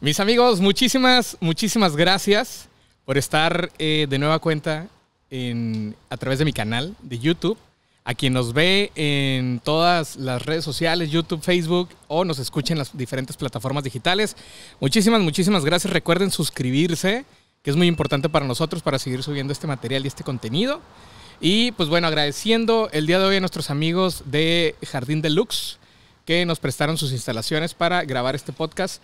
Mis amigos, muchísimas, muchísimas gracias por estar eh, de nueva cuenta a través de mi canal de YouTube. A quien nos ve en todas las redes sociales, YouTube, Facebook o nos escuchen en las diferentes plataformas digitales. Muchísimas, muchísimas gracias. Recuerden suscribirse, que es muy importante para nosotros para seguir subiendo este material y este contenido. Y pues bueno, agradeciendo el día de hoy a nuestros amigos de Jardín Deluxe que nos prestaron sus instalaciones para grabar este podcast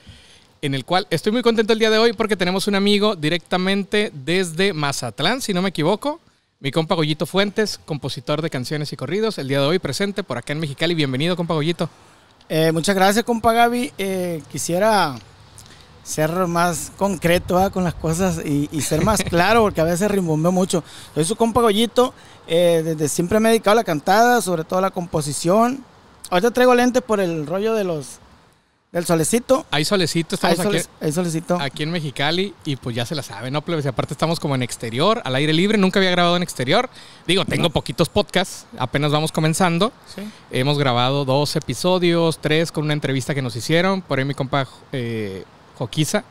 en el cual estoy muy contento el día de hoy porque tenemos un amigo directamente desde Mazatlán, si no me equivoco. Mi compa Goyito Fuentes, compositor de canciones y corridos, el día de hoy presente por acá en Mexicali. Bienvenido, compa Goyito. Eh, muchas gracias, compa Gaby. Eh, quisiera ser más concreto ah, con las cosas y, ser más claro, porque a veces rimbombeo mucho. Soy su compa Goyito, eh, desde siempre me he dedicado a la cantada, sobre todo a la composición. Ahorita traigo lentes por el rollo de los el solecito. Hay solecito, estamos aquí. en Mexicali y pues ya se la sabe, ¿no? aparte estamos como en exterior, al aire libre, nunca había grabado en exterior. Digo, tengo poquitos podcasts, apenas vamos comenzando. Hemos grabado dos episodios, tres con una entrevista que nos hicieron, por ahí mi compa eh, Joquiza.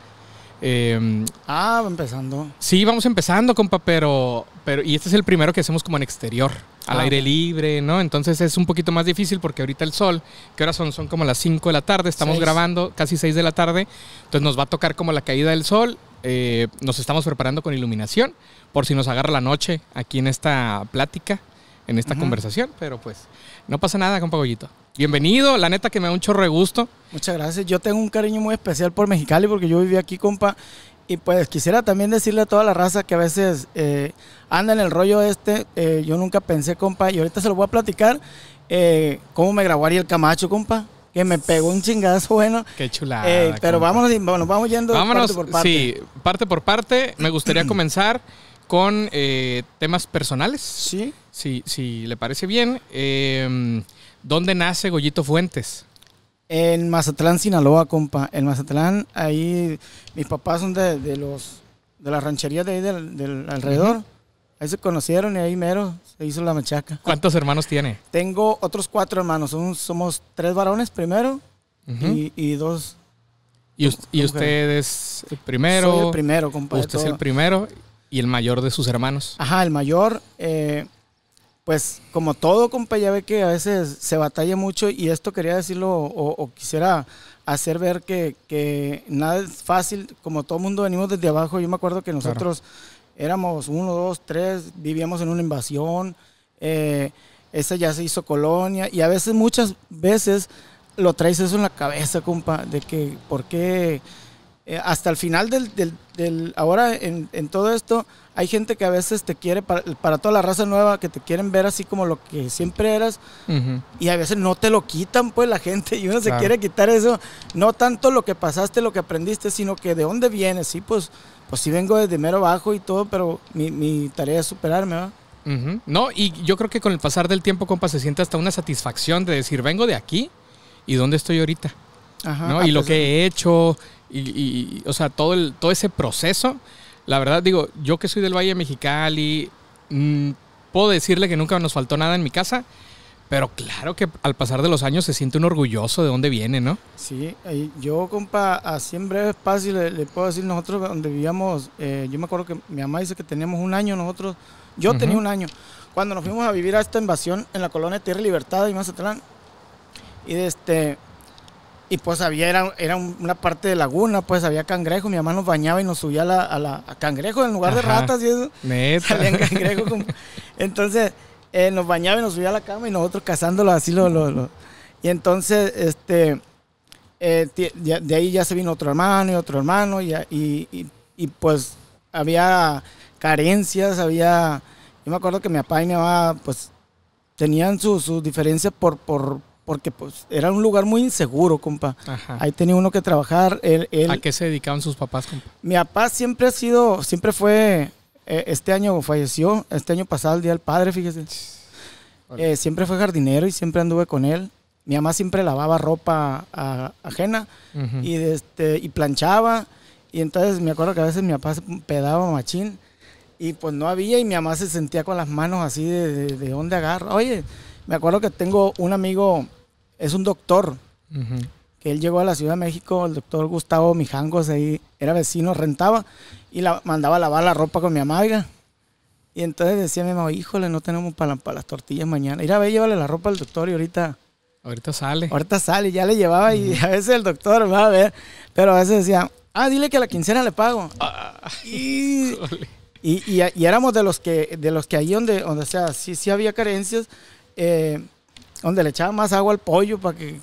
Em, ah, empezando. Sí, vamos empezando, compa, pero pero, y este es el primero que hacemos como en exterior, al ah. aire libre, ¿no? Entonces es un poquito más difícil porque ahorita el sol, que ahora son? Son como las 5 de la tarde, estamos grabando casi 6 de la tarde, entonces nos va a tocar como la caída del sol, eh, nos estamos preparando con iluminación, por si nos agarra la noche aquí en esta plática, en esta conversación, pero pues no pasa nada, compa Goyito. Bienvenido, la neta que me da un chorro de gusto. Muchas gracias. Yo tengo un cariño muy especial por Mexicali porque yo viví aquí, compa, y pues quisiera también decirle a toda la raza que a veces eh, anda en el rollo este. Eh, yo nunca pensé, compa, y ahorita se lo voy a platicar, eh, cómo me grabaría el Camacho, compa. Que me pegó un chingazo bueno. Qué chulada. pero vamos vamos yendo vámonos, parte por parte. Sí, parte por parte. Me gustaría comenzar con temas personales. Sí. Si, sí, le parece bien. ¿Dónde nace Goyito Fuentes? En Mazatlán, Sinaloa, compa. En Mazatlán, ahí mis papás son de, los de las rancherías de ahí del, alrededor. Ahí se conocieron y ahí mero se hizo la machaca. ¿Cuántos hermanos tiene? Tengo otros cuatro hermanos. Somos, tres varones primero y, dos. ¿Y, usted, es el primero? Soy el primero, compa. Usted es el primero y el mayor de sus hermanos. Ajá, el mayor. Eh, pues como todo, compa, ya ve que a veces se batalla mucho y esto quería decirlo o, quisiera hacer ver que, nada es fácil, como todo mundo venimos desde abajo, yo me acuerdo que nosotros éramos uno, dos, tres, vivíamos en una invasión, eh, esa ya se hizo colonia y a veces, muchas veces lo traes eso en la cabeza, compa, de que por qué eh, hasta el final del, ahora en, todo esto, hay gente que a veces te quiere, para, toda la raza nueva, que te quieren ver así como lo que siempre eras, y a veces no te lo quitan, pues la gente, y uno se quiere quitar eso, no tanto lo que pasaste, lo que aprendiste, sino que de dónde vienes, sí, pues, pues sí vengo desde mero bajo y todo, pero mi, tarea es superarme, No, y yo creo que con el pasar del tiempo, compa, se siente hasta una satisfacción de decir, vengo de aquí y dónde estoy ahorita. y lo que he hecho, y, o sea, todo, el, todo ese proceso, la verdad digo, yo que soy del Valle Mexicali, mm, puedo decirle que nunca nos faltó nada en mi casa, pero claro que al pasar de los años se siente un orgulloso de dónde viene, ¿no? Sí, yo, compa, así en breve espacio le, puedo decir nosotros donde vivíamos, eh, yo me acuerdo que mi mamá dice que teníamos un año nosotros, yo tenía un año, cuando nos fuimos a vivir a esta invasión en la colonia Tierra Libertad y Mazatlán, y de este, y pues había, era, una parte de laguna, pues había cangrejo. Mi mamá nos bañaba y nos subía a la, a, la, cangrejo en lugar de ratas y eso. Salían cangrejo. Entonces eh, nos bañaba y nos subía a la cama y nosotros cazándolos, así. Lo, Y entonces, este, eh, de ahí ya se vino otro hermano y otro hermano. Y, y, pues había carencias, había... Yo me acuerdo que mi papá y mi mamá, pues, tenían sus su diferencias por, por porque pues era un lugar muy inseguro, compa. Ahí tenía uno que trabajar. ¿A qué se dedicaban sus papás, compa? Mi papá siempre ha sido, siempre fue, eh, este año falleció, este año pasado el Día del Padre, fíjese. Eh, siempre fue jardinero y siempre anduve con él. Mi mamá siempre lavaba ropa ajena y, este, y planchaba. Y entonces me acuerdo que a veces mi papá pedaba machín y pues no había y mi mamá se sentía con las manos así de, de, dónde agarra. Oye, me acuerdo que tengo un amigo, es un doctor, que él llegó a la Ciudad de México, el doctor Gustavo Mijangos, ahí era vecino, rentaba y la mandaba a lavar la ropa con mi amiga. Y entonces decía mi mamá, híjole, no tenemos para, las tortillas mañana. Ir a ver, llévale la ropa al doctor y ahorita... Ahorita sale. Ahorita sale, ya le llevaba y a veces el doctor va a ver. Pero a veces decía, ah, dile que a la quincena le pago. Ah. y, y, éramos de los que, de los que ahí donde, donde sea, sí, sí había carencias, eh, donde le echaba más agua al pollo para que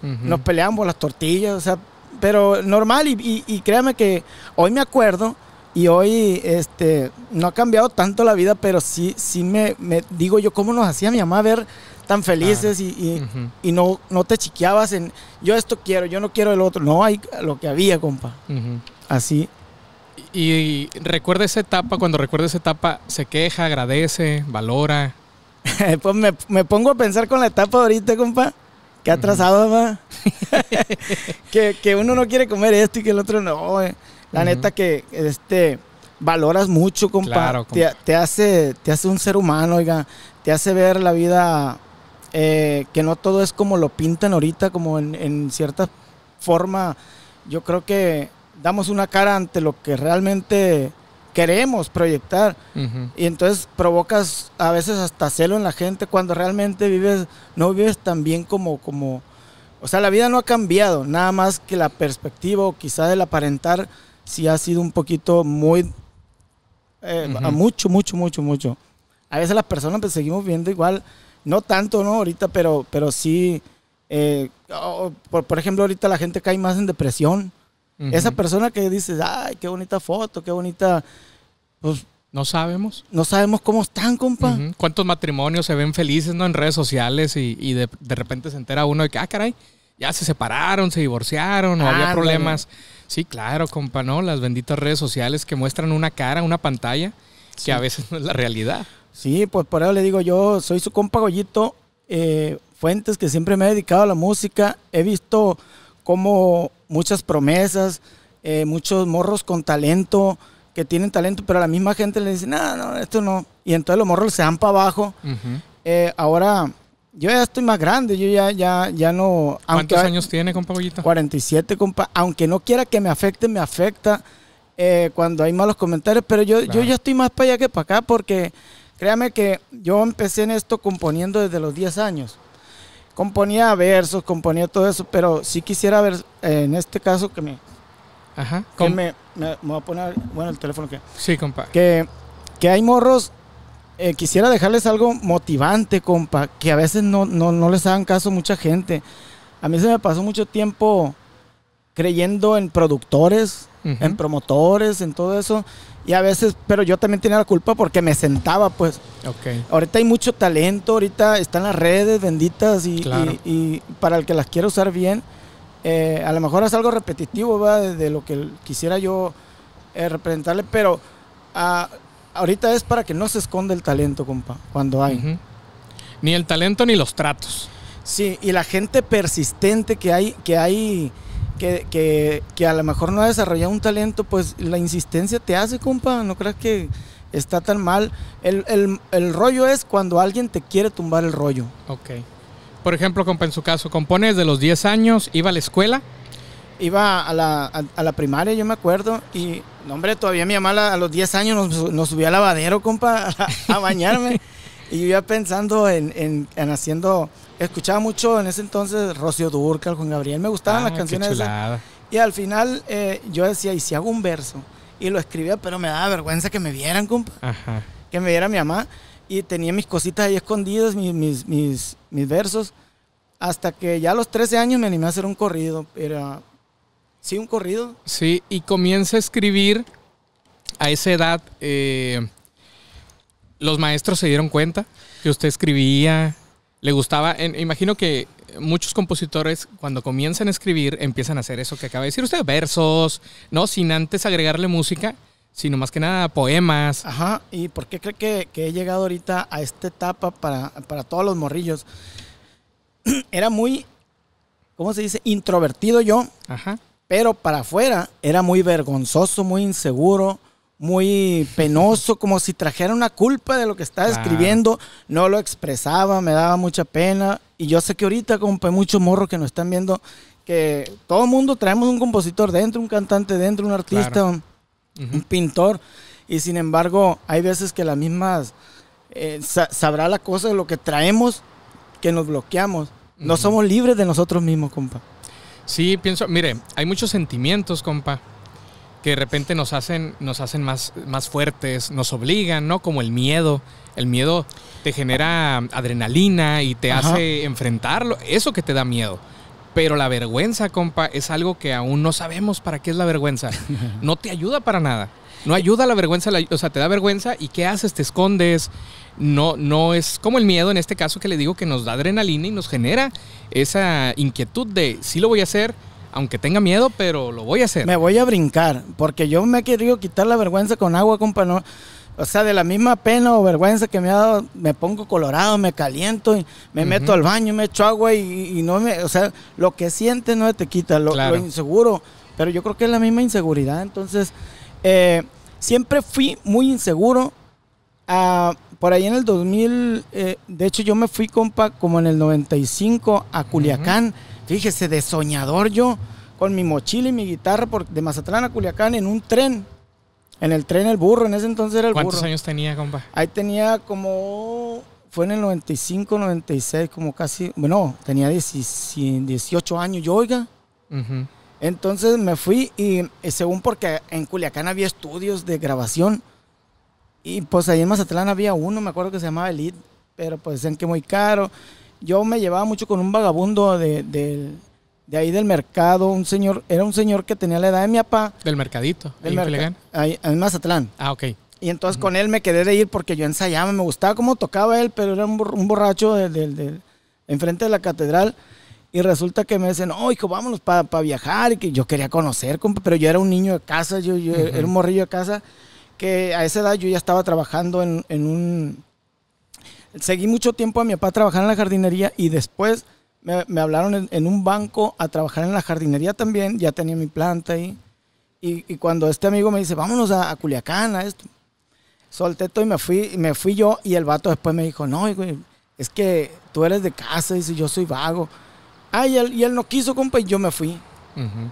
nos peleamos las tortillas, o sea, pero normal y, créame que hoy me acuerdo y hoy este no ha cambiado tanto la vida, pero sí, sí me, digo yo cómo nos hacía mi mamá ver tan ah. felices y, no, no te chiqueabas en yo esto quiero, yo no quiero el otro. No, hay lo que había, compa. Así. y, recuerda esa etapa, cuando recuerda esa etapa, se queja, agradece, valora, pues me, pongo a pensar con la etapa ahorita, compa. Que atrasado, va. que, que, uno no quiere comer esto y que el otro no. Eh. La neta que este, valoras mucho, compa. Claro, Te, hace, te hace un ser humano, oiga. Te hace ver la vida eh, que no todo es como lo pintan ahorita, como en cierta forma. Yo creo que damos una cara ante lo que realmente queremos proyectar. Y entonces provocas a veces hasta celo en la gente cuando realmente vives, no vives tan bien como, como, o sea, la vida no ha cambiado, nada más que la perspectiva o quizá el aparentar sí ha sido un poquito muy, eh, mucho, mucho, mucho, mucho. A veces las personas pues seguimos viendo igual, no tanto, ¿no? Ahorita, pero, pero sí, eh, por, ejemplo, ahorita la gente cae más en depresión esa persona que dices, ay, qué bonita foto, qué bonita. Pues, no sabemos. No sabemos cómo están, compa. ¿Cuántos matrimonios se ven felices, no? En redes sociales y, de, repente se entera uno de que, ah, caray, ya se separaron, se divorciaron o había problemas. Sí, claro, compa, ¿no? Las benditas redes sociales que muestran una cara, una pantalla, que a veces no es la realidad. Sí, pues por eso le digo yo, soy su compa Goyito eh, Fuentes, que siempre me he dedicado a la música. He visto como muchas promesas, eh, muchos morros con talento, que tienen talento, pero a la misma gente le dicen, no, no, esto no. Y entonces los morros se dan para abajo. Eh, ahora, yo ya estoy más grande, yo ya, ya, ya no... ¿Cuántos años tiene, compa 47, compa. Aunque no quiera que me afecte, me afecta eh, cuando hay malos comentarios, pero yo, yo ya estoy más para allá que para acá porque... Créame que yo empecé en esto componiendo desde los 10 años componía versos, componía todo eso, pero sí quisiera ver, eh, en este caso, que me... Ajá. Que me, a poner, bueno, el teléfono que... Sí, compa. Que, que hay morros, eh, quisiera dejarles algo motivante, compa, que a veces no, no les hagan caso mucha gente. A mí se me pasó mucho tiempo creyendo en productores, en promotores, en todo eso. Y a veces, pero yo también tenía la culpa porque me sentaba, pues. Okay. Ahorita hay mucho talento, ahorita están las redes benditas y, y, para el que las quiera usar bien, eh, a lo mejor es algo repetitivo, va, de, lo que quisiera yo eh, representarle, pero ah, ahorita es para que no se esconda el talento, compa, cuando hay. Ni el talento ni los tratos. Sí, y la gente persistente que hay, que hay que, a lo mejor no ha desarrollado un talento, pues la insistencia te hace, compa, no creas que está tan mal. El, rollo es cuando alguien te quiere tumbar el rollo. Ok. Por ejemplo, compa, en su caso, compone de los 10 años, iba a la escuela. Iba a la, a, primaria, yo me acuerdo, y, no, hombre, todavía mi mamá a los 10 años nos, nos subía al lavadero, compa, a, bañarme. y yo pensando en, en, en haciendo escuchaba mucho en ese entonces Rocío Durcal, Juan Gabriel, me gustaban ah, las canciones. Y al final eh, yo decía, ¿y si hago un verso? Y lo escribía, pero me daba vergüenza que me vieran, compa. Que me viera mi mamá. Y tenía mis cositas ahí escondidas, mis, mis, versos. Hasta que ya a los 13 años me animé a hacer un corrido. Era, sí, un corrido. Sí, y comienza a escribir a esa edad. Eh, ¿Los maestros se dieron cuenta que usted escribía? le gustaba, imagino que muchos compositores cuando comienzan a escribir empiezan a hacer eso que acaba de decir usted, versos, ¿no? Sin antes agregarle música, sino más que nada poemas. Ajá, ¿y por qué cree que, he llegado ahorita a esta etapa para, todos los morrillos? Era muy, ¿cómo se dice? Introvertido yo. Pero para afuera era muy vergonzoso, muy inseguro muy penoso, como si trajera una culpa de lo que está escribiendo, no lo expresaba, me daba mucha pena. Y yo sé que ahorita, compa, hay muchos morros que nos están viendo, que todo el mundo traemos un compositor dentro, un cantante dentro, un artista, un, pintor. Y sin embargo, hay veces que las mismas eh, sabrá la cosa de lo que traemos que nos bloqueamos. No somos libres de nosotros mismos, compa. Sí, pienso, mire, hay muchos sentimientos, compa, que de repente nos hacen, nos hacen más, más fuertes, nos obligan, ¿no? Como el miedo. El miedo te genera adrenalina y te hace enfrentarlo. Eso que te da miedo. Pero la vergüenza, compa, es algo que aún no sabemos para qué es la vergüenza. No te ayuda para nada. No ayuda la vergüenza, o sea, te da vergüenza y ¿qué haces? Te escondes. No, no es como el miedo en este caso que le digo que nos da adrenalina y nos genera esa inquietud de si lo voy a hacer, aunque tenga miedo, pero lo voy a hacer. Me voy a brincar, porque yo me he querido quitar la vergüenza con agua, compa. No, o sea, de la misma pena o vergüenza que me ha dado, me pongo colorado, me caliento, y me meto al baño, me echo agua y, no me. O sea, lo que sientes no te quita, lo, inseguro. Pero yo creo que es la misma inseguridad. Entonces, eh, siempre fui muy inseguro. Ah, por ahí en el 2000, eh, de hecho, yo me fui, compa, como en el 95 a Culiacán. Fíjese, de soñador yo, con mi mochila y mi guitarra por, de Mazatlán a Culiacán en un tren. En el tren el burro, en ese entonces era el burro. ¿Cuántos años tenía, compa? Ahí tenía como. Fue en el 95, 96, como casi. Bueno, tenía 18 años yo, oiga. Entonces me fui y, eh, según porque en Culiacán había estudios de grabación. Y pues ahí en Mazatlán había uno, me acuerdo que se llamaba Elite, pero pues decían que muy caro yo me llevaba mucho con un vagabundo de, ahí del mercado, un señor, era un señor que tenía la edad de mi papá. Del mercadito, del en Mazatlán. Ah, ok. Y entonces con él me quedé de ir porque yo ensayaba, me gustaba cómo tocaba él, pero era un, borracho del enfrente de la catedral. Y resulta que me dicen, oh, hijo, vámonos para pa viajar. Y que yo quería conocer, pero yo era un niño de casa, yo, yo era un morrillo de casa, que a esa edad yo ya estaba trabajando en un seguí mucho tiempo a mi papá trabajando en la jardinería y después me, hablaron en, un banco a trabajar en la jardinería también, ya tenía mi planta ahí. Y, y cuando este amigo me dice, vámonos a, Culiacán, a esto, solté todo y me fui, me fui yo y el vato después me dijo, no, es que tú eres de casa, y yo soy vago. ay y él, no quiso, compa, y yo me fui.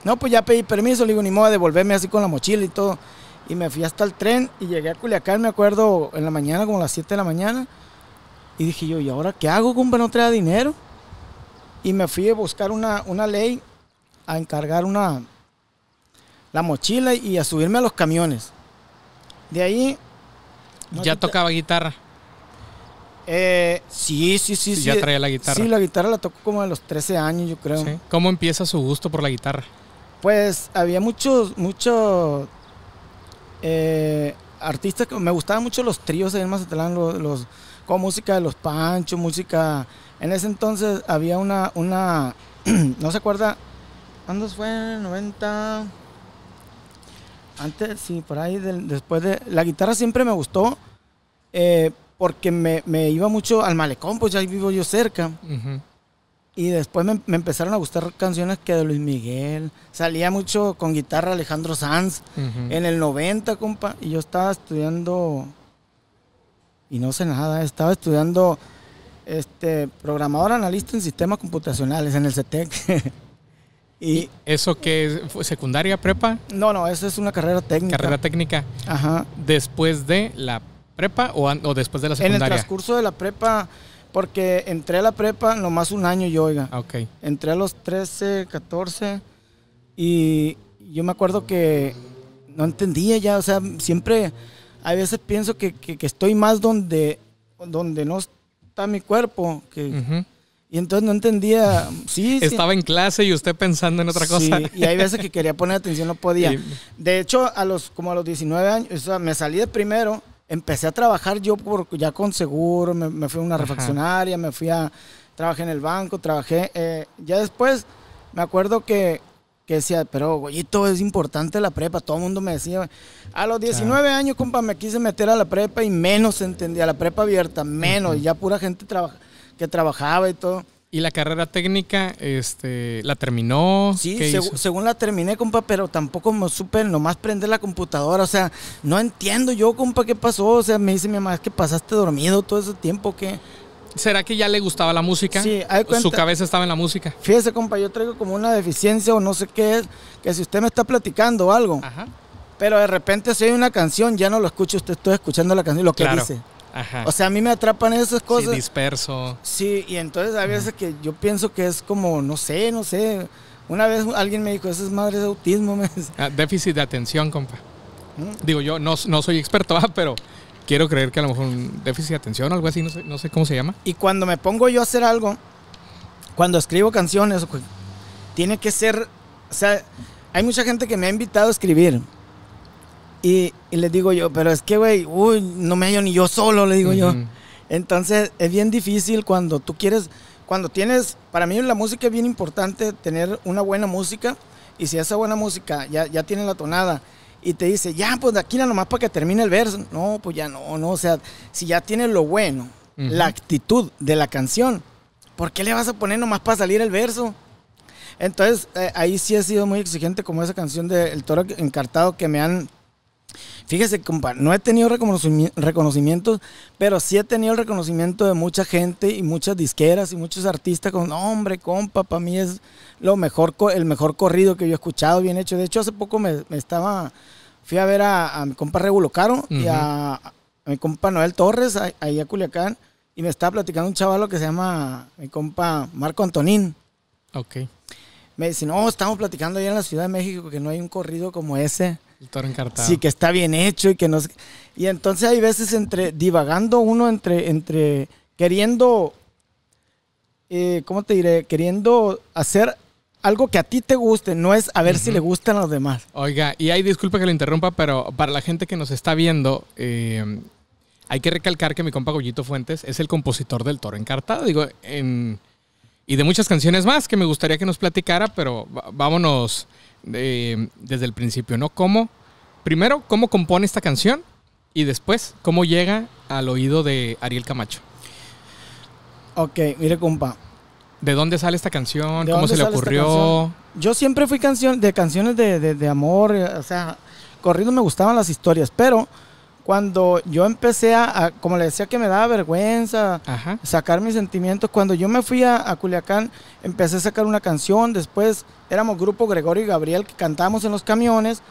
No, pues ya pedí permiso, le digo, ni modo de devolverme así con la mochila y todo. Y me fui hasta el tren y llegué a Culiacán, me acuerdo, en la mañana, como las 7 de la mañana y dije yo, ¿y ahora qué hago, compa? No traía dinero. Y me fui a buscar una, ley, a encargar una, la mochila y a subirme a los camiones. De ahí... ya tocaba guitarra. Eh, sí, sí, sí, sí. Ya traía la guitarra. Sí, la guitarra la tocó como a los 13 años, yo creo. ¿Cómo empieza su gusto por la guitarra? Pues había muchos, muchos eh, artistas que me gustaban mucho los tríos en Mazatlán, los, los música de los Panchos, música... En ese entonces había una, una, no se acuerda, ¿cuándo fue? 90... Antes, sí, por ahí, después de... La guitarra siempre me gustó eh, porque me, iba mucho al malecón, pues ya vivo yo cerca. Y después me, empezaron a gustar canciones que de Luis Miguel. Salía mucho con guitarra Alejandro Sanz en el 90, compa. Y yo estaba estudiando y no sé nada. Estaba estudiando este, programador analista en sistemas computacionales en el CETEC. E y, ¿Eso qué es? ¿Fue ¿Secundaria, prepa? No, no, eso es una carrera técnica. Carrera técnica. Ajá. ¿Después de la prepa o, o después de la secundaria? En el transcurso de la prepa, porque entré a la prepa nomás un año yo, oiga. Ah, ok. Entré a los 13, 14 y yo me acuerdo que no entendía ya, o sea, siempre a veces pienso que, estoy más donde, donde no está mi cuerpo. Que, Y entonces no entendía. Sí, Estaba en clase y usted pensando en otra sí, cosa. Y hay veces que quería poner atención, no podía. De hecho, a los, como a los 19 años, me salí de primero, empecé a trabajar yo ya con seguro, me, fui a una refaccionaria, me fui a. Trabajé en el banco, trabajé. Eh, ya después, me acuerdo que que decía, pero todo es importante la prepa, todo el mundo me decía, a los 19 años, compa, me quise meter a la prepa y menos entendía, la prepa abierta, menos, ya pura gente que trabajaba y todo. ¿Y la carrera técnica, este, la terminó? Sí, según la terminé, compa, pero tampoco me supe nomás prender la computadora, o sea, no entiendo yo, compa, qué pasó, o sea, me dice mi mamá, es que pasaste dormido todo ese tiempo, que... ¿Será que ya le gustaba la música? Sí, hay su cabeza estaba en la música. Fíjese, compa, yo traigo como una deficiencia o no sé qué es, que si usted me está platicando algo, pero de repente si hay una canción, ya no lo escucho, usted está escuchando la canción, lo que dice. Ajá. O sea, a mí me atrapan esas cosas. Sí, disperso. Sí, y entonces a veces que yo pienso que es como, no sé, no sé. Una vez alguien me dijo, esas madres de autismo. Ah, déficit de atención, compa. Mm. Digo, yo no, no soy experto, ah, pero quiero creer que a lo mejor un déficit de atención o algo así, no sé, no sé cómo se llama. Y cuando me pongo yo a hacer algo, cuando escribo canciones, pues, tiene que ser, o sea, hay mucha gente que me ha invitado a escribir. Y, y les digo yo, pero es que, güey, uy, no me hallo ni yo solo, le digo yo. Entonces, es bien difícil cuando tú quieres, cuando tienes, para mí la música es bien importante tener una buena música. Y si esa buena música ya, ya tiene la tonada, y te dice, ya, pues de aquí la nomás para que termine el verso. No, pues ya no, no, o sea, si ya tienes lo bueno, la actitud de la canción, ¿por qué le vas a poner nomás para salir el verso? Entonces, eh, ahí sí ha sido muy exigente como esa canción de El Toro Encartado que me han Fíjese, compa, no he tenido reconocimientos, pero sí he tenido el reconocimiento de mucha gente y muchas disqueras y muchos artistas con, hombre, compa, para mí es lo mejor, el mejor corrido que yo he escuchado, bien hecho. De hecho, hace poco me, estaba, fui a ver a, mi compa Regulo Caro y a, mi compa Noel Torres, ahí a Culiacán, y me estaba platicando un chavalo que se llama mi compa Marco Antonín. Ok. Me dice, no, estamos platicando Ahí en la Ciudad de México que no hay un corrido como ese. El toro encartado. Sí, que está bien hecho y que nos... Y entonces hay veces entre divagando uno entre, entre queriendo, eh, ¿cómo te diré? Queriendo hacer algo que a ti te guste, no es a ver si le gustan a los demás. Oiga, y hay disculpa que lo interrumpa, pero para la gente que nos está viendo, eh, hay que recalcar que mi compa Goyito Fuentes es el compositor del Toro Encartado, digo, y de muchas canciones más que me gustaría que nos platicara, pero vámonos eh, desde el principio, ¿no? ¿Cómo? Primero, ¿cómo compone esta canción? Y después, ¿cómo llega al oído de Ariel Camacho? Ok, mire, compa. ¿De dónde sale esta canción? ¿Cómo se le ocurrió? Yo siempre fui canción de canciones de, de amor, o sea, corriendo me gustaban las historias, pero cuando yo empecé a, como le decía que me daba vergüenza sacar mis sentimientos, cuando yo me fui a, Culiacán, empecé a sacar una canción, después éramos grupo Gregorio y Gabriel que cantábamos en los camiones,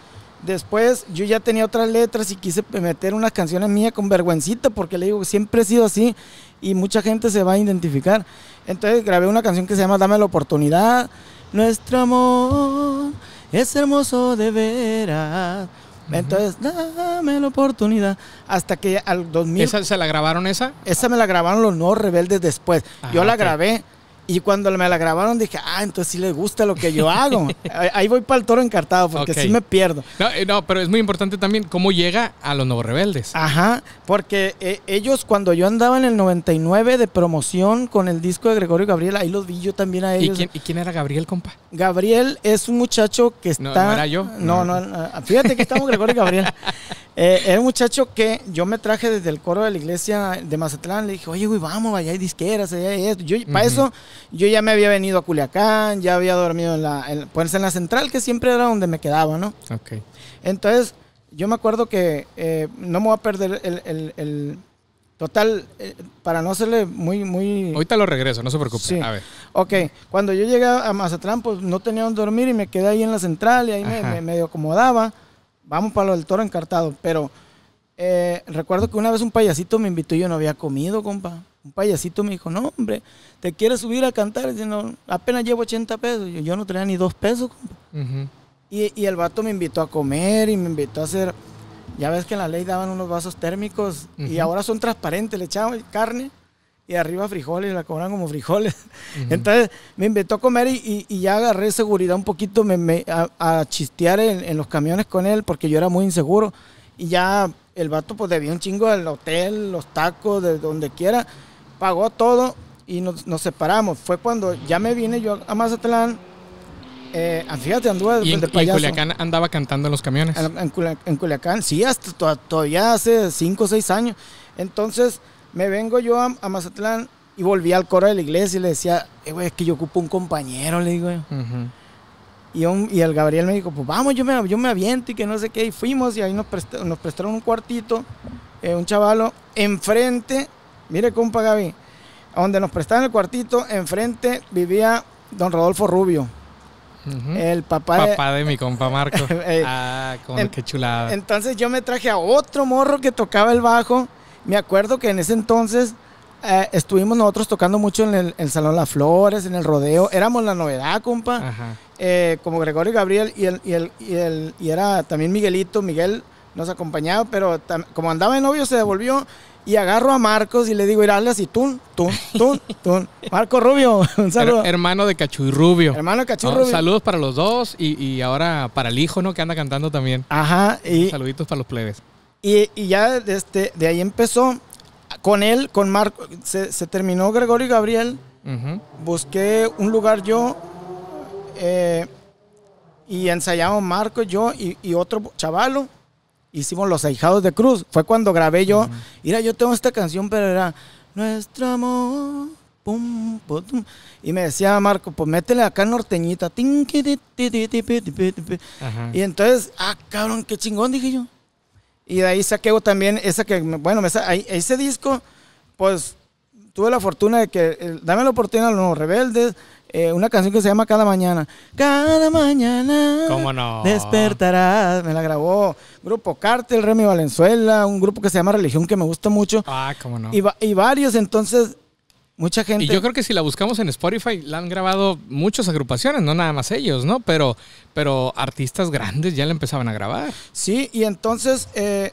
después yo ya tenía otras letras y quise meter unas canciones mías con vergüencita, porque le digo, siempre he sido así y mucha gente se va a identificar. Entonces grabé una canción que se llama Dame la oportunidad, nuestro amor es hermoso de veras entonces, dame la oportunidad. Hasta que al 2000. ¿Esa se la grabaron esa? Esa me la grabaron los nuevos Rebeldes después. Ah, Yo la grabé y cuando me la grabaron dije, ah, entonces sí le gusta lo que yo hago. Ahí voy para el toro encartado porque sí me pierdo. Eh, no, pero es muy importante también cómo llega a los Nuevos Rebeldes. Ajá, porque eh, ellos cuando yo andaba en el 99 de promoción con el disco de Gregorio Gabriel, ahí los vi yo también a ellos. ¿Y quién, era Gabriel, compa? Gabriel es un muchacho que está... No, era yo. no, no fíjate que estamos Gregorio Gabriel. Eh, era un muchacho que yo me traje desde el coro de la iglesia de Mazatlán. Le dije, oye, güey, vamos, allá hay disqueras, allá hay esto. Para eso, yo ya me había venido a Culiacán, ya había dormido en la, pues, en la central, que siempre era donde me quedaba, ¿no? Ok. Entonces, yo me acuerdo que eh, no me voy a perder el. total, eh, para no serle muy, muy. Ahorita lo regreso, no se preocupe. A ver. Ok, cuando yo llegué a Mazatlán, pues no tenía donde dormir y me quedé ahí en la central y ahí me, me, medio acomodaba vamos para lo del toro encartado. Pero eh, recuerdo que una vez un payasito me invitó y yo no había comido, compa. Un payasito me dijo, no, hombre, ¿te quieres subir a cantar? no, apenas llevo 80 pesos. Yo, yo no tenía ni dos pesos, compa. y, el vato me invitó a comer y me invitó a hacer... Ya ves que en la ley daban unos vasos térmicos y ahora son transparentes, le echaban carne y arriba frijoles, la cobran como frijoles. Entonces me invitó a comer y, y, ya agarré seguridad un poquito me, me a, chistear en, los camiones con él porque yo era muy inseguro. Y ya el vato pues debía un chingo del hotel, los tacos, de donde quiera. Pagó todo y nos, nos separamos. Fue cuando ya me vine yo a Mazatlán. Eh, ah, fíjate, anduve de, ¿Y Culiacán andaba cantando en los camiones? En, en Culiacán, sí, hasta todavía hace 5 o 6 años. Entonces me vengo yo a, Mazatlán y volví al coro de la iglesia y le decía, eh, es que yo ocupo un compañero, le digo. y, el Gabriel me dijo, pues vamos, yo me, yo me aviento y que no sé qué. Y fuimos y ahí nos, prestaron un cuartito, eh, un chavalo, enfrente, mire compa Gaby, donde nos prestaron el cuartito, enfrente vivía don Rodolfo Rubio. El papá, papá de, mi compa Marco. Eh, ah, con qué chulada. Entonces yo me traje a otro morro que tocaba el bajo me acuerdo que en ese entonces eh, estuvimos nosotros tocando mucho en el, Salón Las Flores, en el rodeo. Éramos la novedad, compa. Eh, como Gregorio y Gabriel y, el, y, el, y, era también Miguelito. Miguel nos acompañaba, pero como andaba de novio se devolvió y agarro a Marcos y le digo, irá y tun, tun, tun, tun. Marco Rubio, un saludo. hermano de Cachuy Rubio. Hermano de Cachuy ah, Rubio. Saludos para los dos y, ahora para el hijo, ¿no? Que anda cantando también. Ajá. Y, Saluditos para los plebes. Y, ya desde, de ahí empezó. Con él, con Marco, se, se terminó Gregorio y Gabriel. Busqué un lugar yo. Eh, y ensayamos Marco, yo y, otro chavalo. Hicimos Los Ahijados de Cruz. Fue cuando grabé yo. Mira, yo tengo esta canción, pero era Nuestro amor. Y me decía Marco, pues métele acá norteñita. Y entonces, ah, cabrón, qué chingón, dije yo. Y de ahí saqueo también esa que, bueno, ese disco, pues tuve la fortuna de que, eh, dame la oportunidad a los rebeldes, eh, una canción que se llama Cada Mañana. Cada mañana. ¿Cómo no? Despertarás. Me la grabó Grupo Cártel, Remy Valenzuela, un grupo que se llama Religión que me gusta mucho. Ah, cómo no. Y, y varios, entonces mucha gente. Y yo creo que si la buscamos en Spotify, la han grabado muchas agrupaciones, no nada más ellos, ¿no? Pero, pero artistas grandes ya la empezaban a grabar. Sí, y entonces eh,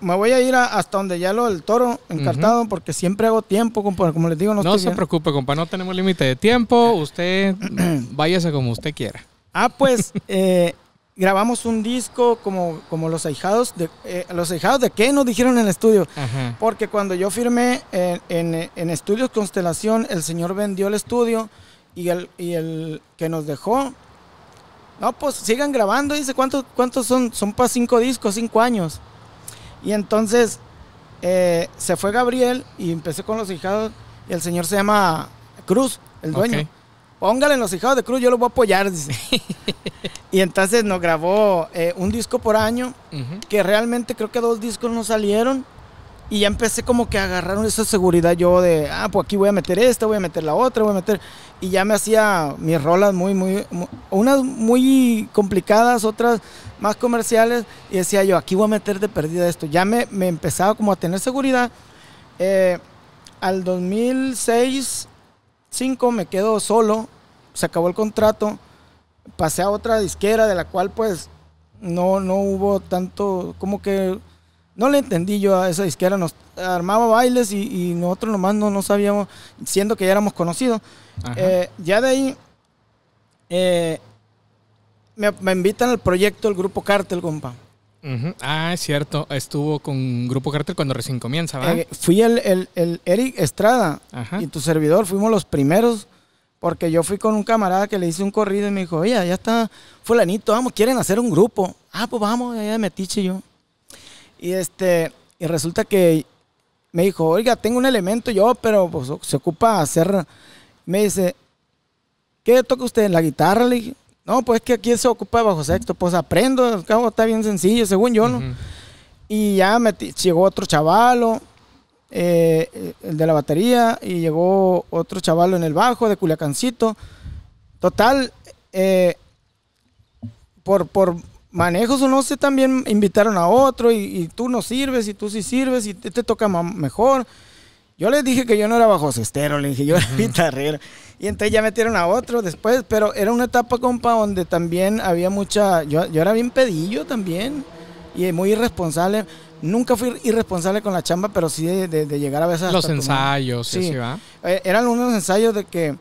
me voy a ir hasta donde ya lo del toro encartado, porque siempre hago tiempo, compa. Como les digo, no, se preocupe, compa, no tenemos límite de tiempo. Usted váyase como usted quiera. Ah, pues eh, grabamos un disco como, como los ahijados de eh, los ahijados de qué nos dijeron en el estudio porque cuando yo firmé en, en, estudios constelación el señor vendió el estudio y el, y el que nos dejó no pues sigan grabando dice cuántos cuántos son son para cinco discos cinco años y entonces eh, se fue Gabriel y empecé con los ahijados el señor se llama Cruz el dueño póngale en los hijados de cruz, yo los voy a apoyar. Dice. y entonces nos grabó eh, un disco por año, que realmente creo que dos discos no salieron. Y ya empecé como que a agarrar esa seguridad yo de, ah, pues aquí voy a meter esta, voy a meter la otra, voy a meter... Y ya me hacía mis rolas muy, muy, unas muy complicadas, otras más comerciales. Y decía yo, aquí voy a meter de perdida esto. Ya me, me empezaba como a tener seguridad. Eh, al 2006 5, me quedo solo, se acabó el contrato, pasé a otra disquera de la cual pues no, no hubo tanto, como que no le entendí yo a esa disquera, nos armaba bailes y, nosotros nomás no, sabíamos, siendo que ya éramos conocidos. Eh, ya de ahí eh, me, invitan al proyecto del grupo Cártel, compa. Ah, es cierto. Estuvo con Grupo Cartel cuando recién comienza, ¿verdad? Eh, fui el, el, el, Eric Estrada y tu servidor. Fuimos los primeros porque yo fui con un camarada que le hice un corrido y me dijo, oye, ya está fulanito, vamos, quieren hacer un grupo. Ah, pues vamos, allá me Metiche yo. Y, este, y resulta que me dijo, oiga, tengo un elemento yo, pero pues, se ocupa hacer... Me dice, ¿qué toca usted? ¿La guitarra? Le dije, no, pues es que aquí se ocupa de bajo sexto, pues aprendo, al cabo está bien sencillo, según yo, ¿no? Y ya llegó otro chavalo, eh, el de la batería, y llegó otro chavalo en el bajo de Culiacancito. Total, eh, por, por manejos o no sé, también invitaron a otro y, tú no sirves y tú sí sirves y te, toca mejor. Yo les dije que yo no era bajo cestero, le dije, yo era guitarrero. Y entonces ya metieron a otro después, pero era una etapa, compa, donde también había mucha... Yo, era bien pedillo también y muy irresponsable. Nunca fui irresponsable con la chamba, pero sí de, llegar a veces... Los ensayos, sí, eh, eran unos ensayos de que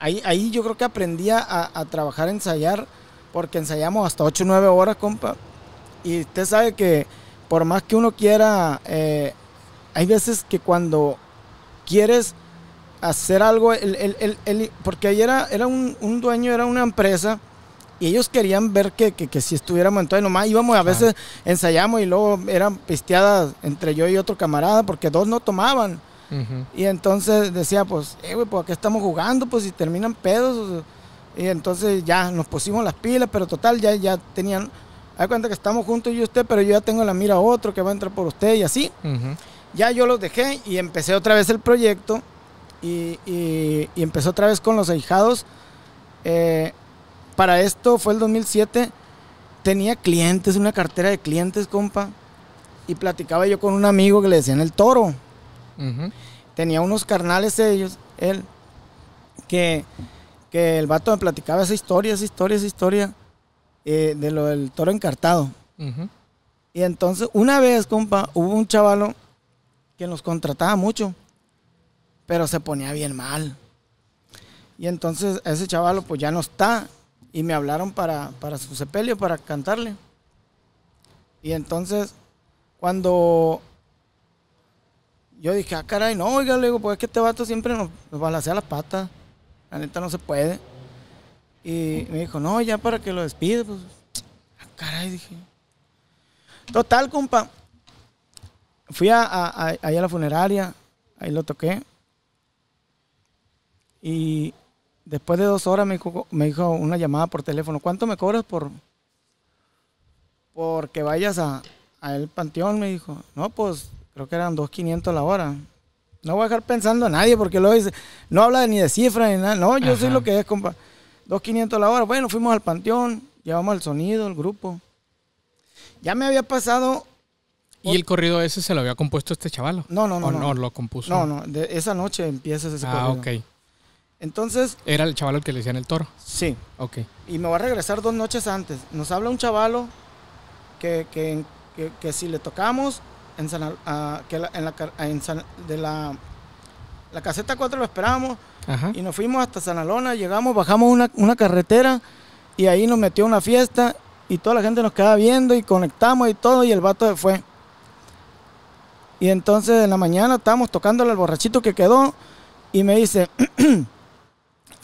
ahí, ahí yo creo que aprendí a, a trabajar, ensayar, porque ensayamos hasta 8 o 9 horas, compa. Y usted sabe que por más que uno quiera, eh, hay veces que cuando quieres hacer algo. El, porque ahí era, era un, dueño, era una empresa. Y ellos querían ver que, que, que si estuviéramos, entonces nomás íbamos, a veces ensayamos y luego eran pisteadas entre yo y otro camarada, porque dos no tomaban. Y entonces decía, pues, eh, güey, pues aquí estamos jugando, pues si terminan pedos. Y entonces ya nos pusimos las pilas, pero total, ya, ya tenían. Hay cuenta que estamos juntos yo y usted, pero yo ya tengo la mira a otro que va a entrar por usted y así. Ya yo los dejé y empecé otra vez el proyecto y, empezó otra vez con los ahijados. Eh, para esto fue el 2007. Tenía clientes, una cartera de clientes, compa. Y platicaba yo con un amigo que le decían el toro. Tenía unos carnales ellos, él, que, el vato me platicaba esa historia, esa historia, esa historia eh, de lo del toro encartado. Y entonces, una vez, compa, hubo un chavalo que nos contrataba mucho pero se ponía bien mal. Y entonces ese chavalo pues ya no está y me hablaron para, para su sepelio, para cantarle. Y entonces cuando yo dije, ah, caray, no, oiga, le digo, pues es que este vato siempre nos, nos balacea las patas. La neta no se puede. Y me dijo, no, ya para que lo despide, pues. Ah, caray, dije. Total, compa. Fui allá a la funeraria, ahí lo toqué. Y después de dos horas me dijo, me dijo una llamada por teléfono, ¿cuánto me cobras por, por que vayas a, el panteón? Me dijo, no, pues creo que eran 2.500 la hora. No voy a dejar pensando a nadie porque luego dice, no habla ni de cifras ni nada. No, yo soy lo que es, compa. 2.500 la hora. Bueno, fuimos al panteón, llevamos el sonido, el grupo. Ya me había pasado. ¿Y el corrido ese se lo había compuesto este chaval? No, no, no. ¿O no, lo compuso? No, no, esa noche empieza ese ah, corrido. Ah, ok. Entonces. Era el chaval al que le decían el toro. Sí. Ok. Y me va a regresar dos noches antes. Nos habla un chavalo que, si le tocamos en, ah, que en, la, de la, la caseta 4 lo esperamos. Y nos fuimos hasta San Alona, llegamos, bajamos una, carretera y ahí nos metió una fiesta y toda la gente nos quedaba viendo y conectamos y todo y el vato se fue. Y entonces en la mañana estamos tocándole al borrachito que quedó y me dice,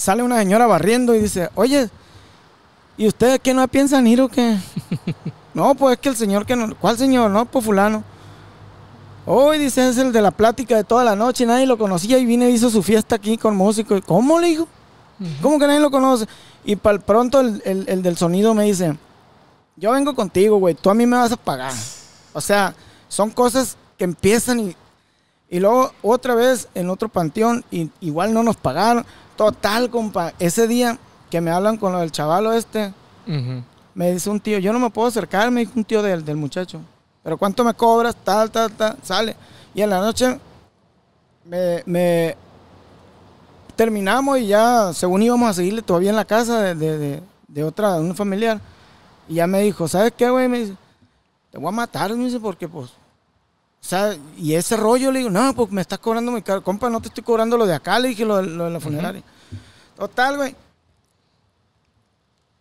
sale una señora barriendo y dice, oye, ¿y ustedes qué no piensan ir o qué? no, pues es que el señor que no, ¿cuál señor? No, pues fulano. Hoy dice, es el de la plática de toda la noche, nadie lo conocía y vine y hizo su fiesta aquí con músico ¿Cómo le dijo ¿Cómo que nadie lo conoce? Y para pronto el, el, del sonido me dice, yo vengo contigo, güey, tú a mí me vas a pagar. O sea, son cosas que empiezan y, y luego otra vez en otro panteón, y, igual no nos pagaron. Total, compa. Ese día que me hablan con lo del chavalo este, me dice un tío, yo no me puedo acercar, me dijo un tío del, del muchacho. Pero ¿cuánto me cobras? Tal, tal, tal. Sale. Y en la noche me, me terminamos y ya, según íbamos a seguirle todavía en la casa de, de, de, otra, de un familiar. Y ya me dijo, ¿sabes qué, güey? Me dice, te voy a matar, me dice, porque pues o sea, y ese rollo le digo, no, pues me estás cobrando mi caro. Compa, no te estoy cobrando lo de acá, le dije lo, de la funeraria. Total, güey.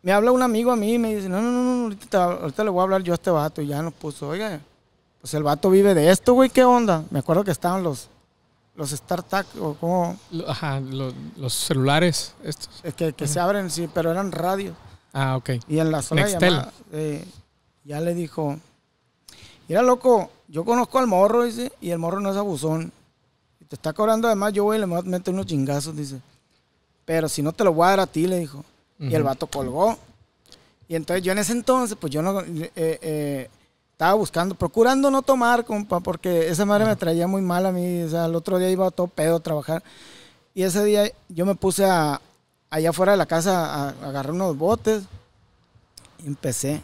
Me habla un amigo a mí y me dice, no, no, no, no ahorita, le voy a hablar yo a este vato. Y ya nos puso, oiga, pues el vato vive de esto, güey, ¿qué onda? Me acuerdo que estaban los, los StarTac o como... Ajá, los celulares estos. Eh, que, que se abren, sí, pero eran radio. Ah, ok. Y en la zona eh, ya le dijo, mira, loco, yo conozco al morro, dice, y el morro no es abusón. Y te está cobrando además, yo voy y le meto unos chingazos, dice. Pero si no te lo voy a dar a ti, le dijo. Y el vato colgó. Y entonces yo en ese entonces, pues yo no... Eh, eh, estaba buscando, procurando no tomar, compa, porque esa madre me traía muy mal a mí. O sea, el otro día iba todo pedo a trabajar. Y ese día yo me puse a, allá afuera de la casa a, agarrar unos botes. Y empecé.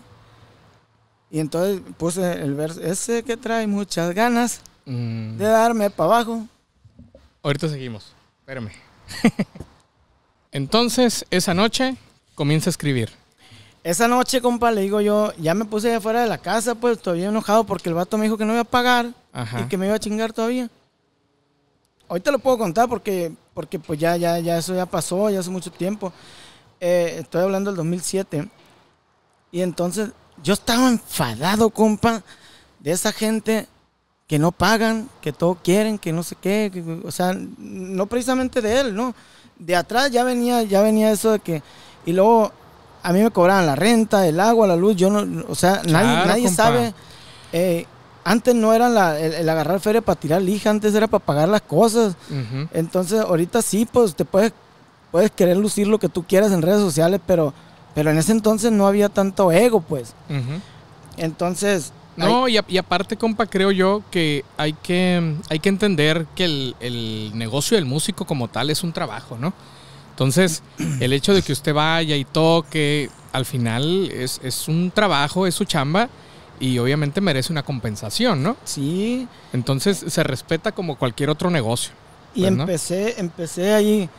Y entonces puse el verso, ese que trae muchas ganas mm. de darme para abajo. Ahorita seguimos, espérame. entonces, esa noche comienza a escribir. Esa noche, compa, le digo yo, ya me puse afuera de la casa, pues todavía enojado porque el vato me dijo que no iba a pagar y que me iba a chingar todavía. Ahorita lo puedo contar porque, porque pues ya, ya, ya eso ya pasó, ya hace mucho tiempo. Eh, estoy hablando del 2007. Y entonces yo estaba enfadado, compa, de esa gente que no pagan, que todo quieren, que no sé qué, o sea, no precisamente de él, ¿no? De atrás ya venía, ya venía eso de que, y luego a mí me cobraban la renta, el agua, la luz, yo no, o sea, nadie, nadie sabe, eh, antes no era la, el, agarrar feria para tirar lija, antes era para pagar las cosas, entonces ahorita sí, pues te puedes, puedes querer lucir lo que tú quieras en redes sociales, pero pero en ese entonces no había tanto ego, pues. Entonces... No, y, aparte, compa, creo yo que hay que, hay que entender que el, negocio del músico como tal es un trabajo, ¿no? Entonces, el hecho de que usted vaya y toque, al final es, un trabajo, es su chamba y obviamente merece una compensación, ¿no? Sí. Entonces se respeta como cualquier otro negocio. Y pues, empecé, empecé ahí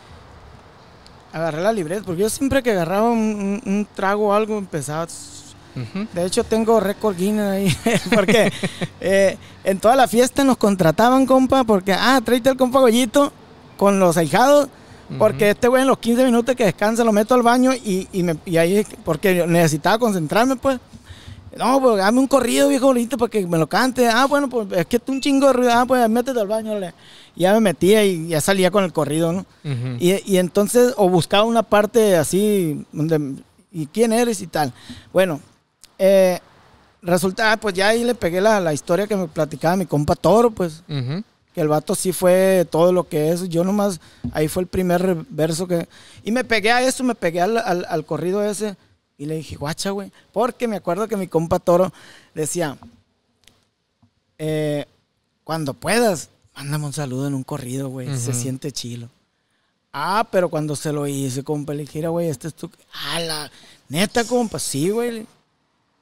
agarré la libreta, porque yo siempre que agarraba un, trago o algo empezaba... De hecho, tengo récord Guinness ahí, porque eh, en toda la fiesta nos contrataban, compa, porque, ah, tráete el compa gollito con los ahijados, porque este güey en los 15 minutos que descansa lo meto al baño y, y ahí, porque necesitaba concentrarme, pues. No, pues dame un corrido, viejo bonito, para que me lo cante. Ah, bueno, pues es que tú un chingo de ruido. Ah, pues métete al baño. Le. Ya me metía y ya salía con el corrido, ¿no? y, entonces, o buscaba una parte así, ¿y quién eres y tal? Bueno, eh, resulta, ah, pues ya ahí le pegué la, historia que me platicaba mi compa Toro, pues. Que el vato sí fue todo lo que es. Yo nomás, ahí fue el primer verso que. Y me pegué a eso, me pegué al corrido ese. Y le dije, guacha, güey. Porque me acuerdo que mi compa Toro decía, eh, cuando puedas, mándame un saludo en un corrido, güey. Se siente chilo. Ah, pero cuando se lo hice, compa, le dije, güey, este es tu... Ah, la neta, compa. Sí, güey.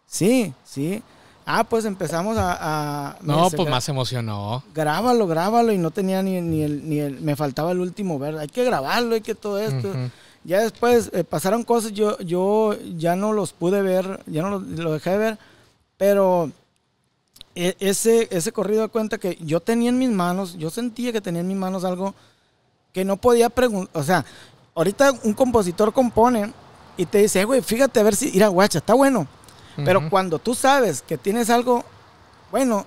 Sí, sí. Ah, pues empezamos a... no, pues más emocionó. Grábalo, grábalo. Y no tenía ni, ni, el, ni Me faltaba el último verde. Hay que grabarlo, hay que todo esto. Ya después eh, pasaron cosas, yo, yo ya no los pude ver, ya no los, dejé ver, pero e, ese, ese corrido de cuenta que yo tenía en mis manos, yo sentía que tenía en mis manos algo que no podía preguntar, o sea, ahorita un compositor compone y te dice, güey, fíjate a ver si, ir guacha, está bueno, pero cuando tú sabes que tienes algo bueno,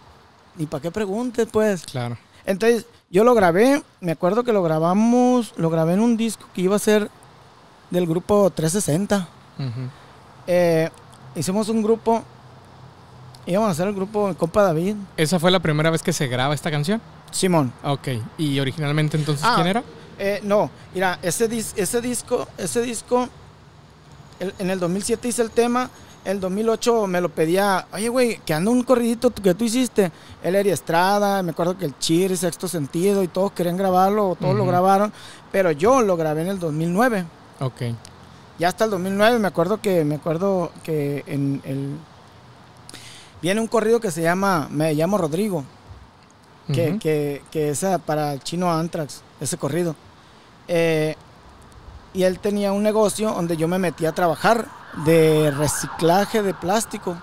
ni para qué preguntes, pues. Claro. Entonces, yo lo grabé, me acuerdo que lo grabamos, lo grabé en un disco que iba a ser del grupo 360. Eh, hicimos un grupo, íbamos a hacer el grupo Copa David. ¿Esa fue la primera vez que se graba esta canción? Simón. Ok, ¿y originalmente entonces ah, quién era? Eh, no, mira, ese, disco, ese disco, en el 2007 hice el tema, el 2008 me lo pedía, oye, güey, que anda un corridito que tú hiciste. El Eri Estrada, me acuerdo que el Chir, Sexto Sentido, y todos querían grabarlo, todos lo grabaron, pero yo lo grabé en el 2009. Ok. Ya hasta el 2009 me acuerdo que me acuerdo que en el viene un corrido que se llama Me llamo Rodrigo, que, que, que es para el Chino Antrax, ese corrido. Eh, y él tenía un negocio donde yo me metí a trabajar de reciclaje de plástico.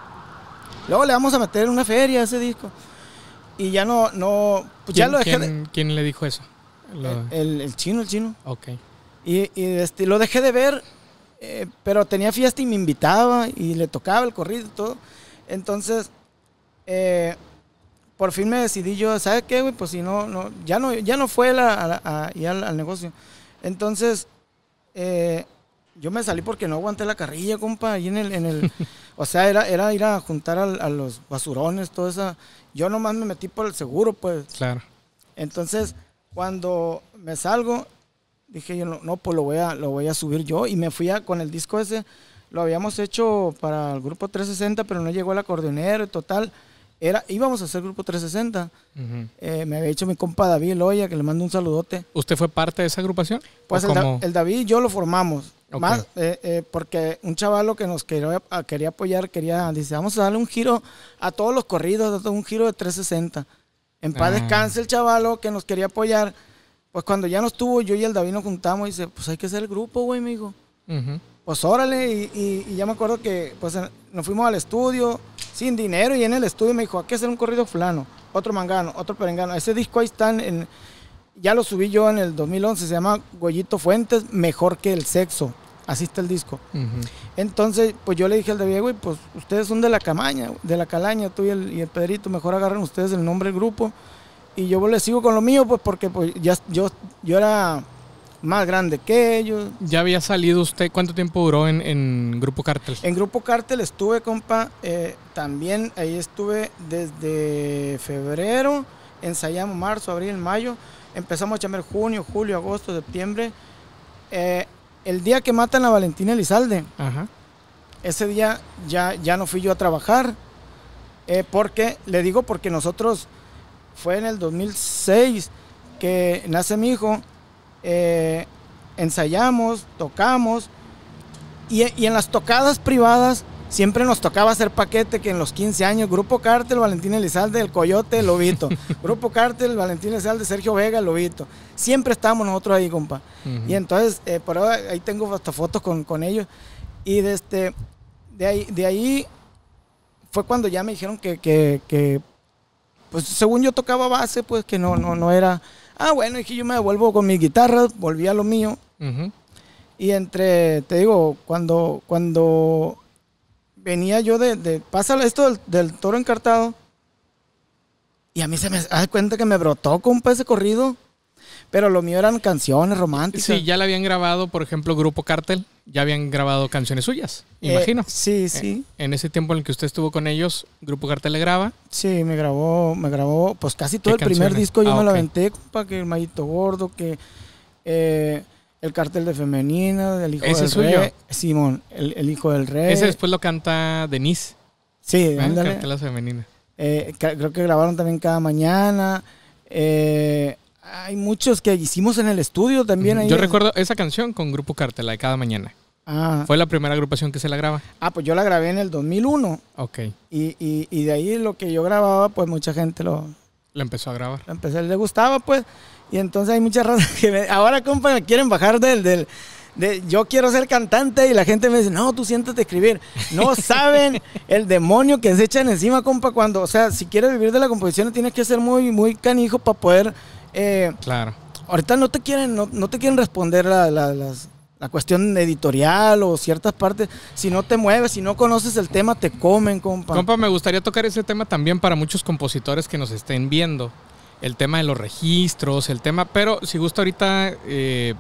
Luego le vamos a meter una feria ese disco. Y ya no, no, pues ya lo dejé. ¿quién, le dijo eso? El, el, chino, el chino. Ok. Y, este, lo dejé de ver, eh, pero tenía fiesta y me invitaba y le tocaba el corrido y todo. Entonces, eh, por fin me decidí yo, ¿sabes qué, güey? Pues si no, no, ya no, ya no fue la, a, al, negocio. Entonces, eh, yo me salí porque no aguanté la carrilla, compa, ahí en el, o sea, era, ir a juntar a, a, los basurones, todo eso. Yo nomás me metí por el seguro, pues. Claro. Entonces, cuando me salgo, dije yo, no, no, pues lo voy, a, lo voy a subir yo. Y me fui con el disco ese, lo habíamos hecho para el grupo 360, pero no llegó el acordeonero, total. Era, íbamos a hacer grupo 360. Eh, me había dicho mi compa David Loya, que le mando un saludote. ¿Usted fue parte de esa agrupación? Pues el, David y yo lo formamos. Más, eh, eh, porque un chavalo que nos quería, ah, quería apoyar, quería, dice, vamos a darle un giro a todos los corridos, un giro de 360. En paz ah. descanse el chavalo que nos quería apoyar pues cuando ya no estuvo, yo y el David nos juntamos y dice, pues hay que hacer el grupo, güey, amigo. Pues órale, y, y, ya me acuerdo que pues nos fuimos al estudio sin dinero y en el estudio me dijo, hay que hacer un corrido fulano, otro mangano, otro perengano. Ese disco ahí está en, ya lo subí yo en el 2011, se llama Goyito Fuentes, mejor que el sexo. Así está el disco. Entonces, pues yo le dije al David, güey, pues ustedes son de la camaña, de la calaña, tú y el, y el Pedrito, mejor agarren ustedes el nombre del grupo y yo le sigo con lo mío, pues porque pues, ya, yo, yo era más grande que ellos. ¿Ya había salido usted? ¿Cuánto tiempo duró en, Grupo Cártel? En Grupo Cártel estuve, compa, eh, también ahí estuve desde febrero, ensayamos marzo, abril, mayo, empezamos a llamar junio, julio, agosto, septiembre. Eh, el día que matan a Valentina Elizalde, ese día ya, ya no fui yo a trabajar, eh, porque, le digo porque nosotros fue en el 2006 que nace mi hijo, eh, ensayamos, tocamos, y, en las tocadas privadas siempre nos tocaba hacer paquete, que en los 15 años, Grupo Cártel, Valentín Elizalde, El Coyote, Lobito, Grupo Cártel, Valentín Elizalde, Sergio Vega, Lobito. Siempre estábamos nosotros ahí, compa. Y entonces, eh, por ahí tengo fotos con, ellos. Y este, de, ahí, de ahí fue cuando ya me dijeron que pues según yo tocaba base, pues que no, no, no era, ah, bueno, dije yo me devuelvo con mi guitarra, volví a lo mío. Y entre, te digo, cuando, cuando venía yo de, de pasa esto del, toro encartado, y a mí se me hace cuenta que me brotó con un de corrido. Pero lo mío eran canciones románticas. Sí, ya la habían grabado, por ejemplo, Grupo Cartel, ya habían grabado canciones suyas, eh, imagino. Sí, eh, sí. en ese tiempo en el que usted estuvo con ellos, Grupo Cartel le graba. Sí, me grabó, me grabó, pues casi todo el primer disco yo ah, me lo aventé, compa, que el Mayito Gordo, que eh, el Cartel de Femenina, del Hijo ¿Ese es Suyo? Simón, el, Hijo del Rey. Ese después lo canta Denise. Sí, ándale. Cartel de Femenina. creo que grabaron también cada mañana. Eh, hay muchos que hicimos en el estudio también. yo recuerdo esa canción con Grupo Cartel, de cada mañana. Ah. Fue la primera agrupación que se la graba. Ah, pues yo la grabé en el 2001. Ok. Y, y, y de ahí lo que yo grababa, pues mucha gente lo... Lo empezó a grabar. La le gustaba, pues. Y entonces hay muchas razas que me... ahora, compa, me quieren bajar del... del de, yo quiero ser cantante y la gente me dice, no, tú siéntate a escribir. No saben el demonio que se echan encima, compa, cuando, o sea, si quieres vivir de la composición tienes que ser muy, muy canijo para poder eh, claro. Ahorita no te quieren, no, te quieren responder la, la, cuestión editorial o ciertas partes. Si no te mueves, si no conoces el tema, te comen, compa. Compa, me gustaría tocar ese tema también para muchos compositores que nos estén viendo. El tema de los registros, el tema. Pero si gusta ahorita eh,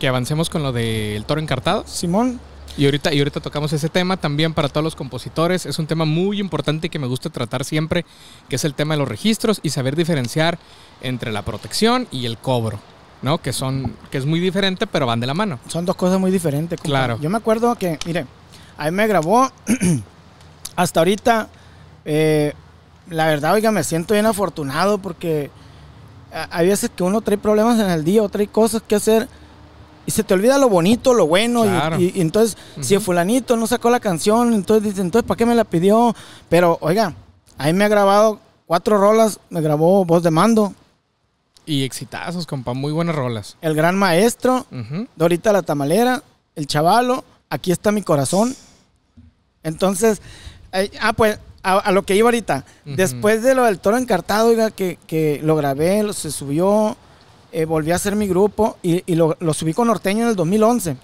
que avancemos con lo del toro encartado. Simón. Y ahorita, y ahorita tocamos ese tema también para todos los compositores. Es un tema muy importante que me gusta tratar siempre, que es el tema de los registros y saber diferenciar entre la protección y el cobro, ¿no? Que son, que es muy diferente, pero van de la mano. Son dos cosas muy diferentes. Claro. Yo me acuerdo que, mire, ahí me grabó, hasta ahorita, eh, la verdad, oiga, me siento bien afortunado porque hay veces que uno trae problemas en el día o trae cosas que hacer y se te olvida lo bonito, lo bueno. Claro. Y, entonces, si fulanito no sacó la canción, entonces entonces, ¿para qué me la pidió? Pero, oiga, ahí me ha grabado cuatro rolas, me grabó voz de mando, y exitazos, compa, muy buenas rolas. El Gran Maestro, Dorita la Tamalera, El Chavalo, Aquí está mi corazón. Entonces, eh, ah, pues, a, lo que iba ahorita. Después de lo del toro encartado, oiga, que, lo grabé, se subió, eh, volví a hacer mi grupo y, lo, subí con Norteño en el 2011.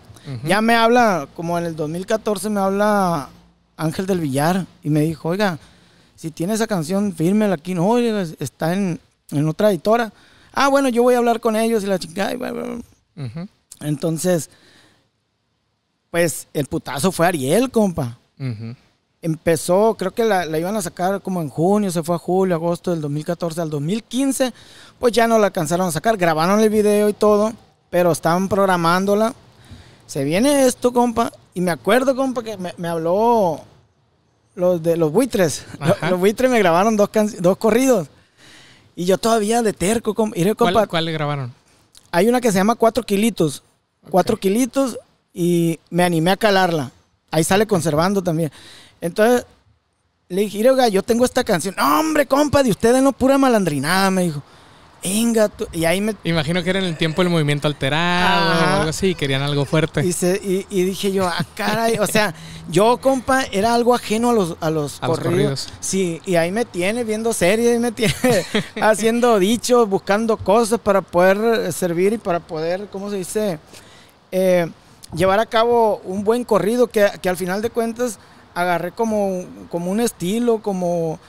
Ya me habla, como en el 2014 me habla Ángel del Villar y me dijo, oiga, si tiene esa canción, fírmela aquí. No, está en, en otra editora ah, bueno, yo voy a hablar con ellos y la chingada. Entonces, pues el putazo fue Ariel, compa. Empezó, creo que la, iban a sacar como en junio, se fue a julio, agosto del 2014 al 2015. Pues ya no la alcanzaron a sacar, grabaron el video y todo, pero estaban programándola. Se viene esto, compa, y me acuerdo, compa, que me, habló los de los buitres. Los, buitres me grabaron dos, dos corridos. Y yo todavía de terco, ¿Cuál, le grabaron? Hay una que se llama Cuatro Kilitos. Cuatro Kilitos y me animé a calarla. Ahí sale conservando también. Entonces le dije, yo tengo esta canción. No, hombre, compa, de ustedes no pura malandrinada, me dijo. Venga, y ahí me... Imagino que era en el tiempo el movimiento alterado o algo así, querían algo fuerte. Y, y, dije yo, ah, caray, o sea, yo, compa, era algo ajeno a los, a los, corridos. Sí, y ahí me tiene viendo series, ahí me tiene haciendo dichos, buscando cosas para poder servir y para poder, ¿cómo se dice? Eh, llevar a cabo un buen corrido que, al final de cuentas agarré como, como un estilo, como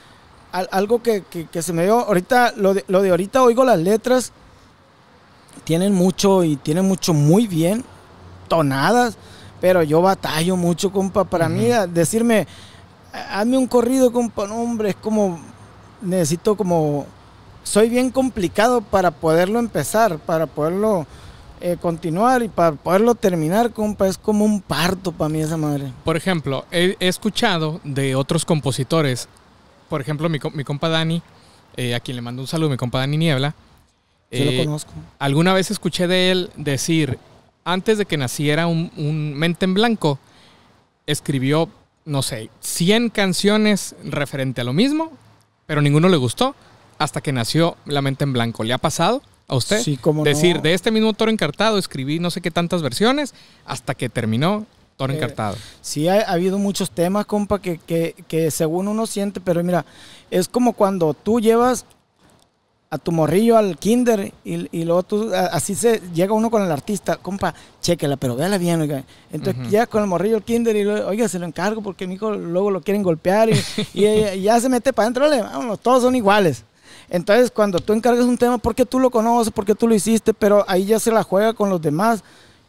algo que, se me dio ahorita, lo de, lo de ahorita oigo las letras, tienen mucho y tienen mucho muy bien, tonadas, pero yo batallo mucho, compa. Para mí, decirme, hazme un corrido, compa, no, hombre, es como, necesito como, soy bien complicado para poderlo empezar, para poderlo eh, continuar y para poderlo terminar, compa. Es como un parto para mí esa madre. Por ejemplo, he escuchado de otros compositores por ejemplo, mi, mi compa Dani, eh, a quien le mando un saludo, mi compa Dani Niebla. Yo lo eh, conozco. Alguna vez escuché de él decir, antes de que naciera un, mente en blanco, escribió, no sé, 100 canciones referente a lo mismo, pero ninguno le gustó hasta que nació La mente en blanco. ¿Le ha pasado? a usted. Sí, como decir, de este mismo toro encartado escribí no sé qué tantas versiones hasta que terminó eh, encartado. sí, ha, habido muchos temas, compa, que, según uno siente, pero mira, es como cuando tú llevas a tu morrillo al kinder y, y luego tú, así se llega uno con el artista, compa, chéquela, pero véala bien, oiga. Entonces llega con el morrillo al kinder y luego, oiga, se lo encargo porque mi hijo luego lo quieren golpear y, ya se mete para adentro, vamos, todos son iguales. Entonces cuando tú encargas un tema, porque tú lo conoces, porque tú lo hiciste, pero ahí ya se la juega con los demás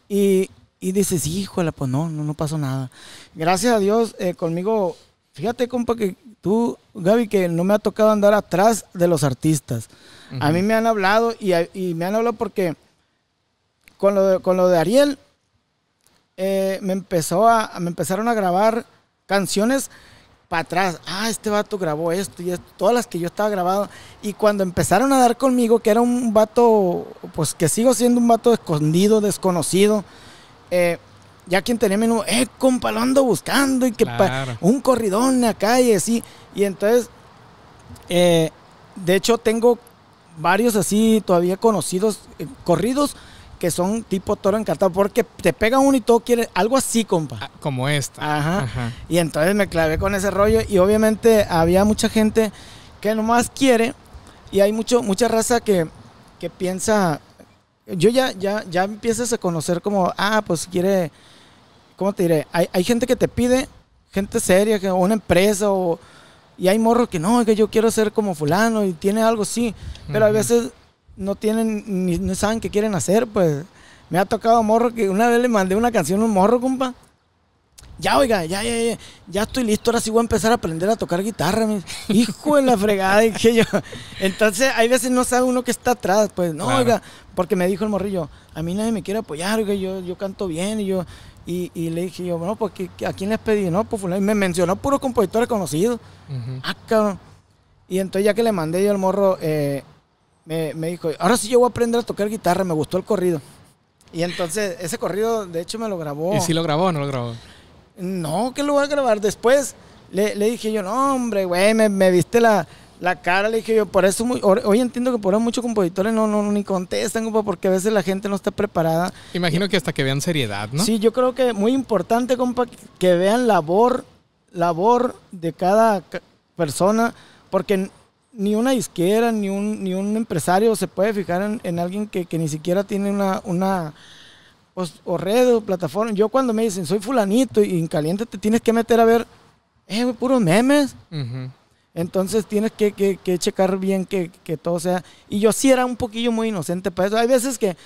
y, y dices, híjole, pues no, no, no pasó nada. Gracias a Dios, eh, conmigo, fíjate, compa, que tú, Gaby, que no me ha tocado andar atrás de los artistas. A mí me han hablado y, me han hablado porque con lo de, Ariel eh, me, empezó a, me empezaron a grabar canciones para atrás. Ah, este vato grabó esto y esto, todas las que yo estaba grabando. Y cuando empezaron a dar conmigo, que era un vato, pues que sigo siendo un vato escondido, desconocido, eh, ya quien tenía menú, eh, compa, lo ando buscando y que un corridón acá y así. Y entonces, eh, de hecho, tengo varios así todavía conocidos, eh, corridos, que son tipo toro encantado, porque te pega uno y todo quiere algo así, compa. Ah, como esta. Ajá. Y entonces me clavé con ese rollo y obviamente había mucha gente que nomás quiere y hay mucho, mucha raza que, que piensa yo ya, ya, ya empiezas a conocer como, ah, pues quiere, ¿cómo te diré? Hay, gente que te pide, gente seria, que, una empresa, y hay morros que no, que yo quiero ser como fulano y tiene algo, sí, pero a veces no tienen, ni no saben qué quieren hacer, pues. Me ha tocado morro que una vez le mandé una canción a un morro, compa, ya oiga, ya, ya, ya, ya estoy listo, ahora sí voy a empezar a aprender a tocar guitarra, hijo en la fregada, y yo, entonces hay veces no sabe uno que está atrás, pues, no, oiga, porque me dijo el morrillo, a mí nadie me quiere apoyar, oiga, yo, yo canto bien, y yo, y, le dije yo, bueno, pues ¿a quién les pedí? No, pues me mencionó puros compositores conocidos. Ah, y entonces ya que le mandé yo al morro, eh, me, me, dijo, ahora sí yo voy a aprender a tocar guitarra, me gustó el corrido. Y entonces ese corrido, de hecho, me lo grabó. ¿Y si lo grabó o no lo grabó? No, que lo voy a grabar. Después le, dije yo, no, hombre, güey, me, viste la, cara, le dije yo, por eso hoy entiendo que por eso muchos compositores no, no, ni contestan, compa, porque a veces la gente no está preparada. Imagino que hasta que vean seriedad, ¿no? Sí, yo creo que muy importante, compa, que vean labor, labor de cada persona, porque ni una izquierda ni un, ni un empresario se puede fijar en, alguien que, que, ni siquiera tiene una, una o, o red plataforma. Yo cuando me dicen, soy fulanito y en caliente te tienes que meter a ver, eh, puros memes. Entonces tienes que, checar bien que, todo sea. Y yo sí era un poquillo muy inocente para eso. Hay veces que,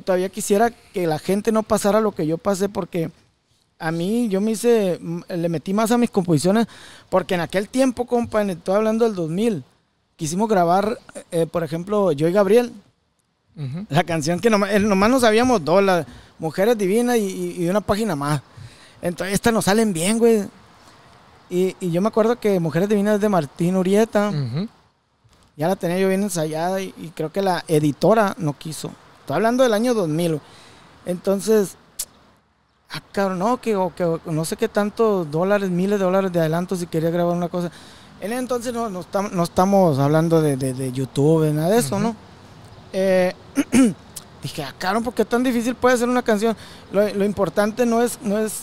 todavía quisiera que la gente no pasara lo que yo pasé porque a mí yo me hice, mm, le metí más a mis composiciones porque en aquel tiempo, compa, estoy hablando del 2000, quisimos grabar, eh, por ejemplo, yo y Gabriel, la canción que nomás, nomás no sabíamos dos, Mujeres Divinas y, una página más. Entonces, estas nos salen bien, güey. Y, yo me acuerdo que Mujeres Divinas es de Martín Urieta, ya la tenía yo bien ensayada y, creo que la editora no quiso. Estoy hablando del año 2000. Entonces, ah, cabrón, no, que, no sé qué tantos dólares, miles de dólares de adelanto si quería grabar una cosa. En ese entonces no, estamos, hablando de, YouTube, nada de eso, ¿no? Eh, Dije, ah, caro, ¿por qué tan difícil puede ser una canción? Lo, importante no es, no, es,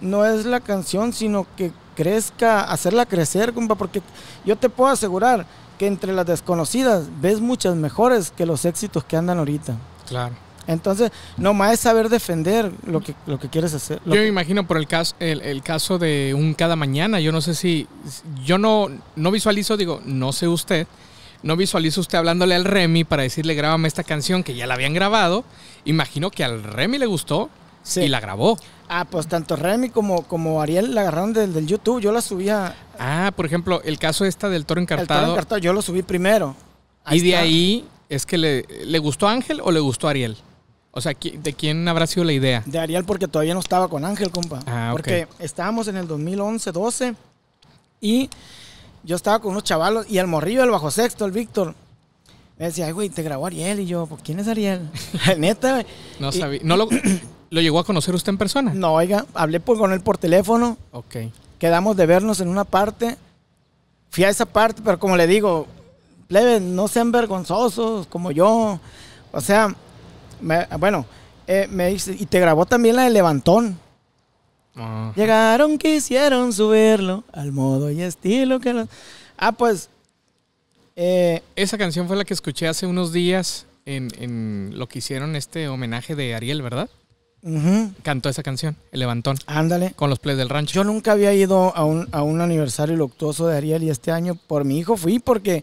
no es la canción, sino que crezca, hacerla crecer, compa, porque yo te puedo asegurar que entre las desconocidas ves muchas mejores que los éxitos que andan ahorita. Claro. Entonces, nomás es saber defender lo que, lo que quieres hacer. Yo me imagino por el caso, el, el, caso de un cada mañana. Yo no sé si. Yo no, no visualizo, digo, no sé usted no visualizo usted hablándole al Remy para decirle grábame esta canción que ya la habían grabado. Imagino que al Remy le gustó y la grabó. Ah, pues tanto Remy como, como Ariel la agarraron del, YouTube. Yo la subía. Ah, por ejemplo, el caso esta del toro encartado. El toro encartado, yo lo subí primero. y de ahí es que le, gustó Ángel o le gustó Ariel. O sea, ¿de quién habrá sido la idea? De Ariel, porque todavía no estaba con Ángel, compa. Ah, Porque estábamos en el 2011, 12 y yo estaba con unos chavalos y el morrillo el bajo sexto, el Víctor, me decía, ay, güey, te grabó Ariel. Y yo, ¿por pues, quién es Ariel? La neta, güey. No sabía. ¿No lo, llegó a conocer usted en persona? No, oiga, hablé con él por teléfono. Ok. Quedamos de vernos en una parte. Fui a esa parte, pero como le digo, plebes, no sean vergonzosos como yo. O sea, bueno, eh, me dice, y te grabó también la de Levantón. Llegaron, quisieron subirlo al modo y estilo que los Ah, pues... Eh, esa canción fue la que escuché hace unos días en, lo que hicieron este homenaje de Ariel, ¿verdad? Cantó esa canción, El Levantón. Ándale. Con los plays del rancho. Yo nunca había ido a un, a un aniversario luctuoso de Ariel y este año por mi hijo fui porque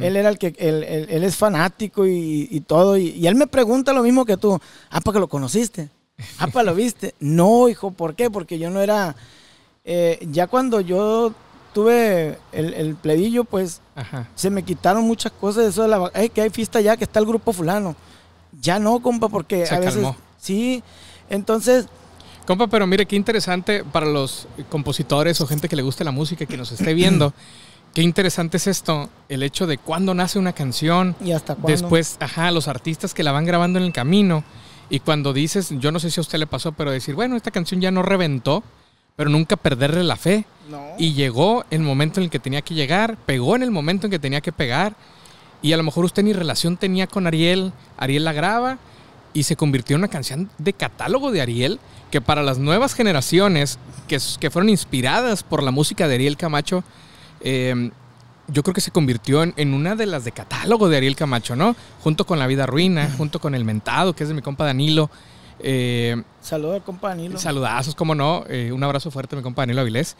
él era el que, él, es fanático y, todo. Y, y, él me pregunta lo mismo que tú. Ah, porque lo conociste. Apa, ah, pues, ¿lo viste? No, hijo, ¿por qué? Porque yo no era. Eh, ya cuando yo tuve el, el plebillo, pues se me quitaron muchas cosas. Eso de la. ¡ay! que hay fiesta ya, que está el grupo Fulano. Ya no, compa, porque se a veces. Sí, entonces. Compa, pero mire qué interesante para los compositores o gente que le guste la música que nos esté viendo. qué interesante es esto, el hecho de cuándo nace una canción. Y hasta cuándo. Después, ajá, los artistas que la van grabando en el camino y cuando dices, yo no sé si a usted le pasó, pero decir, bueno, esta canción ya no reventó, pero nunca perderle la fe. Y llegó el momento en el que tenía que llegar, pegó en el momento en que tenía que pegar. Y a lo mejor usted ni relación tenía con Ariel. Ariel la graba y se convirtió en una canción de catálogo de Ariel que para las nuevas generaciones que, que fueron inspiradas por la música de Ariel Camacho, eh, yo creo que se convirtió en, una de las de catálogo de Ariel Camacho, ¿no? Junto con La Vida Ruina, junto con El Mentado, que es de mi compa Danilo. Eh, Saludos, compa Danilo. Saludazos, cómo no. Eh, un abrazo fuerte, mi compa Danilo Avilés.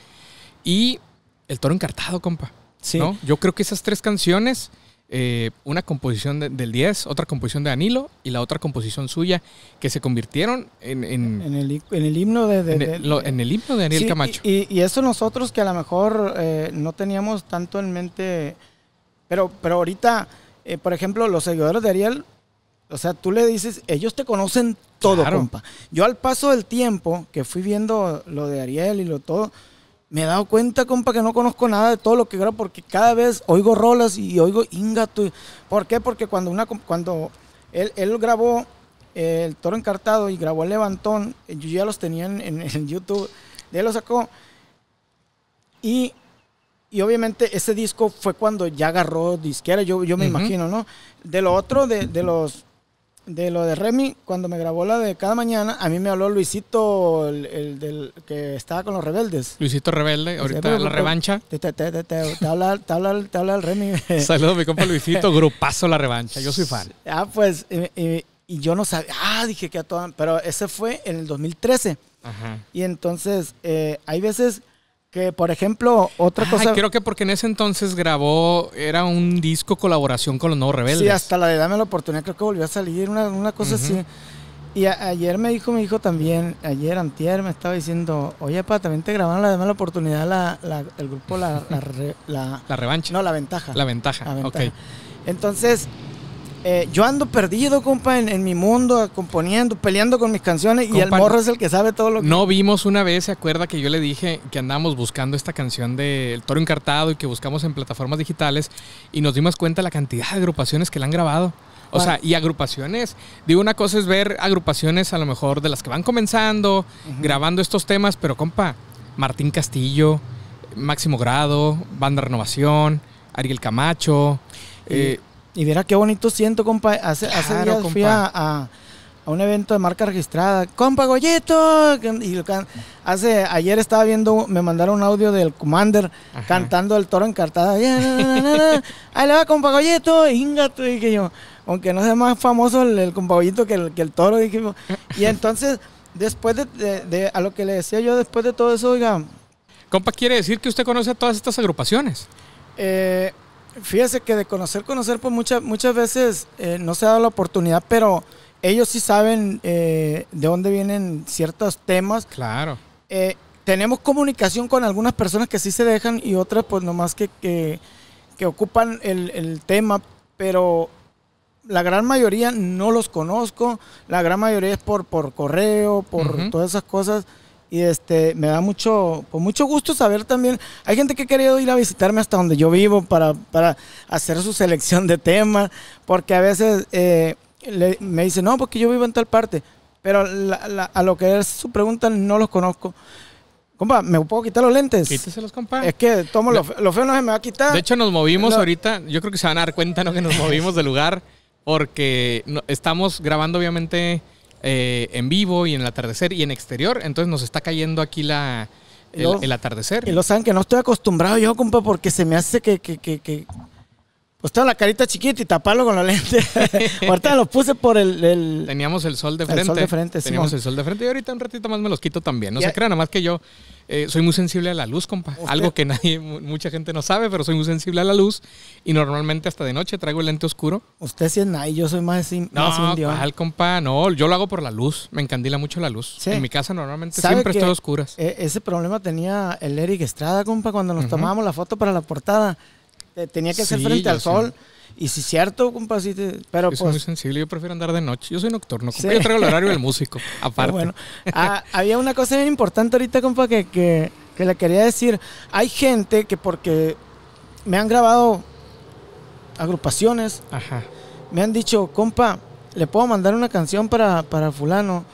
Y El Toro Encartado, compa. Sí. Yo creo que esas tres canciones eh, una composición del 10, otra composición de Anilo, y la otra composición suya, que se convirtieron en... En, el, himno de, en, himno de Daniel Camacho. Y, eso nosotros que a lo mejor eh, no teníamos tanto en mente, pero, pero ahorita, eh, por ejemplo, los seguidores de Ariel, o sea, tú le dices, ellos te conocen todo, compa. Yo al paso del tiempo que fui viendo lo de Ariel y lo todo me he dado cuenta, compa, que no conozco nada de todo lo que grabo porque cada vez oigo rolas y oigo ingato. ¿Por qué? Porque cuando una cuando él, grabó eh, El Toro Encartado y grabó El Levantón, yo ya los tenía en, YouTube, de él lo sacó. Y, obviamente ese disco fue cuando ya agarró disquera, yo, yo me imagino, ¿no? De lo otro, de, de los de lo de Remy, cuando me grabó la de cada mañana, a mí me habló Luisito, el, del que estaba con los rebeldes. Luisito Rebelde, ahorita la revancha. Te, habla, te, habla, habla el Remy. Saludos, mi compa Luisito, grupazo la revancha, yo soy fan. Ah, pues, y, yo no sabía, ah, dije que a todas, pero ese fue en el 2013. Ajá. Y entonces, eh, hay veces que, por ejemplo, otra Ay, cosa. Creo que porque en ese entonces grabó, era un disco colaboración con los Nuevos Rebeldes. Sí, hasta la de Dame la oportunidad, creo que volvió a salir, una, cosa así. Y ayer me dijo mi hijo también, ayer, antier, me estaba diciendo, oye, pa, también te grabaron la de la oportunidad la, el grupo la, la, Revancha. No, La Ventaja. La Ventaja, la ventaja. ok. Entonces, eh, yo ando perdido, compa, en, mi mundo, componiendo, peleando con mis canciones y el morro es el que sabe todo lo que... No vimos una vez, ¿se acuerda que yo le dije que andábamos buscando esta canción de El Toro Encartado y que buscamos en plataformas digitales y nos dimos cuenta la cantidad de agrupaciones que la han grabado? O sea, y agrupaciones. Digo, una cosa es ver agrupaciones a lo mejor de las que van comenzando, grabando estos temas, pero compa, Martín Castillo, Máximo Grado, Banda Renovación, Ariel Camacho. Eh, y mira qué bonito siento, compa. Hace, a, un evento de marca registrada. Compa Goyeto, Y hace, ayer estaba viendo, me mandaron un audio del Commander cantando el toro encartado. Ahí le va, compa Goyeto, Ingato. Y que yo, aunque no sea más famoso el, compa que el, que el toro. Dije, y entonces, después de, a lo que le decía yo, después de todo eso, oiga. Compa, quiere decir que usted conoce a todas estas agrupaciones. Eh, Fíjese que de conocer, conocer, pues muchas, muchas veces eh, no se ha dado la oportunidad, pero ellos sí saben eh, de dónde vienen ciertos temas. Claro. Eh, tenemos comunicación con algunas personas que sí se dejan y otras pues nomás que, que, que ocupan el, tema, pero la gran mayoría no los conozco, la gran mayoría es por, por correo, por todas esas cosas. Y este, me da mucho, pues mucho gusto saber también. Hay gente que ha querido ir a visitarme hasta donde yo vivo para, para hacer su selección de tema porque a veces eh, me dicen, no, porque yo vivo en tal parte. Pero a lo que es su pregunta, no los conozco. Compa, ¿me puedo quitar los lentes? Quítaselos, compa. Es que tomo los feo no se me va a quitar. De hecho, nos movimos ahorita. Yo creo que se van a dar cuenta, ¿no? Que nos movimos de lugar porque estamos grabando, obviamente eh, en vivo y en el atardecer y en exterior. Entonces nos está cayendo aquí la, el, atardecer. Y lo saben que no estoy acostumbrado yo, compa, porque se me hace que, que, que pues tengo la carita chiquita y taparlo con la lente. ahorita lo puse por el, Teníamos el sol de frente. El sol de frente, Teníamos el sol de frente y ahorita un ratito más me los quito también. No se crean, nada más que yo eh, soy muy sensible a la luz, compa. Algo que nadie, mucha gente no sabe, pero soy muy sensible a la luz y normalmente hasta de noche traigo el lente oscuro. Usted sí es nadie, yo soy más, in, no, más indio. compa, no. Yo lo hago por la luz. Me encandila mucho la luz. En mi casa normalmente siempre estoy a oscuras. E, ese problema tenía el Eric Estrada, compa, cuando nos tomábamos la foto para la portada tenía que ser frente al sol. Y si es cierto, compa, sí te... pero es pues muy sensible, yo prefiero andar de noche. Yo soy nocturno, compa, yo traigo el horario del músico, aparte. Bueno, ah, había una cosa bien importante ahorita, compa, que, que, que le quería decir. Hay gente que porque me han grabado agrupaciones, me han dicho, compa, le puedo mandar una canción para, fulano.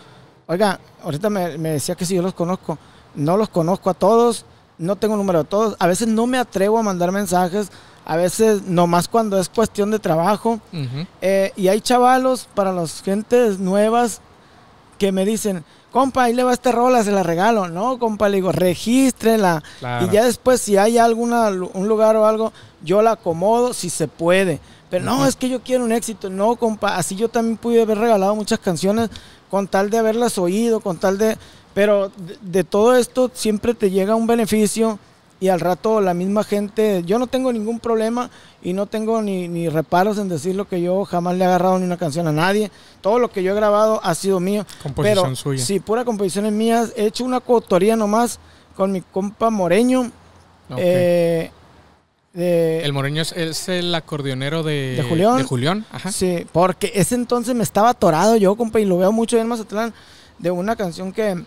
Oiga, ahorita me, me decía que si yo los conozco. No los conozco a todos, no tengo número de todos. A veces no me atrevo a mandar mensajes. A veces nomás cuando es cuestión de trabajo. Eh, y hay chavalos para las gentes nuevas que me dicen, compa, ahí le va esta rola, se la regalo. No, compa, le digo, regístrela. Y ya después, si hay alguna, un lugar o algo, yo la acomodo si se puede. Pero no, es que yo quiero un éxito. No, compa, así yo también pude haber regalado muchas canciones con tal de haberlas oído, con tal de pero de, todo esto siempre te llega un beneficio y al rato la misma gente, yo no tengo ningún problema y no tengo ni, reparos en decir lo que yo jamás le he agarrado ni una canción a nadie. Todo lo que yo he grabado ha sido mío. Composición suya. Sí, pura composiciones mías. He hecho una coautoría nomás con mi compa Moreño. Eh, el Moreño es, el acordeonero de, de Julián. Sí, porque ese entonces me estaba atorado yo, compa, y lo veo mucho en Mazatlán, de una canción que,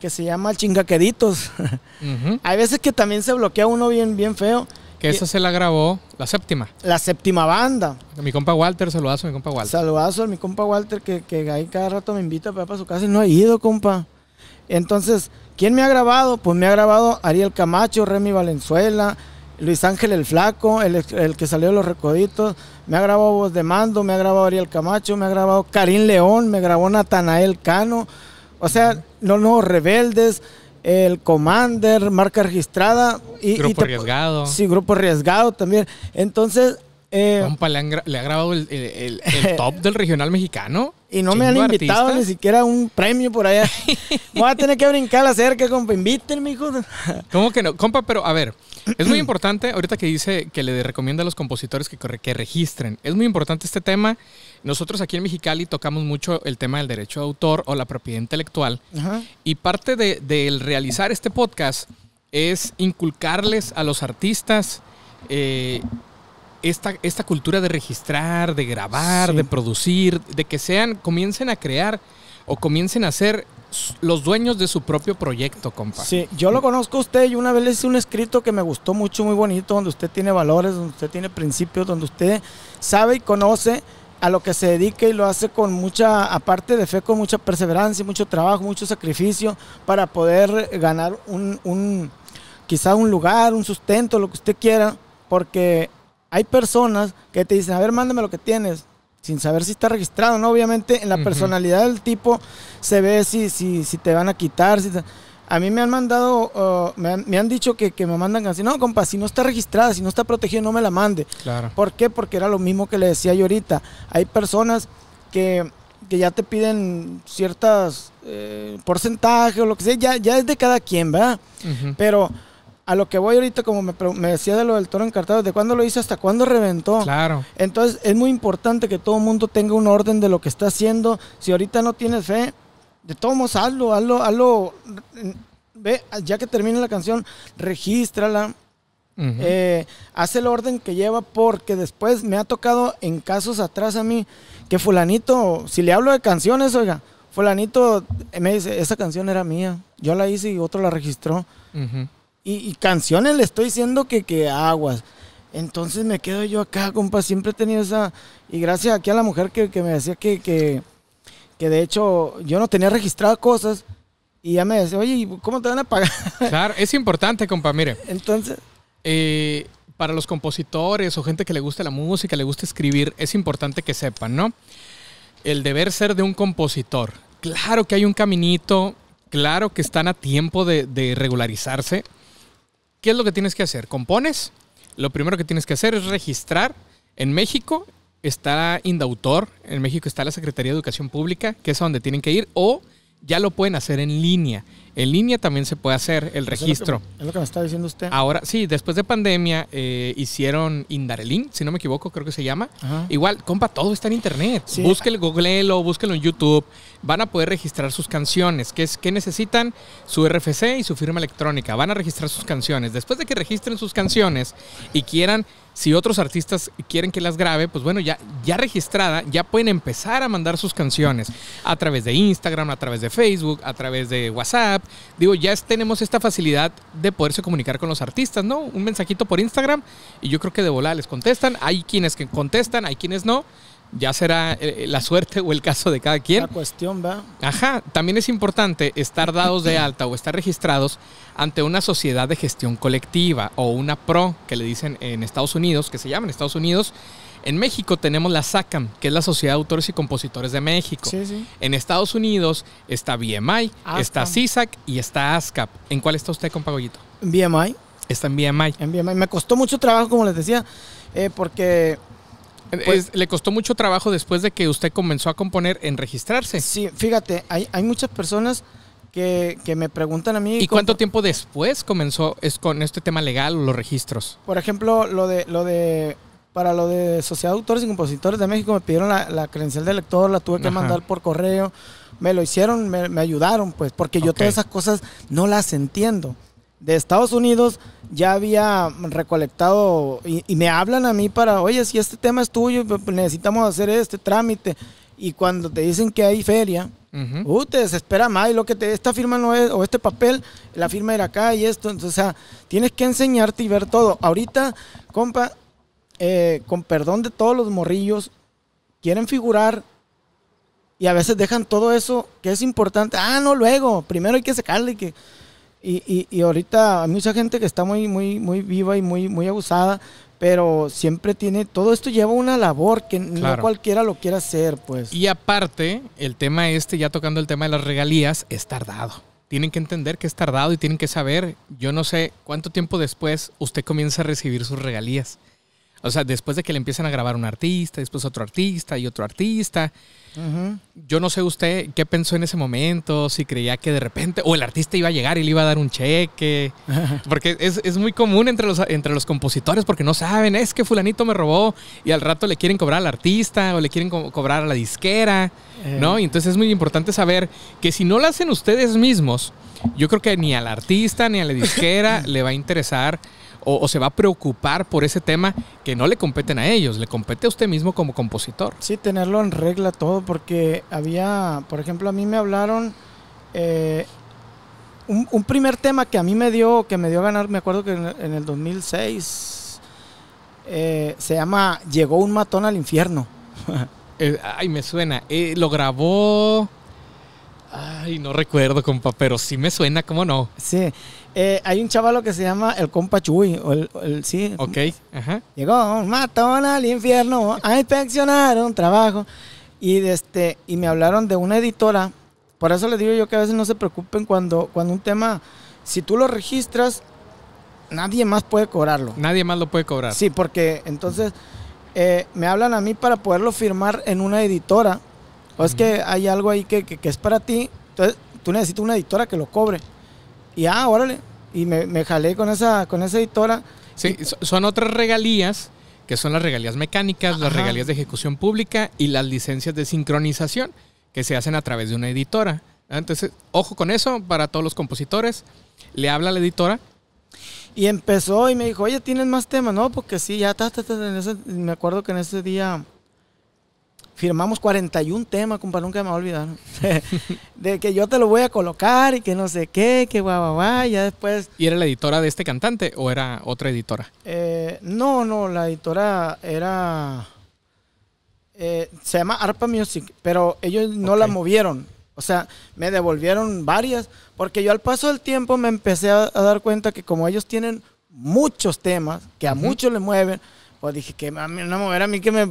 que se llama chingaqueditos. Hay veces que también se bloquea uno bien, bien feo. Que esa se la grabó la séptima. La séptima banda. Mi compa Walter, saludazo a mi compa Walter. Saludazo a mi compa Walter, que, que ahí cada rato me invita para, su casa y no ha ido, compa. Entonces, ¿quién me ha grabado? Pues me ha grabado Ariel Camacho, Remy Valenzuela, Luis Ángel el Flaco, el, que salió de Los Recoditos. Me ha grabado Voz de Mando, me ha grabado Ariel Camacho, me ha grabado Karim León, me grabó Natanael Cano. O sea, no, no, Rebeldes, el Commander, marca registrada. Y, grupo y arriesgado. Sí, grupo arriesgado también. Entonces. Eh, compa, ¿le, ha grabado el, top del regional mexicano. Y no me han invitado ni siquiera un premio por allá. Voy a tener que brincar la cerca, compa. Invítenme, hijo. ¿Cómo que no? Compa, pero a ver, es muy importante, ahorita que dice que le recomienda a los compositores que, que registren, es muy importante este tema nosotros aquí en Mexicali tocamos mucho el tema del derecho de autor o la propiedad intelectual. Y parte del de, realizar este podcast es inculcarles a los artistas eh, esta, esta, cultura de registrar, de grabar, de producir, de que sean, comiencen a crear o comiencen a ser los dueños de su propio proyecto, compa. Sí, yo lo conozco a usted y una vez le hice un escrito que me gustó mucho, muy bonito, donde usted tiene valores, donde usted tiene principios, donde usted sabe y conoce a lo que se dedica y lo hace con mucha, aparte de fe, con mucha perseverancia, mucho trabajo, mucho sacrificio para poder ganar un, quizá un lugar, un sustento, lo que usted quiera, porque hay personas que te dicen, a ver, mándame lo que tienes, sin saber si está registrado, ¿no? Obviamente en la personalidad del tipo se ve si, si, si te van a quitar, si a mí me han mandado, me, han, dicho que, me mandan así, no, compa, si no está registrada, si no está protegida, no me la mande. Claro. ¿Por qué? Porque era lo mismo que le decía yo ahorita. Hay personas que, ya te piden ciertas eh, porcentajes o lo que sea, ya, ya es de cada quien, ¿verdad? Pero a lo que voy ahorita, como me, decía de lo del toro encartado, ¿de cuándo lo hizo hasta cuándo reventó? Claro. Entonces es muy importante que todo el mundo tenga un orden de lo que está haciendo. Si ahorita no tienes fe, de todos modos, hazlo, hazlo, hazlo. Ve, ya que termine la canción, regístrala. Eh, haz el orden que lleva porque después me ha tocado en casos atrás a mí que fulanito, si le hablo de canciones, oiga, fulanito me dice, esa canción era mía, yo la hice y otro la registró. y, canciones le estoy diciendo que, que aguas. Entonces me quedo yo acá, compa, siempre he tenido esa... Y gracias aquí a la mujer que, me decía que que de hecho yo no tenía registrado cosas y ya me decía, oye, ¿cómo te van a pagar? Claro, es importante, compa, mire. Entonces... Eh, para los compositores o gente que le gusta la música, le gusta escribir, es importante que sepan, ¿no? El deber ser de un compositor. Claro que hay un caminito, claro que están a tiempo de, de regularizarse. ¿Qué es lo que tienes que hacer? ¿Compones? Lo primero que tienes que hacer es registrar en México está Indautor, en México está la Secretaría de Educación Pública, que es a donde tienen que ir, o ya lo pueden hacer en línea. En línea también se puede hacer el registro. Es lo, que, me está diciendo usted. Ahora, sí, después de pandemia eh, hicieron Indarelin, si no me equivoco, creo que se llama. Igual, compa, todo está en internet. Sí. Búsquelo, Elo, búsquelo en YouTube. Van a poder registrar sus canciones. ¿Qué, es, necesitan? Su RFC y su firma electrónica. Van a registrar sus canciones. Después de que registren sus canciones y quieran si otros artistas quieren que las grabe, pues bueno, ya, ya registrada, ya pueden empezar a mandar sus canciones a través de Instagram, a través de Facebook, a través de WhatsApp, digo, ya tenemos esta facilidad de poderse comunicar con los artistas, ¿no? Un mensajito por Instagram y yo creo que de volada les contestan. Hay quienes que contestan, hay quienes no. Ya será eh, eh, la suerte o el caso de cada quien. La cuestión va. Ajá, también es importante estar dados de alta o estar registrados ante una sociedad de gestión colectiva o una PRO que le dicen en Estados Unidos, que se llama en Estados Unidos en México tenemos la SACAM, que es la Sociedad de Autores y Compositores de México. En Estados Unidos está BMI, está CISAC y está ASCAP. ¿En cuál está usted, compagollito? BMI. Está en BMI. En BMI. Me costó mucho trabajo, como les decía, eh, porque... Pues, le costó mucho trabajo después de que usted comenzó a componer en registrarse. Sí, fíjate, hay, muchas personas que, me preguntan a mí. ¿Y cuánto tiempo después comenzó es con este tema legal o los registros? Por ejemplo, lo de, lo de para lo de Sociedad de Autores y Compositores de México me pidieron la, credencial de lector, la tuve que mandar por correo, me lo hicieron, me, ayudaron, pues, porque yo todas esas cosas no las entiendo. De Estados Unidos ya había recolectado y, me hablan a mí para, oye, si este tema es tuyo, pues, necesitamos hacer este trámite. Y cuando te dicen que hay feria, Uh te desespera más y lo que te, esta firma no es, o este papel, la firma era acá y esto, entonces, o sea, tienes que enseñarte y ver todo. Ahorita, compa, eh, con perdón de todos los morrillos, quieren figurar y a veces dejan todo eso que es importante. Ah, no, luego, primero hay que sacarle. Que... Y, y, y ahorita hay mucha gente que está muy, muy, muy viva y muy, muy abusada, pero siempre tiene, todo esto lleva una labor que no cualquiera lo quiera hacer, pues. Y aparte, el tema este, ya tocando el tema de las regalías, es tardado. Tienen que entender que es tardado y tienen que saber, yo no sé cuánto tiempo después usted comienza a recibir sus regalías. O sea, después de que le empiezan a grabar un artista, después otro artista y otro artista. Yo no sé usted qué pensó en ese momento, si creía que de repente, o el artista iba a llegar y le iba a dar un cheque. Porque es, muy común entre los, entre los compositores porque no saben, es que fulanito me robó y al rato le quieren cobrar al artista o le quieren cobrar a la disquera, eh. ¿no? Y entonces es muy importante saber que si no lo hacen ustedes mismos, yo creo que ni al artista ni a la disquera le va a interesar o, se va a preocupar por ese tema que no le competen a ellos, le compete a usted mismo como compositor. Sí, tenerlo en regla todo, porque había, por ejemplo, a mí me hablaron eh, un, primer tema que a mí me dio, que me dio ganar, me acuerdo que en, el 2006 eh, se llama Llegó un matón al infierno. Eh, ay, me suena. lo grabó Ay, no recuerdo, compa, pero sí me suena, ¿cómo no? Sí. Eh, hay un chavalo que se llama el compa Chuy, o sí. Ok, ajá. Llegó un matón al infierno a inspeccionar un trabajo. Y, este, y me hablaron de una editora. Por eso les digo yo que a veces no se preocupen cuando, cuando un tema, si tú lo registras, nadie más puede cobrarlo. Nadie más lo puede cobrar. Sí, porque entonces eh, me hablan a mí para poderlo firmar en una editora o es que hay algo ahí que, es para ti. Entonces, tú necesitas una editora que lo cobre. Y ah, órale. Y me, jalé con esa, con esa editora. Sí, son otras regalías, que son las regalías mecánicas, las regalías de ejecución pública y las licencias de sincronización que se hacen a través de una editora. Entonces, ojo con eso para todos los compositores. Le habla a la editora. Y empezó y me dijo, oye, ¿tienes más temas? No, porque sí, ya, ta, ta, me acuerdo que en ese día firmamos 41 temas, compa, nunca me va a olvidar. de que yo te lo voy a colocar y que no sé qué, que guau, guau, ya después. ¿Y era la editora de este cantante o era otra editora? Eh, no, no, la editora era. Eh, se llama Arpa Music, pero ellos no la movieron. O sea, me devolvieron varias, porque yo al paso del tiempo me empecé a, dar cuenta que como ellos tienen muchos temas, que a muchos les mueven, pues dije que a no mover a mí que me,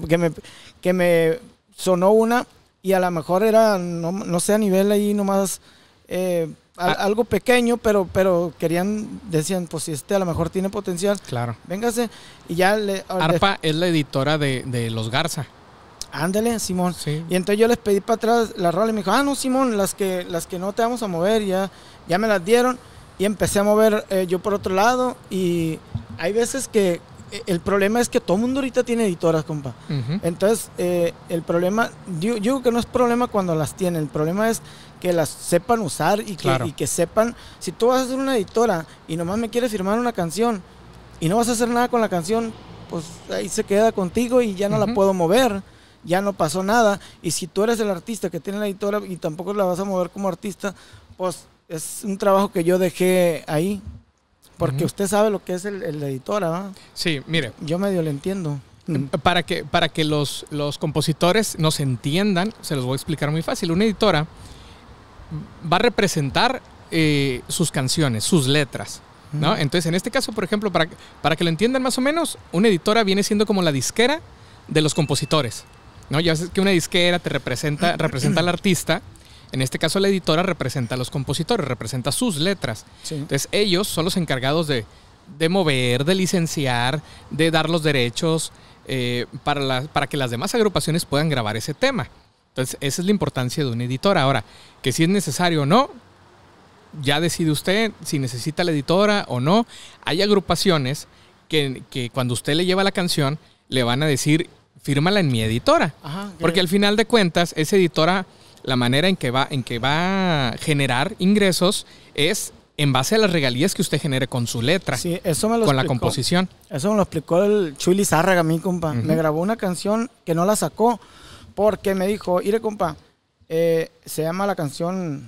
que me sonó una y a lo mejor era, no, sé, a nivel ahí nomás eh, ah. algo pequeño, pero, pero querían, decían, pues si este a lo mejor tiene potencial, claro. véngase. Y ya ah, le... Arpa es la editora de, de Los Garza. Ándale, Simón. Sí. Y entonces yo les pedí para atrás la rola y me dijo, ah, no, Simón, las que, las que no te vamos a mover, ya, ya me las dieron. Y empecé a mover eh, yo por otro lado. Y hay veces que eh, el problema es que todo mundo ahorita tiene editoras, compa. Entonces, eh, el problema, yo digo que no es problema cuando las tienen, el problema es que las sepan usar y que, que sepan, si tú vas a ser una editora y nomás me quieres firmar una canción y no vas a hacer nada con la canción, pues ahí se queda contigo y ya no la puedo mover, ya no pasó nada. Y si tú eres el artista que tiene la editora y tampoco la vas a mover como artista, pues es un trabajo que yo dejé ahí. Porque usted sabe lo que es el, editora, editora, Sí, mire. Yo medio lo entiendo. Eh, mm. Para que, para que los, los compositores nos entiendan, se los voy a explicar muy fácil. Una editora va a representar eh, sus canciones, sus letras. ¿no? Entonces, en este caso, por ejemplo, para, para que lo entiendan más o menos, una editora viene siendo como la disquera de los compositores. ¿no? Ya sabes que una disquera te representa, representa al artista en este caso la editora representa a los compositores, representa sus letras. Entonces ellos son los encargados de, mover, de licenciar, de dar los derechos eh, para, para que las demás agrupaciones puedan grabar ese tema. Entonces esa es la importancia de una editora. Ahora, que si es necesario o no, ya decide usted si necesita la editora o no. Hay agrupaciones que, cuando usted le lleva la canción, le van a decir, fírmala en mi editora. Porque al final de cuentas, esa editora la manera en que va, en que va a generar ingresos es en base a las regalías que usted genere con su letra. Sí, eso me lo Con la composición. Eso me lo explicó el Chuy Lizárraga, mi compa. Me grabó una canción que no la sacó porque me dijo, ire compa, eh, se llama la canción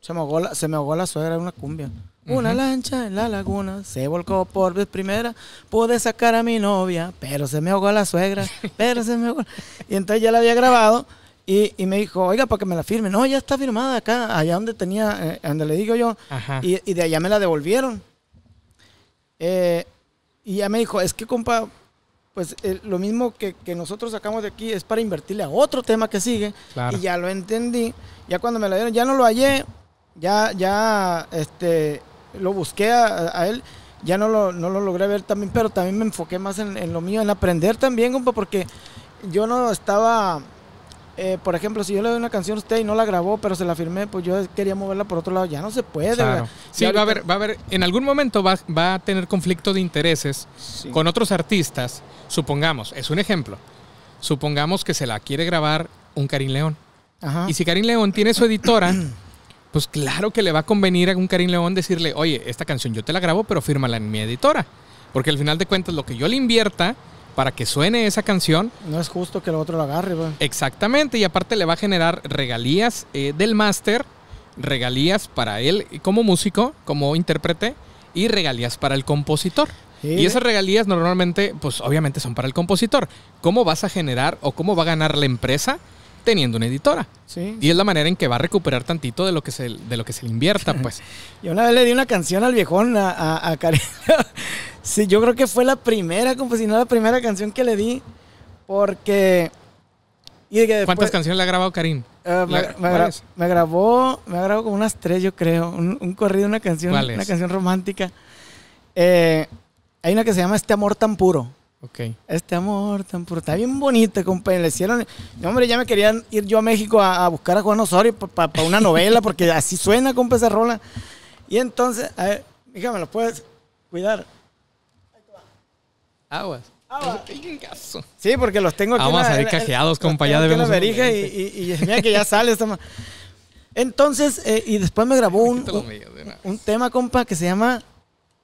se me ahogó la, suegra en una cumbia. Una lancha en la laguna se volcó por vez primera. Pude sacar a mi novia, pero se me ahogó la suegra, pero se me ahogó. Y entonces ya la había grabado, y, me dijo, oiga, para que me la firme. No, ya está firmada acá, allá donde tenía, eh, donde le digo yo. Y, de allá me la devolvieron. Eh, y ya me dijo, es que compa, pues eh, lo mismo que, nosotros sacamos de aquí es para invertirle a otro tema que sigue. Y ya lo entendí. Ya cuando me la dieron, ya no lo hallé. Ya, ya, este, lo busqué a, él. Ya no lo, logré ver también, pero también me enfoqué más en, en lo mío, en aprender también, compa, porque yo no estaba eh, por ejemplo, si yo le doy una canción a usted y no la grabó, pero se la firmé, pues yo quería moverla por otro lado, ya no se puede. Claro. Sí, va a haber, va a haber, en algún momento va, a tener conflicto de intereses con otros artistas. Supongamos, es un ejemplo. Supongamos que se la quiere grabar un Karim León. Ajá. Y si Karim León tiene su editora, pues claro que le va a convenir a un Karim León decirle, oye, esta canción yo te la grabo, pero fírmala en mi editora. Porque al final de cuentas, lo que yo le invierta para que suene esa canción. No es justo que el otro lo agarre, güey. Exactamente, y aparte le va a generar regalías eh, del máster, regalías para él como músico, como intérprete, y regalías para el compositor. Y esas regalías normalmente, pues obviamente son para el compositor. ¿Cómo vas a generar o cómo va a ganar la empresa? teniendo una editora. Sí. Y es la manera en que va a recuperar tantito de lo que se, de lo que se le invierta, pues. Yo una vez le di una canción al viejón, a, a, Sí, yo creo que fue la primera, como si no la primera canción que le di, porque... ¿Cuántas canciones le ha grabado Karim? Eh, me, me, grabó, me grabó como unas tres, yo creo, un, corrido, una canción, una canción romántica. Eh, hay una que se llama Este amor tan puro. Okay. Este amor tan puro. Está bien bonita, compañero. Le hicieron. hombre, ya me querían ir yo a México a, buscar a Juan Osorio para una novela, porque así suena, con esa rola. Y entonces, a ver, ¿lo puedes cuidar? Aguas. Aguas. Sí, porque los tengo aquí. Vamos a cajeados, compa. Ya debemos. y, y, y mira que ya sale esta. Entonces, eh, y después me grabó un, un tema, compa, que se llama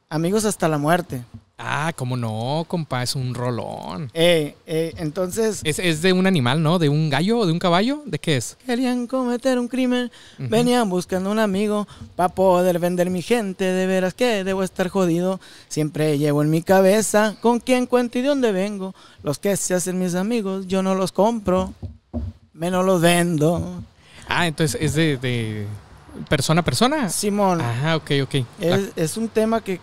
Amigos hasta la muerte. Ah, cómo no, compa, es un rolón. Eh, eh, entonces. Es, de un animal, ¿no? ¿De un gallo o de un caballo? ¿De qué es? Querían cometer un crimen, venían buscando un amigo para poder vender mi gente. De veras que debo estar jodido. Siempre llevo en mi cabeza con quién cuento y de dónde vengo. Los que se hacen mis amigos, yo no los compro, menos los vendo. Ah, entonces es de persona a persona. Simón. Ajá, ok, ok. Ah. Es, un tema que,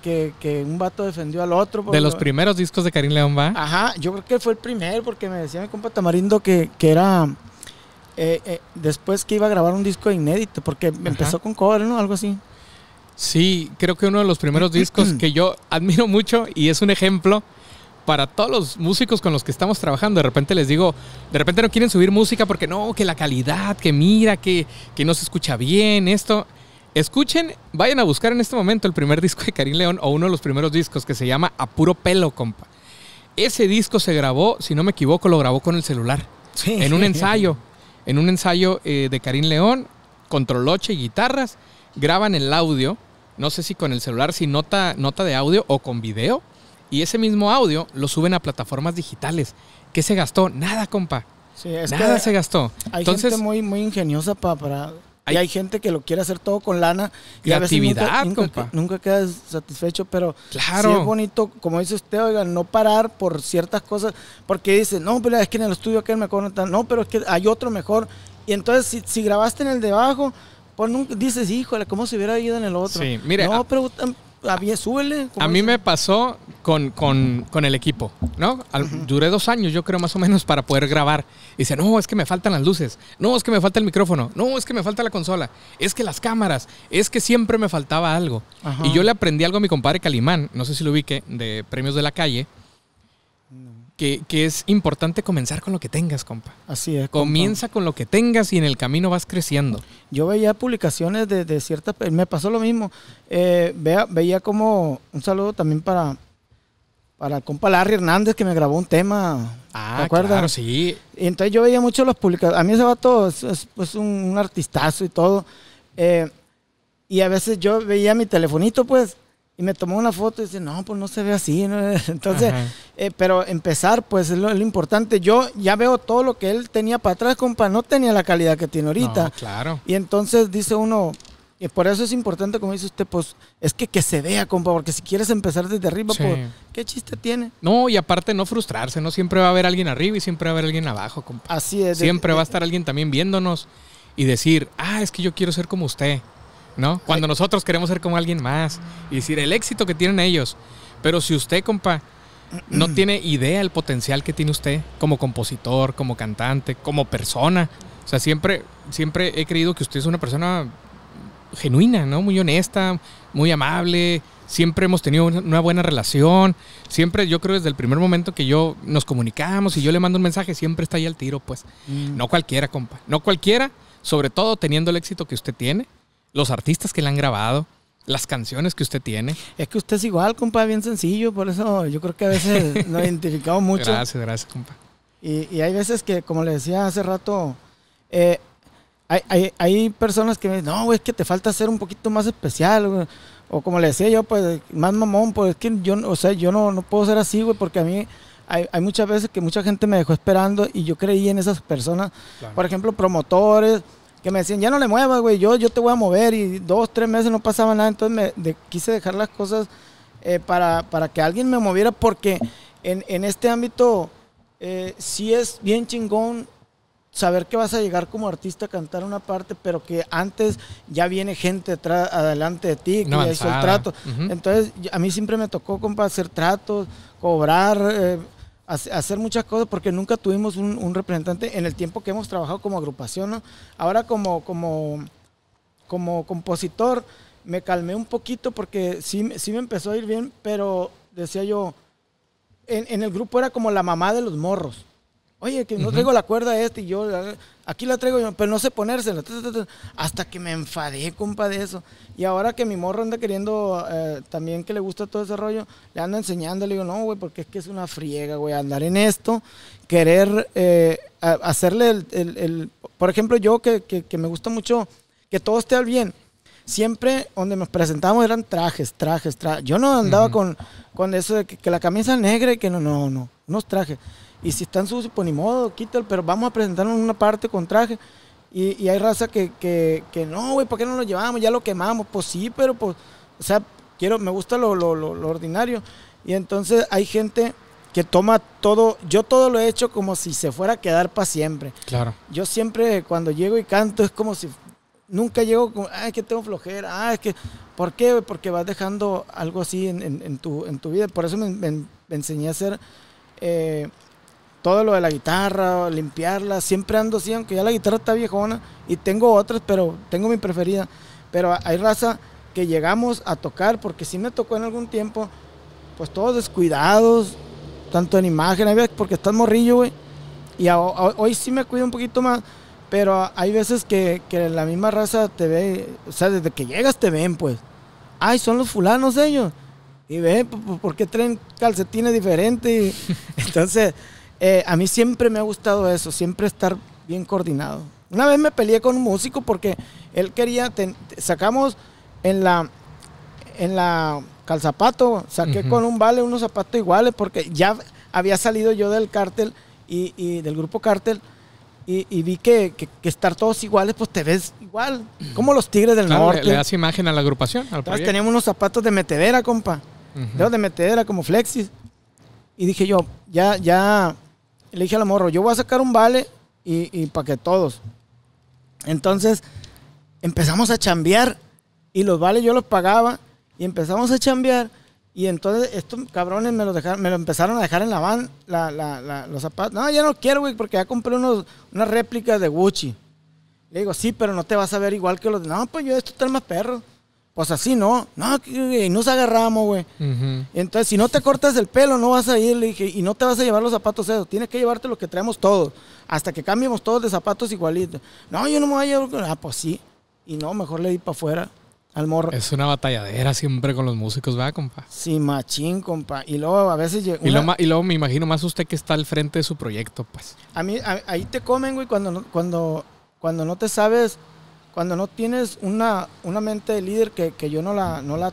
un vato defendió al otro. Pues, de los primeros discos de Karim León va. Ajá, yo creo que fue el primer porque me decía mi compa Tamarindo que, era. Eh, eh, después que iba a grabar un disco inédito, porque empezó con cover, ¿no? Algo así. Sí, creo que uno de los primeros discos que yo admiro mucho y es un ejemplo para todos los músicos con los que estamos trabajando. De repente les digo, de repente no quieren subir música porque no, que la calidad, que mira, que, que no se escucha bien, esto. Escuchen, vayan a buscar en este momento el primer disco de Karim León o uno de los primeros discos que se llama A Puro Pelo, compa. Ese disco se grabó, si no me equivoco, lo grabó con el celular. Sí. En un ensayo, en un ensayo eh, de Karim León, controloche y guitarras, graban el audio, no sé si con el celular, si nota, nota de audio o con video y ese mismo audio lo suben a plataformas digitales. ¿Qué se gastó? Nada, compa. Nada se gastó. Hay Entonces, gente muy, muy ingeniosa para... y hay gente que lo quiere hacer todo con lana. Y a compa. nunca quedas satisfecho, pero claro. sí es bonito, como dice usted, oigan, no parar por ciertas cosas, porque dice, no, pero es que en el estudio aquel me no no, pero es que hay otro mejor. Y entonces, si, grabaste en el debajo abajo, pues nunca, dices, híjole, ¿cómo se hubiera ido en el otro? Sí, mire. No, ah, pero... Um, a mí me pasó con, el equipo, ¿no? Duré dos años, yo creo, más o menos, para poder grabar. Y dice, no, es que me faltan las luces, no, es que me falta el micrófono, no, es que me falta la consola, es que las cámaras, es que siempre me faltaba algo. Y yo le aprendí algo a mi compadre Calimán, no sé si lo ubique, de Premios de la Calle que, es importante comenzar con lo que tengas, compa. Así es. Comienza con lo que tengas y en el camino vas creciendo. Yo veía publicaciones de, de ciertas... Eh, me pasó lo mismo. Eh, veía, como... Un saludo también para, para compa Larry Hernández que me grabó un tema. Ah, ¿te claro, sí. entonces yo veía mucho los publicaciones. A mí se va es, es pues, un, artistazo y todo. Eh, y a veces yo veía mi telefonito, pues, y me tomó una foto y dice, no, pues no se ve así. Entonces, eh, pero empezar, pues es lo, importante. Yo ya veo todo lo que él tenía para atrás, compa, no tenía la calidad que tiene ahorita. claro. Y entonces dice uno, y por eso es importante, como dice usted, pues es que, que se vea, compa, porque si quieres empezar desde arriba, pues, ¿qué chiste tiene? No, y aparte no frustrarse, ¿no? Siempre va a haber alguien arriba y siempre va a haber alguien abajo, compa. Así es. Siempre va a estar alguien también viéndonos y decir, ah, es que yo quiero ser como usted. ¿no? Cuando nosotros queremos ser como alguien más y decir el éxito que tienen ellos. Pero si usted, compa, no tiene idea el potencial que tiene usted como compositor, como cantante, como persona. O sea, siempre, siempre he creído que usted es una persona genuina, ¿no? Muy honesta, muy amable. Siempre hemos tenido una buena relación. Siempre, yo creo, desde el primer momento que yo nos comunicamos y yo le mando un mensaje, siempre está ahí al tiro, pues. Mm. No cualquiera, compa. No cualquiera, sobre todo teniendo el éxito que usted tiene los artistas que le han grabado, las canciones que usted tiene. Es que usted es igual, compa, bien sencillo, por eso yo creo que a veces lo identificado mucho. Gracias, gracias, compa. Y, y, hay veces que, como le decía hace rato, eh, hay, hay, hay, personas que me dicen, no, güey, es que te falta ser un poquito más especial, O como le decía yo, pues, más mamón, pues es que yo, o sea, yo no, no puedo ser así, güey, porque a mí hay, hay, muchas veces que mucha gente me dejó esperando y yo creí en esas personas. Por ejemplo, promotores, que me decían, ya no le muevas, güey, yo, yo te voy a mover. Y dos, tres meses no pasaba nada. Entonces quise dejar las cosas eh, para, que alguien me moviera porque en, este ámbito eh, sí es bien chingón saber que vas a llegar como artista a cantar una parte, pero que antes ya viene gente adelante de ti, que hizo el trato. Entonces a mí siempre me tocó, compa, hacer tratos, cobrar... Eh, hacer muchas cosas porque nunca tuvimos un, representante en el tiempo que hemos trabajado como agrupación. Ahora como, como, como compositor me calmé un poquito porque sí, sí me empezó a ir bien, pero decía yo, en el grupo era como la mamá de los morros. Oye, que no traigo la cuerda esta y yo aquí la traigo, pero no sé ponérsela. Hasta que me enfadé, compa, de eso. Y ahora que mi morro anda queriendo eh, también que le gusta todo ese rollo, le ando enseñando, le digo, no, güey, porque es que es una friega, güey, andar en esto, querer eh, hacerle el, el, el, Por ejemplo, yo que, que, me gusta mucho que todo esté al bien. Siempre donde nos presentamos eran trajes, trajes, trajes. Yo no andaba con, con eso de que, que la camisa negra y que no, no, no, unos trajes. Y si están sucios, pues ni modo, quítalo, pero vamos a presentarnos en una parte con traje. Y, hay raza que, no, güey, ¿por qué no lo llevamos? Ya lo quemamos. Pues sí, pero pues, o sea, quiero, me gusta lo, ordinario. Y entonces hay gente que toma todo, yo todo lo he hecho como si se fuera a quedar para siempre. Claro. Yo siempre cuando llego y canto es como si nunca llego como, ay, ah, es que tengo flojera, Ay, ah, es que, ¿por qué? Porque vas dejando algo así en, tu, en tu vida. Por eso me, enseñé a hacer eh, todo lo de la guitarra, limpiarla, siempre ando así, aunque ya la guitarra está viejona y tengo otras, pero tengo mi preferida. Pero hay raza que llegamos a tocar, porque si me tocó en algún tiempo, pues todos descuidados, tanto en imagen, porque estás morrillo, güey. Y hoy sí me cuido un poquito más, pero hay veces que, que, la misma raza te ve, o sea, desde que llegas te ven, pues. Ay, son los fulanos ellos. Y ve, ¿por qué traen calcetines diferentes? entonces... Eh, a mí siempre me ha gustado eso, siempre estar bien coordinado. Una vez me peleé con un músico porque él quería, sacamos en la, en la calzapato, saqué con un vale unos zapatos iguales porque ya había salido yo del cártel y, del grupo cártel. Y, vi que, estar todos iguales, pues te ves igual. Como los Tigres del Norte. Le, das imagen a la agrupación. teníamos unos zapatos de metedera, compa. Uh De metedera, como flexis. Y dije yo, ya, ya, le dije la morro, yo voy a sacar un vale y, y para que todos. Entonces empezamos a chambear y los vales yo los pagaba y empezamos a chambear y entonces estos cabrones me lo dejaron, me lo empezaron a dejar en la van, la, la, los zapatos. No, ya no quiero, güey, porque ya compré unos, unas réplicas de Gucci. Le digo, sí, pero no te vas a ver igual que los... de No, pues yo esto está más perro o sea, ¿no? No, y nos agarramos, güey. Entonces, si no te cortas el pelo, no vas a ir, le dije, y no te vas a llevar los zapatos esos. Tienes que llevarte lo que traemos todos. Hasta que cambiemos todos de zapatos igualitos. No, yo no me voy a llevar. Ah, pues sí. Y no, mejor le di para afuera al morro. Es una batalladera siempre con los músicos, ¿verdad, compa? Sí, machín, compa. Y luego a veces... Y, luego, y, luego, me imagino más usted que está al frente de su proyecto, pues. A mí, ahí te comen, güey, cuando, cuando, cuando no te sabes cuando no tienes una, una mente de líder que, yo no la, no la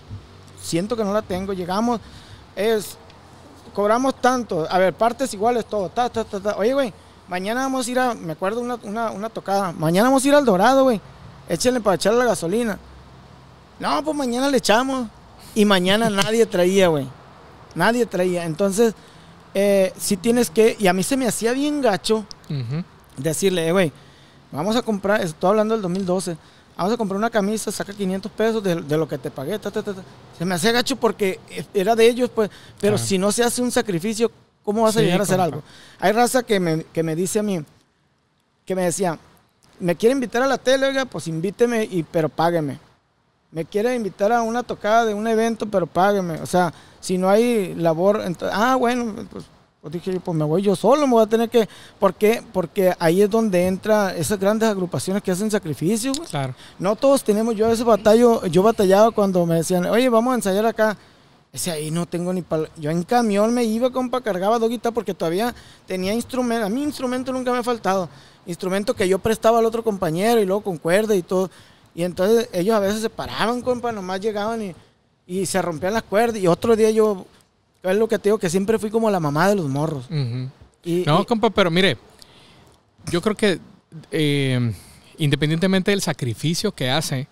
siento que no la tengo, llegamos, es, cobramos tanto, a ver, partes iguales, todo, ta, ta, ta, ta. Oye, güey, mañana vamos a ir a, me acuerdo una, una, tocada, mañana vamos a ir al Dorado, güey, échenle para echarle la gasolina. No, pues mañana le echamos. Y mañana nadie traía, güey. Nadie traía. Entonces, eh, si tienes que, y a mí se me hacía bien gacho decirle, eh, güey, Vamos a comprar, estoy hablando del 2012. Vamos a comprar una camisa, saca 500 pesos de, lo que te pagué. Se me hace gacho porque e, era de ellos, pues. Pero si no se hace un sacrificio, ¿cómo vas a llegar a hacer algo? Hay raza que me, dice a mí, que me decía, me quiere invitar a la tele, pues invíteme, y, pero págueme. Me quiere invitar a una tocada de un evento, pero págueme. O sea, si no hay labor, ah, bueno, pues dije dije, pues me voy yo solo, me voy a tener que... ¿Por qué? Porque ahí es donde entran esas grandes agrupaciones que hacen sacrificios. Claro. No todos tenemos, yo a veces batallo, yo batallaba cuando me decían, oye, vamos a ensayar acá. Ese ahí no tengo ni Yo en camión me iba, compa, cargaba dos guitarras porque todavía tenía instrumento. A mí instrumento nunca me ha faltado. Instrumento que yo prestaba al otro compañero y luego con cuerda y todo. Y entonces ellos a veces se paraban, compa, nomás llegaban y, y se rompían las cuerdas. Y otro día yo es lo que te digo, que siempre fui como la mamá de los morros. no, compa, pero mire, yo creo que eh, independientemente del sacrificio que hace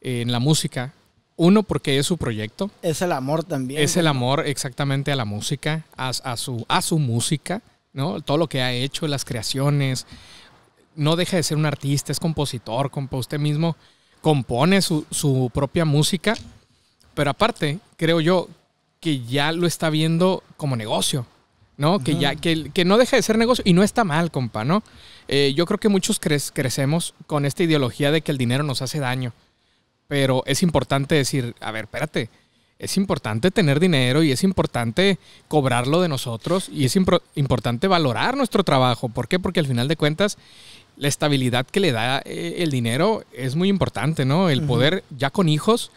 eh, en la música, uno porque es su proyecto. Es el amor también. Es el amor exactamente a la música, a, a, su, a su música, ¿no? Todo lo que ha hecho, las creaciones. No deja de ser un artista, es compositor, compa, usted mismo compone su, su propia música. Pero aparte, creo yo que ya lo está viendo como negocio, ¿no? Que ya, que, no deja de ser negocio y no está mal, compa, ¿no? Eh, yo creo que muchos crecemos con esta ideología de que el dinero nos hace daño, pero es importante decir, a ver, espérate, es importante tener dinero y es importante cobrarlo de nosotros y es importante valorar nuestro trabajo. ¿Por qué? Porque al final de cuentas, la estabilidad que le da eh, el dinero es muy importante, ¿no? El poder ya con hijos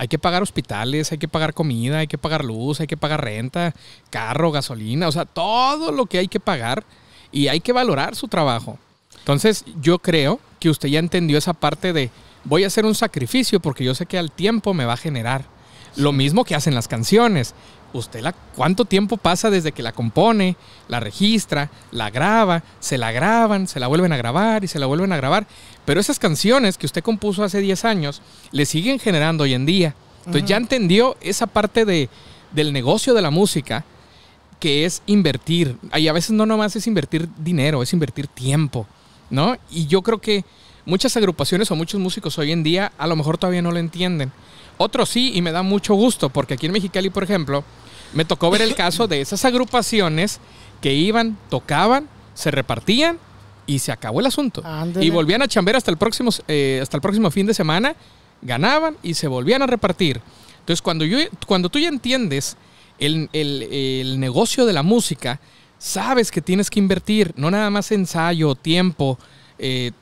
hay que pagar hospitales, hay que pagar comida, hay que pagar luz, hay que pagar renta, carro, gasolina, o sea, todo lo que hay que pagar y hay que valorar su trabajo. Entonces, yo creo que usted ya entendió esa parte de voy a hacer un sacrificio porque yo sé que al tiempo me va a generar. Lo mismo que hacen las canciones. Usted la, cuánto tiempo pasa desde que la compone, la registra, la graba, se la graban, se la vuelven a grabar y se la vuelven a grabar. Pero esas canciones que usted compuso hace 10 años le siguen generando hoy en día. Entonces ya entendió esa parte de, del negocio de la música que es invertir. Y a veces no nomás es invertir dinero, es invertir tiempo, ¿no? Y yo creo que muchas agrupaciones o muchos músicos hoy en día a lo mejor todavía no lo entienden. Otros sí, y me da mucho gusto, porque aquí en Mexicali, por ejemplo, me tocó ver el caso de esas agrupaciones que iban, tocaban, se repartían y se acabó el asunto. Y volvían a chamber hasta el, próximo, eh, hasta el próximo fin de semana, ganaban y se volvían a repartir. Entonces, cuando, yo, cuando tú ya entiendes el, el, negocio de la música, sabes que tienes que invertir, no nada más ensayo, tiempo, eh,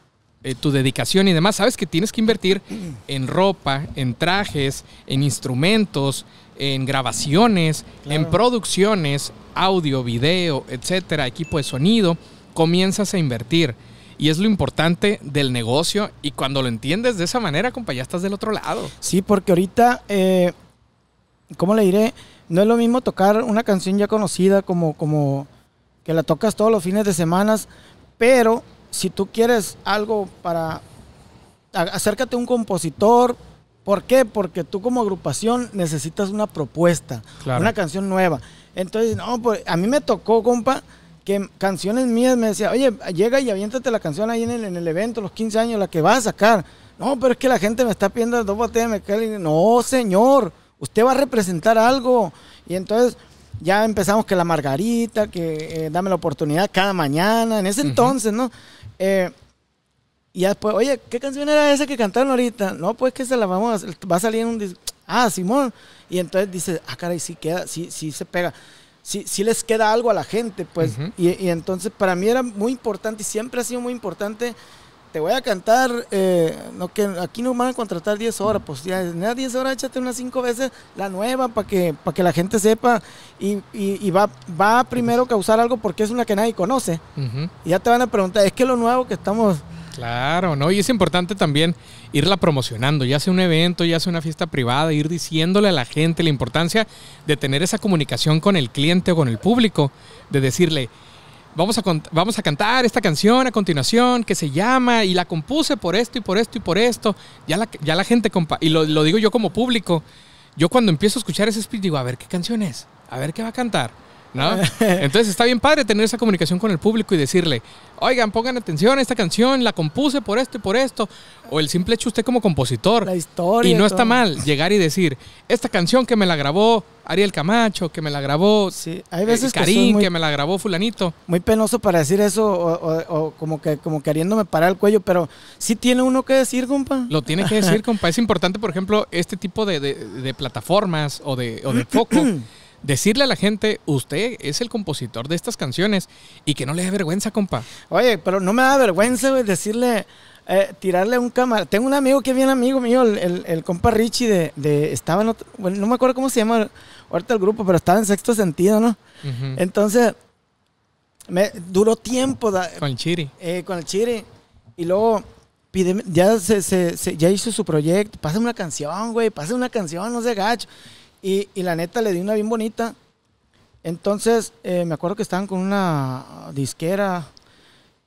eh, tu dedicación y demás, sabes que tienes que invertir en ropa, en trajes, en instrumentos, en grabaciones, en producciones, audio, video, etcétera, equipo de sonido comienzas a invertir. Y es lo importante del negocio. Y cuando lo entiendes de esa manera, compa, ya estás del otro lado. Sí, porque ahorita, eh, ¿cómo le diré? No es lo mismo tocar una canción ya conocida como, como que la tocas todos los fines de semanas, Pero si tú quieres algo para... Acércate a un compositor. ¿Por qué? Porque tú como agrupación necesitas una propuesta, una canción nueva. Entonces, no, pues, a mí me tocó, compa, que canciones mías me decía, oye, llega y aviéntate la canción ahí en el, en el evento, los 15 años, la que vas a sacar. No, pero es que la gente me está pidiendo dos botellas de No, señor, usted va a representar algo. Y entonces ya empezamos que la margarita, que eh, dame la oportunidad cada mañana, en ese entonces, ¿no? Eh, y después, oye, ¿qué canción era esa que cantaron ahorita? No, pues que se la vamos a, va a salir en un Ah, Simón. Y entonces dice, ah, caray, sí queda, sí, sí se pega si les queda algo a la gente, pues. y, entonces para mí era muy importante y siempre ha sido muy importante. Te voy a cantar, eh, no, que aquí no van a contratar 10 horas, pues ya en 10 horas échate unas 5 veces la nueva para que, para que la gente sepa y, y, va, va primero a causar algo porque es una que nadie conoce. Y ya te van a preguntar, es que lo nuevo que estamos... Claro, ¿no? Y es importante también irla promocionando, ya sea un evento, ya sea una fiesta privada, ir diciéndole a la gente la importancia de tener esa comunicación con el cliente o con el público, de decirle, vamos a, vamos a cantar esta canción a continuación que se llama y la compuse por esto y por esto y por esto, ya la, ya la gente, compa y lo, lo digo yo como público, yo cuando empiezo a escuchar ese speech digo, a ver qué canción es, a ver qué va a cantar Entonces está bien padre tener esa comunicación con el público y decirle, oigan, pongan atención, a esta canción la compuse por esto y por esto. O el simple hecho usted como compositor. La historia. Y no está mal llegar y decir, esta canción que me la grabó Ariel Camacho, que me la grabó sí, hay eh, que, me la grabó fulanito. Muy penoso para decir eso o, como, que, como queriéndome parar el cuello, pero sí tiene uno que decir, compa. Lo tiene que decir, compa. Es importante, por ejemplo, este tipo de, plataformas o de, o de foco. decirle a la gente, usted es el compositor de estas canciones y que no le dé vergüenza, compa. Oye, pero no me da vergüenza, güey, decirle, eh, tirarle un cámara. Tengo un amigo que es bien amigo mío, el, compa Richie, de, estaba bueno, no me acuerdo cómo se llama ahorita el grupo, pero estaba en sexto sentido, ¿no? Entonces, me duró tiempo. con el Chiri. Eh, con el Chiri. Y luego ya, se, ya hizo su proyecto, Pásame una canción, güey, Pásame una canción, no sé, gacho. Y, la neta le di una bien bonita. Entonces, eh, me acuerdo que estaban con una disquera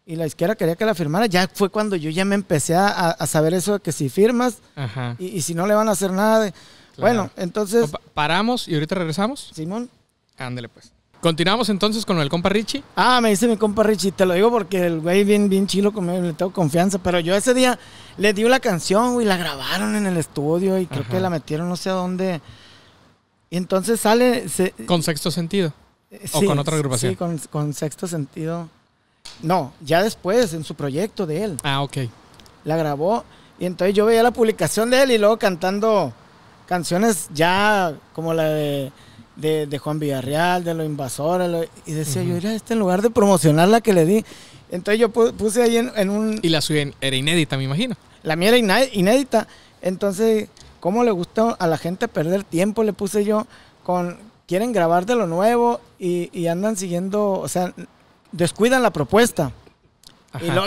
y la disquera quería que la firmara. Ya fue cuando yo ya me empecé a, saber eso de que si firmas Y, si no le van a hacer nada. Bueno, entonces. paramos y ahorita regresamos. Simón. Ándele pues. Continuamos entonces con el compa Richie. Ah, me dice mi compa Richie, te lo digo porque el güey bien, bien chilo, conmigo, le tengo confianza. Pero yo ese día le di la canción, güey, la grabaron en el estudio y creo que la metieron no sé a dónde y entonces sale... ¿Con sexto sentido? Eh, ¿O con otra agrupación? Sí, con, sexto sentido. No, ya después, en su proyecto de él. Ah, ok. La grabó y entonces yo veía la publicación de él y luego cantando canciones ya como la de, Juan Villarreal, de Lo Invasor. y decía yo, mira, este en lugar de promocionar la que le di. Entonces yo puse ahí en, en un... Y la suya era inédita, me imagino. La mía era inédita. Entonces ¿Cómo le gusta a la gente perder tiempo? Le puse yo con, quieren grabar de lo nuevo y, andan siguiendo, o sea, descuidan la propuesta.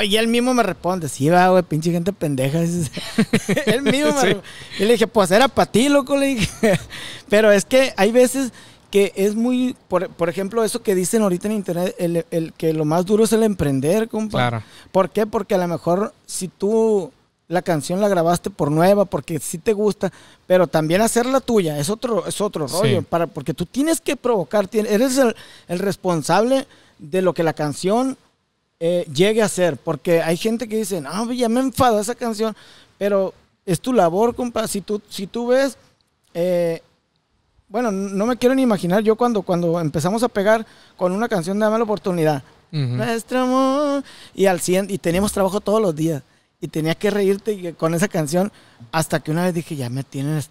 Y, él mismo me responde, sí, va, güey, pinche gente pendeja. él mismo me Y le dije, pues era para ti, loco, le dije. Pero es que hay veces que es muy, por, ejemplo, eso que dicen ahorita en internet, el, que lo más duro es el emprender, compa. Claro. ¿Por qué? Porque a lo mejor si tú la canción la grabaste por nueva, porque sí te gusta, pero también hacerla tuya es otro, es otro rollo, para, porque tú tienes que provocar, eres el, responsable de lo que la canción eh, llegue a ser, porque hay gente que dice, ah, ya me enfado esa canción, pero es tu labor, compa, si tú, si tú ves, eh, bueno, no me quiero ni imaginar yo cuando, cuando empezamos a pegar con una canción, de la oportunidad. Nuestro amor. Y al cien y tenemos trabajo todos los días y tenía que reírte con esa canción hasta que una vez dije, ya me tienes.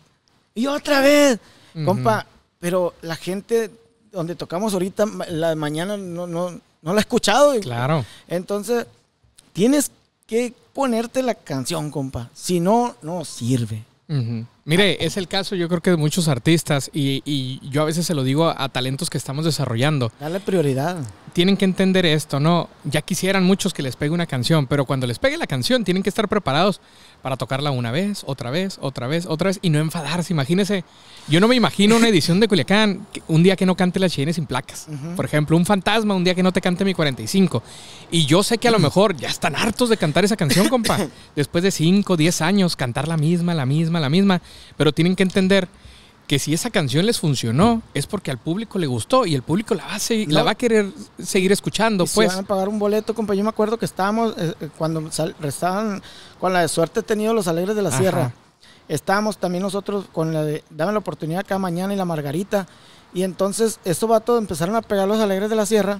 Y otra vez, compa, pero la gente donde tocamos ahorita, la mañana no, no, no la ha escuchado. Claro. Entonces, tienes que ponerte la canción, compa. Si no, no sirve. Mire, es el caso yo creo que de muchos artistas y, yo a veces se lo digo a, a, talentos que estamos desarrollando. Dale prioridad. Tienen que entender esto, ¿no? Ya quisieran muchos que les pegue una canción, pero cuando les pegue la canción tienen que estar preparados para tocarla una vez, otra vez, otra vez, otra vez y no enfadarse. Imagínese, yo no me imagino una edición de Culiacán un día que no cante las Cheyennes sin placas. Por ejemplo, un fantasma un día que no te cante mi 45. Y yo sé que a lo mejor ya están hartos de cantar esa canción, compa. Después de 5, 10 años, cantar la misma, la misma, la misma. Pero tienen que entender que si esa canción les funcionó es porque al público le gustó y el público la va a, la va a querer seguir escuchando. pues. van a pagar un boleto, compa. Yo me acuerdo que estábamos, eh, eh, cuando estaban con la de Suerte tenido Los Alegres de la Sierra, estábamos también nosotros con la de Dame la oportunidad Cada mañana y la Margarita. Y entonces eso va todo, empezaron a pegar Los Alegres de la Sierra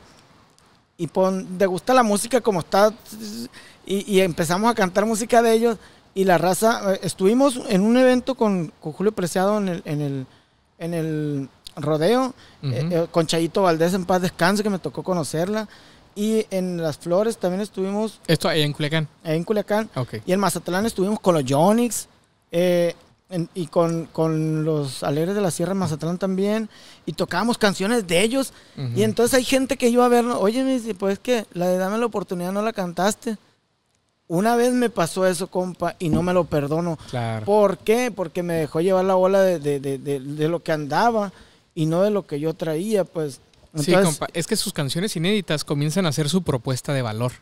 y pon, gusta la música como está y, y empezamos a cantar música de ellos y la raza, eh, estuvimos en un evento con, Julio Preciado en el, en el, rodeo, eh, eh, con Chayito Valdés en paz descanse, que me tocó conocerla. Y en Las Flores también estuvimos. Esto ahí en Culiacán. Ahí en Culiacán. Y en Mazatlán estuvimos con los Yonix. y con, los Alegres de la Sierra de Mazatlán también, y tocábamos canciones de ellos, y entonces hay gente que iba a vernos, oye, pues que la de Dame la Oportunidad no la cantaste, una vez me pasó eso, compa, y no me lo perdono. ¿Por qué? Porque me dejó llevar la bola de, de, de, lo que andaba y no de lo que yo traía, pues. sí, compa, es que sus canciones inéditas comienzan a hacer su propuesta de valor.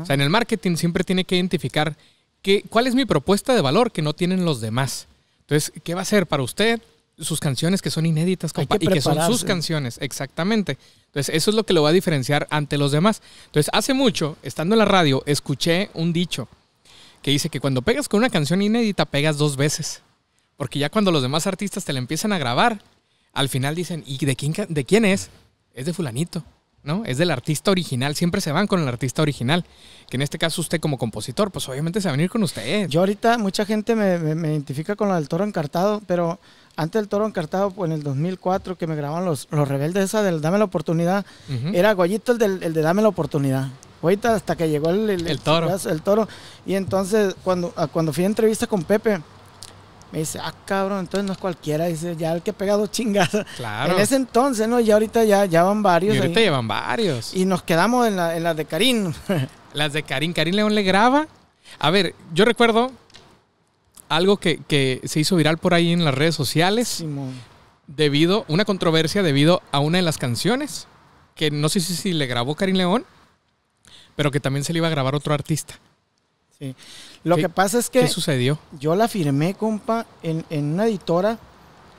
O sea, en el marketing siempre tiene que identificar que, cuál es mi propuesta de valor que no tienen los demás. Entonces, ¿qué va a ser para usted? sus canciones que son inéditas, compa, que y que son sus canciones, exactamente. Entonces, eso es lo que lo va a diferenciar ante los demás. Entonces, hace mucho, estando en la radio, escuché un dicho que dice que cuando pegas con una canción inédita, pegas dos veces. Porque ya cuando los demás artistas te la empiezan a grabar, al final dicen, ¿y de quién, de quién es? Es de fulanito, ¿no? Es del artista original. Siempre se van con el artista original. Que en este caso usted como compositor, pues obviamente se va a venir con usted. Yo ahorita mucha gente me, me identifica con la del toro encartado, pero antes del toro encartado, pues, en el 2004, que me grababan los, rebeldes, esa del Dame la oportunidad, era Goyito el, del, de Dame la oportunidad. Goyita hasta que llegó el, el, toro. el toro. Y entonces, cuando, ah, cuando fui a entrevista con Pepe, me dice, ah, cabrón, entonces no es cualquiera. Dice, ya el que ha pegado Claro. En ese entonces, ¿no? Ya ahorita ya, ya van varios. Y ahorita llevan varios. Y nos quedamos en, en las de Karim. las de Karim. Karim León le graba. A ver, yo recuerdo algo que, se hizo viral por ahí en las redes sociales. Debido, una controversia debido a una de las canciones que no sé si, si le grabó Karim León, pero que también se le iba a grabar otro artista. Sí. Lo que pasa es que. ¿Qué sucedió? Yo la firmé, compa, en, una editora,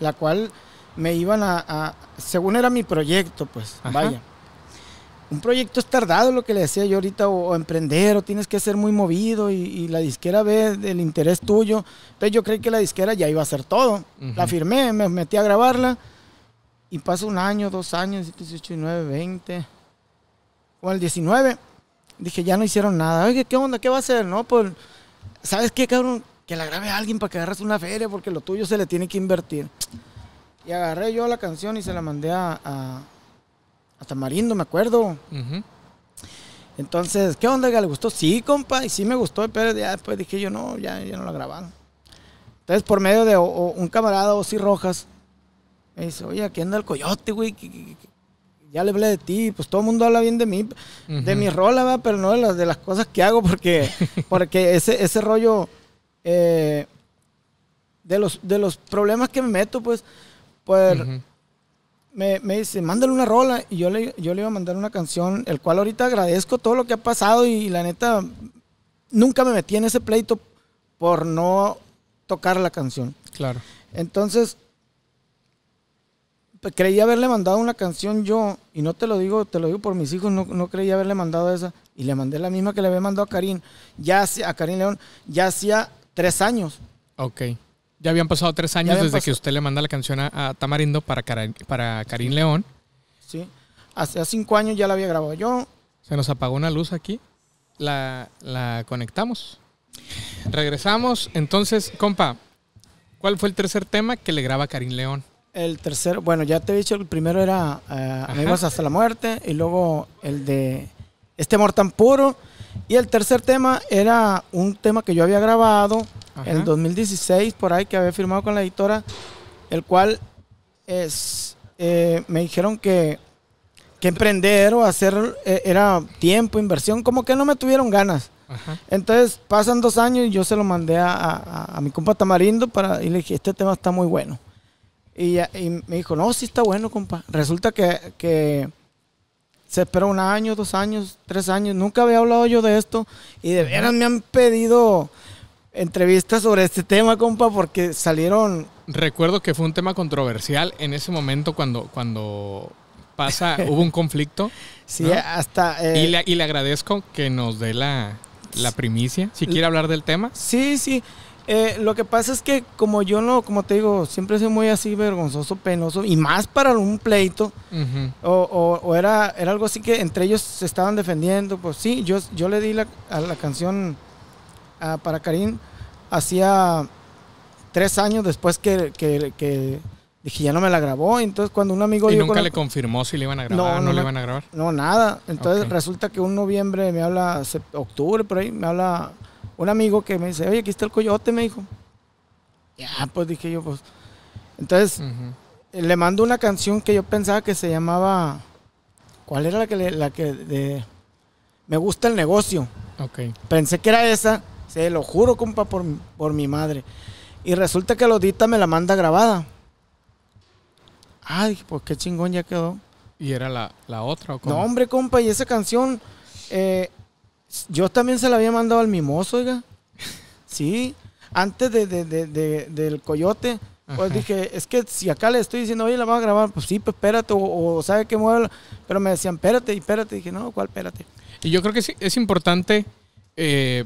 la cual me iban a, según era mi proyecto, pues, vaya un proyecto es tardado, lo que le decía yo ahorita, o, emprender, o tienes que ser muy movido y, la disquera ve el interés tuyo. Entonces yo creí que la disquera ya iba a hacer todo. La firmé, me metí a grabarla y pasó un año, dos años, 18, 19, 20, o al 19. Dije, ya no hicieron nada. Oye, ¿qué onda? ¿Qué va a hacer? No, pues, ¿sabes qué, cabrón? Que la grabe alguien para que agarres una feria porque lo tuyo se le tiene que invertir. Y agarré yo la canción y se la mandé a hasta Marindo, me acuerdo. Entonces, ¿qué onda? ¿Le gustó? Sí, compa, y sí me gustó, pero ya después dije yo, no, ya, ya no lo grabado. Entonces, por medio de un camarada, Osi Rojas, me dice, oye, aquí anda el coyote, güey, ya le hablé de ti, pues todo el mundo habla bien de mí, de mi rola, pero no de las, de las cosas que hago, porque, porque ese, ese rollo eh, de, los, de los problemas que me meto, pues, pues me, dice, mándale una rola. Y yo le, yo le iba a mandar una canción, el cual ahorita agradezco todo lo que ha pasado. Y la neta, nunca me metí en ese pleito por no tocar la canción. Claro. Entonces, creí haberle mandado una canción yo, y no te lo digo, te lo digo por mis hijos, no, no creí haberle mandado esa. Y le mandé la misma que le había mandado a Karim, ya a Karim León, ya hacía tres años. Ok. Ya habían pasado tres años desde que usted le manda la canción a, Tamarindo para, para Karim León. Sí. Hace cinco años ya la había grabado yo. Se nos apagó una luz aquí. La, conectamos. Regresamos. Entonces, compa, ¿cuál fue el tercer tema que le graba Karim León? El tercer, bueno, ya te he dicho, el primero era eh, Amigos hasta la muerte y luego el de Este amor tan puro. Y el tercer tema era un tema que yo había grabado en el 2016, por ahí, que había firmado con la editora, el cual es, eh, me dijeron que, que emprender o hacer eh, era tiempo, inversión, como que no me tuvieron ganas. Entonces pasan dos años y yo se lo mandé a, mi compa Tamarindo para, y le dije, este tema está muy bueno. Y, y me dijo, no, sí está bueno, compa. Resulta que, que se espera un año, dos años, tres años. Nunca había hablado yo de esto y de veras me han pedido entrevistas sobre este tema, compa, porque salieron... Recuerdo que fue un tema controversial en ese momento cuando, cuando pasa, hubo un conflicto. Sí, hasta... Eh, y, le, y, le, agradezco que nos dé la, la primicia, si quiere hablar del tema. Sí, sí. Eh, lo que pasa es que como yo no, como te digo, siempre soy muy así vergonzoso, penoso, y más para un pleito, o, era, era algo así que entre ellos se estaban defendiendo, pues sí, yo, yo le di la, la canción para Karim hacía tres años después que, dije, ya no me la grabó, entonces cuando un amigo... ¿Y nunca le confirmó si le iban a grabar? No, no, le iban a grabar. No, nada, entonces resulta que un noviembre me habla, octubre por ahí, me habla un amigo que me dice, oye, aquí está el coyote, me dijo. Ya, pues dije yo, pues. Entonces, le mando una canción que yo pensaba que se llamaba. ¿Cuál era la que, la que de. Me gusta el negocio. Pensé que era esa. Se lo juro, compa, por, por mi madre. Y resulta que Lodita me la manda grabada. Ay, pues qué chingón ya quedó. ¿Y era la, otra o cómo? No, hombre, compa, y esa canción. Eh, yo también se la había mandado al mimoso, oiga. Sí, antes de, de, de, del coyote. Pues dije, es que si acá le estoy diciendo, oye, la vas a grabar, pues sí, pues espérate, o, sabe que mueve. Pero me decían, espérate, y espérate. dije, no, ¿cuál espérate? Y yo creo que es, es importante eh,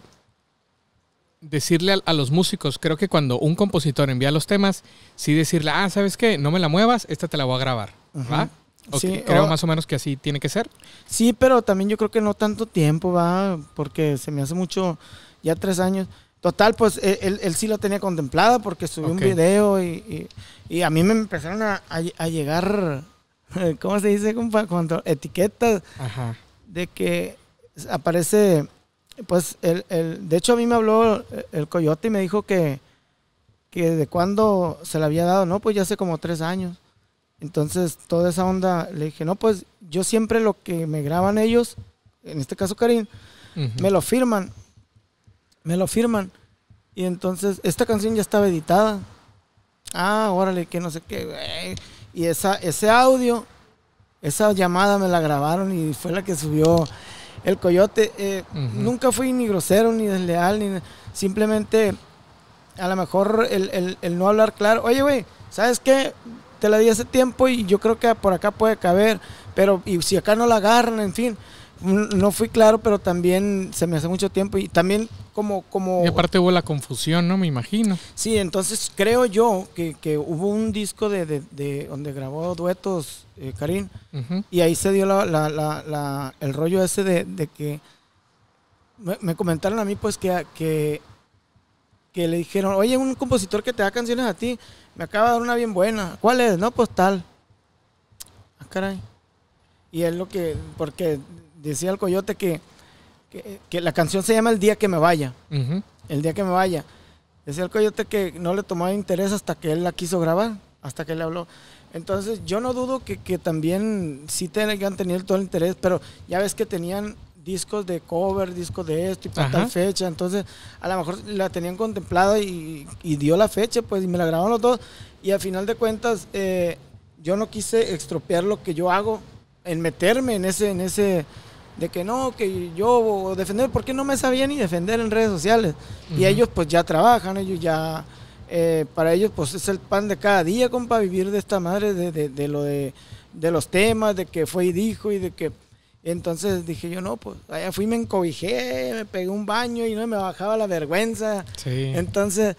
decirle a, a, los músicos, creo que cuando un compositor envía los temas, sí decirle, ah, ¿sabes qué? No me la muevas, esta te la voy a grabar. ¿va? creo más o menos que así tiene que ser. Sí, pero también yo creo que no tanto tiempo, va, porque se me hace mucho, ya tres años. Total, pues e-, él, sí lo tenía contemplado porque subí un video y, a mí me empezaron a, llegar, ¿cómo se dice, etiquetas de que aparece, pues, el, de hecho a mí me habló el coyote y me dijo que, que de cuándo se le había dado, no, pues ya hace como tres años. Entonces, toda esa onda, le dije, no, pues yo siempre lo que me graban ellos, en este caso Karim, me lo firman. Me lo firman. Y entonces, esta canción ya estaba editada. Ah, órale, que no sé qué, Y esa, ese audio, esa llamada me la grabaron y fue la que subió el coyote. Eh, nunca fui ni grosero, ni desleal, ni simplemente a lo mejor el, el no hablar claro. Oye, güey, ¿sabes qué? te la di hace tiempo y yo creo que por acá puede caber, pero y si acá no la agarran, en fin. No fui claro, pero también se me hace mucho tiempo y también como... como... Y aparte hubo la confusión, ¿no? Me imagino. Sí, entonces creo yo que, hubo un disco de, donde grabó duetos eh, Karim y ahí se dio la, el rollo ese de, que me, comentaron a mí pues que, que le dijeron, oye, un compositor que te da canciones a ti, me acaba de dar una bien buena. ¿Cuál es? No, pues tal. Ah, caray. Y es lo que, porque decía el coyote que, que, la canción se llama El día que me vaya. El día que me vaya. Decía el coyote que no le tomaba interés hasta que él la quiso grabar, hasta que le habló. Entonces, yo no dudo que, que también sí tengan tenido todo el interés, pero ya ves que tenían discos de cover, discos de esto y para tal fecha. Entonces, a lo mejor la tenían contemplada y, dio la fecha, pues, y me la grabaron los dos. Y al final de cuentas, eh, yo no quise estropear lo que yo hago en meterme en ese, en ese, de que no, que yo defender, porque no me sabía ni defender en redes sociales. Y ellos pues ya trabajan, ellos ya, eh, para ellos pues es el pan de cada día, compa, vivir de esta madre, de, de, de lo de, de los temas, de que fue y dijo y de que entonces dije yo, no, pues allá fui, me encobijé, me pegué un baño y no me bajaba la vergüenza. Sí. Entonces,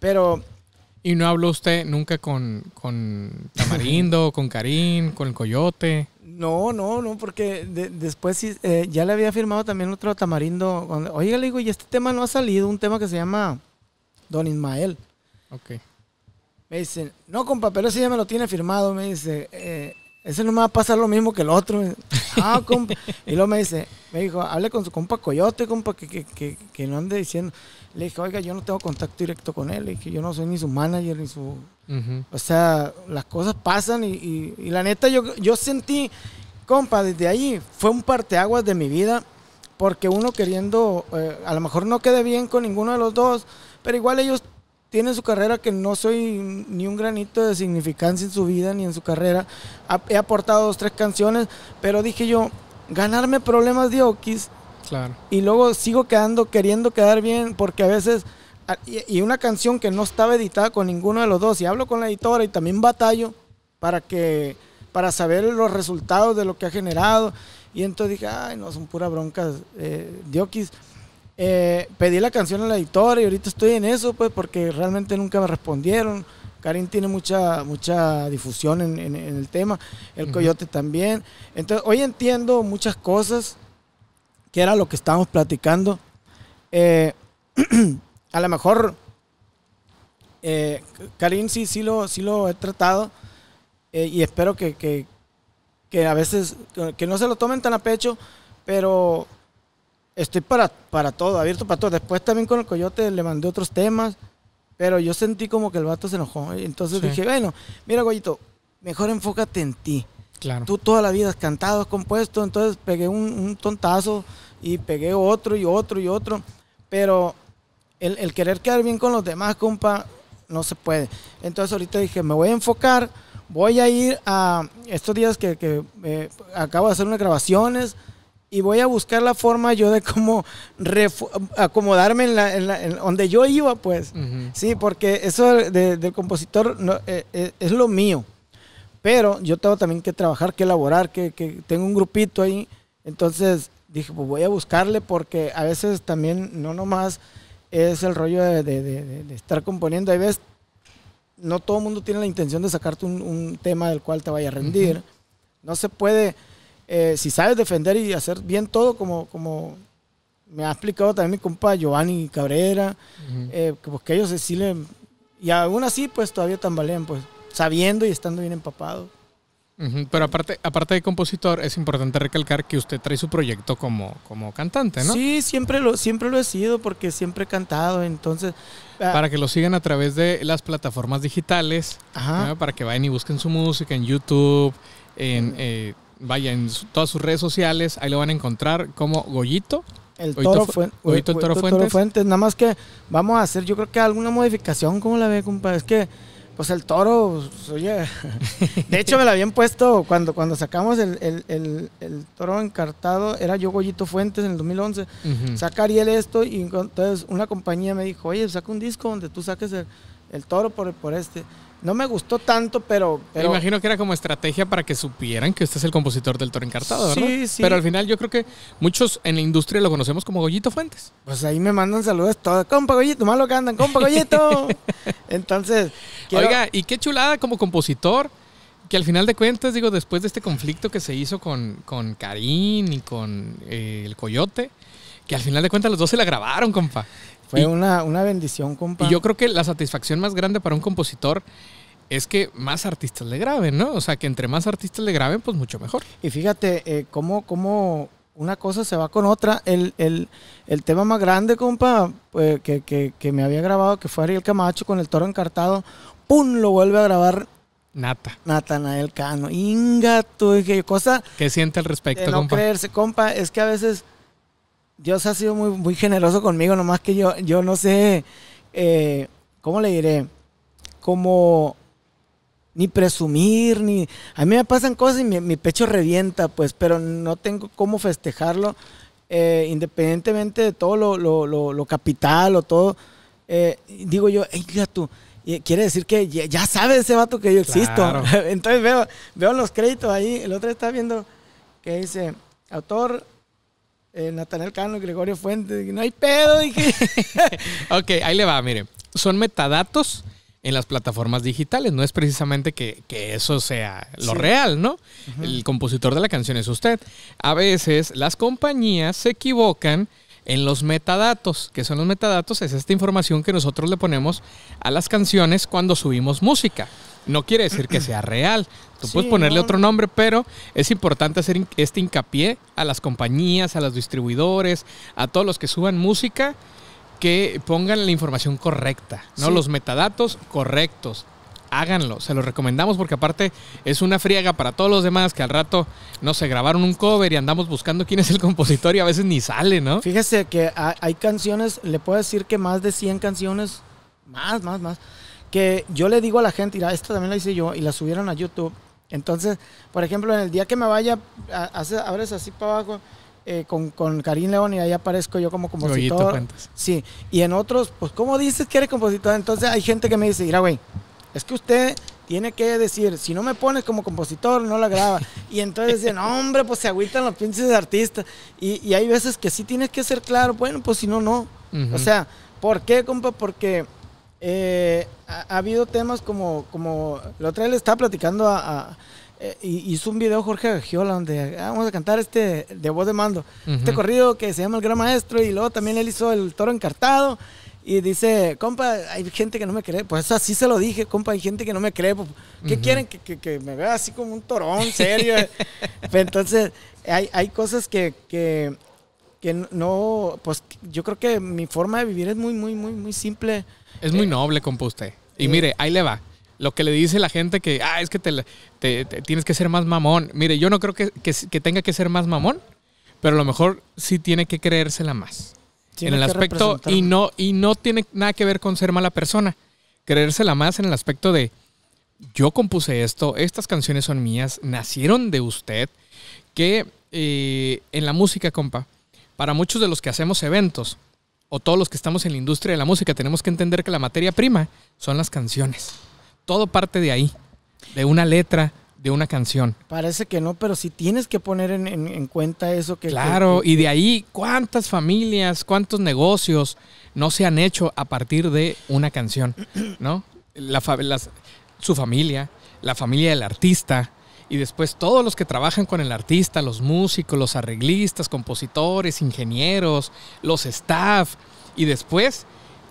pero... ¿Y no habló usted nunca con, con Tamarindo, con Karim, con el Coyote? No, no, no, porque después eh, ya le había firmado también otro Tamarindo. Oiga, le digo, y este tema no ha salido, un tema que se llama Don Ismael. Ok. Me dicen, no, con papel ese ya me lo tiene firmado, me dice. Eh, ese no me va a pasar lo mismo que el otro. Ah, y luego me dice, me dijo, hable con su compa Coyote, compa, que, no ande diciendo. Le dije, oiga, yo no tengo contacto directo con él, y que yo no soy ni su manager, ni su... O sea, las cosas pasan y, la neta yo, yo sentí, compa, desde ahí fue un parteaguas de mi vida, porque uno queriendo, eh, a lo mejor no quede bien con ninguno de los dos, pero igual ellos tiene su carrera que no soy ni un granito de significancia en su vida ni en su carrera. He aportado dos, tres canciones, pero dije yo, ganarme problemas de Claro. Y luego sigo quedando, queriendo quedar bien, porque a veces, y una canción que no estaba editada con ninguno de los dos, y hablo con la editora y también batallo para que, para saber los resultados de lo que ha generado. Y entonces dije, ay, no, son pura broncas eh, de eh, pedí la canción a la editora y ahorita estoy en eso, pues, porque realmente nunca me respondieron. Karim tiene mucha, mucha difusión en, el tema, el Coyote también. Entonces, hoy entiendo muchas cosas, que era lo que estábamos platicando. Eh, a lo mejor, eh, Karim sí, sí, lo, sí lo he tratado y espero que, que, que a veces, que no se lo tomen tan a pecho, pero estoy para, para todo, abierto para todo. Después también con el Coyote le mandé otros temas, pero yo sentí como que el vato se enojó. Entonces dije, bueno, mira, Goyito, mejor enfócate en ti. Claro. Tú toda la vida has cantado, has compuesto, entonces pegué un, tontazo y pegué otro y otro y otro. Pero el, querer quedar bien con los demás, compa, no se puede. Entonces ahorita dije, me voy a enfocar, voy a ir a estos días que, que eh, acabo de hacer unas grabaciones y voy a buscar la forma yo de cómo acomodarme en, la, en, donde yo iba, pues. Sí, porque eso de, del compositor no, eh, eh, es lo mío. Pero yo tengo también que trabajar, que elaborar, que, que tengo un grupito ahí. Entonces dije, pues voy a buscarle porque a veces también no nomás es el rollo de, de, estar componiendo. Hay veces no todo el mundo tiene la intención de sacarte un, un tema del cual te vaya a rendir. No se puede eh, si sabes defender y hacer bien todo, como, como me ha explicado también mi compa Giovanni Cabrera, eh, pues, que, ellos decirle Y aún así, pues todavía tambalean, pues sabiendo y estando bien empapado Pero aparte, aparte de compositor, es importante recalcar que usted trae su proyecto como, como cantante, ¿no? Sí, siempre lo, siempre lo he sido porque siempre he cantado, entonces... Ah, para que lo sigan a través de las plataformas digitales, para que vayan y busquen su música en YouTube, en vaya en todas sus redes sociales, ahí lo van a encontrar como Goyito. El Toro, fue el Toro, Fuentes. Nada más que vamos a hacer, yo creo que alguna modificación, cómo la ve, compa Es que, pues el toro, pues, oye. De hecho, me lo habían puesto cuando, cuando sacamos el, toro encartado, era yo Goyito Fuentes en el 2011. Uh Saca esto, y entonces una compañía me dijo, oye, saca un disco donde tú saques el, toro por, por este. No me gustó tanto, pero, pero... imagino que era como estrategia para que supieran que este es el compositor del Toro Encartado, ¿verdad? Sí, sí. Pero al final yo creo que muchos en la industria lo conocemos como Goyito Fuentes. Pues ahí me mandan saludos todos. Compa Goyito, malo que andan, compa Goyito. Entonces... Oiga, y qué chulada como compositor que al final de cuentas, digo, después de este conflicto que se hizo con, con Karim y con eh, el Coyote, que al final de cuentas los dos se la grabaron, compa. Fue una, una bendición, compa. Y yo creo que la satisfacción más grande para un compositor es que más artistas le graben, ¿no? O sea, que entre más artistas le graben, pues mucho mejor. Y fíjate eh, cómo, cómo, una cosa se va con otra. El, el, el tema más grande, compa, pues, que, que, me había grabado, que fue Ariel Camacho con el toro encartado, ¡pum! lo vuelve a grabar. Nata. Natanael Cano. Ingato. Cosa. ¿Qué siente al respecto, de no compa? creerse, compa. Es que a veces Dios ha sido muy, muy generoso conmigo, nomás que yo, yo no sé, eh, ¿cómo le diré? Como ni presumir, ni... A mí me pasan cosas y mi, pecho revienta, pues, pero no tengo cómo festejarlo, eh, independientemente de todo lo, lo, capital o todo. Eh, digo yo, ey tú, quiere decir que ya, sabe ese vato que yo existo. Entonces veo, veo los créditos ahí, el otro está viendo que dice, autor eh, Natanel Cano, Gregorio Fuentes. no hay pedo, dije. ok, ahí le va, mire. Son metadatos en las plataformas digitales. No es precisamente que, eso sea lo real, ¿no? El compositor de la canción es usted. A veces las compañías se equivocan en los metadatos. que son los metadatos? Es esta información que nosotros le ponemos a las canciones cuando subimos música. No quiere decir que sea real. Tú puedes ponerle otro nombre, pero es importante hacer este hincapié a las compañías, a los distribuidores, a todos los que suban música, que pongan la información correcta, ¿no? Los metadatos correctos. Háganlo, se los recomendamos porque aparte es una friega para todos los demás que al rato, no se grabaron un cover y andamos buscando quién es el compositor y a veces ni sale, ¿no? Fíjese que hay canciones, le puedo decir que más de 100 canciones, más, más, más, que yo le digo a la gente, mira, esto también lo hice yo, y la subieron a YouTube. Entonces, por ejemplo, en el día que me vaya, hace, abres así para abajo eh, con, con Karim León y ahí aparezco yo como compositor. Sí, y en otros, pues, ¿cómo dices que eres compositor? Entonces hay gente que me dice, mira, güey, es que usted tiene que decir, si no me pones como compositor, no la graba. Y entonces dicen, hombre, pues se agüitan los pinches artistas. Y, y, hay veces que sí tienes que ser claro, bueno, pues si no, no. O sea, ¿por qué, compa? Porque eh, ha, habido temas como, como lo otra le estaba platicando a, eh, hizo un video Jorge Gagiola donde ah, vamos a cantar este de voz de mando, este corrido que se llama El Gran Maestro y luego también él hizo El Toro Encartado y dice, compa, hay gente que no me cree, pues así se lo dije, compa, hay gente que no me cree, pues, ¿qué quieren? Que, me vea así como un torón, serio. Entonces, hay, hay cosas que, que, que no, pues yo creo que mi forma de vivir es muy, muy, muy, muy simple. Es muy eh, noble, compa, usted. Y eh, mire, ahí le va. Lo que le dice la gente que, ah, es que te, tienes que ser más mamón. Mire, yo no creo que, tenga que ser más mamón, pero a lo mejor sí tiene que creérsela más. en el aspecto, y no, tiene nada que ver con ser mala persona. Creérsela más en el aspecto de, yo compuse esto, estas canciones son mías, nacieron de usted, que eh, en la música, compa, para muchos de los que hacemos eventos, o todos los que estamos en la industria de la música, tenemos que entender que la materia prima son las canciones. Todo parte de ahí, de una letra, de una canción. Parece que no, pero si tienes que poner en, cuenta eso que... Claro, y de ahí cuántas familias, cuántos negocios no se han hecho a partir de una canción, ¿no? La, su familia, la familia del artista, y después todos los que trabajan con el artista, los músicos, los arreglistas, compositores, ingenieros, los staff, y después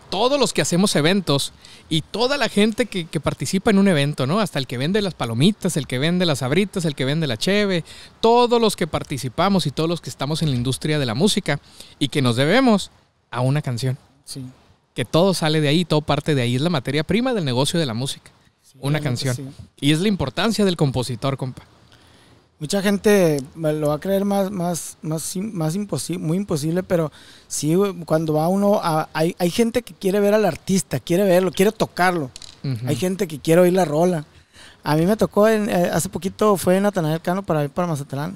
todos los que hacemos eventos y toda la gente que, participa en un evento, ¿no? Hasta el que vende las palomitas, el que vende las abritas, el que vende la cheve, todos los que participamos y todos los que estamos en la industria de la música y que nos debemos a una canción. Que todo sale de ahí, todo parte de ahí, es la materia prima del negocio de la música una canción. Y es la importancia del compositor, compa. Mucha gente lo va a creer más, más, más, más imposible, muy imposible, pero sí, cuando va uno, a, hay, hay, gente que quiere ver al artista, quiere verlo, quiere tocarlo. Hay gente que quiere oír la rola. A mí me tocó, eh, hace poquito fue Natanael Cano para ir para Mazatlán.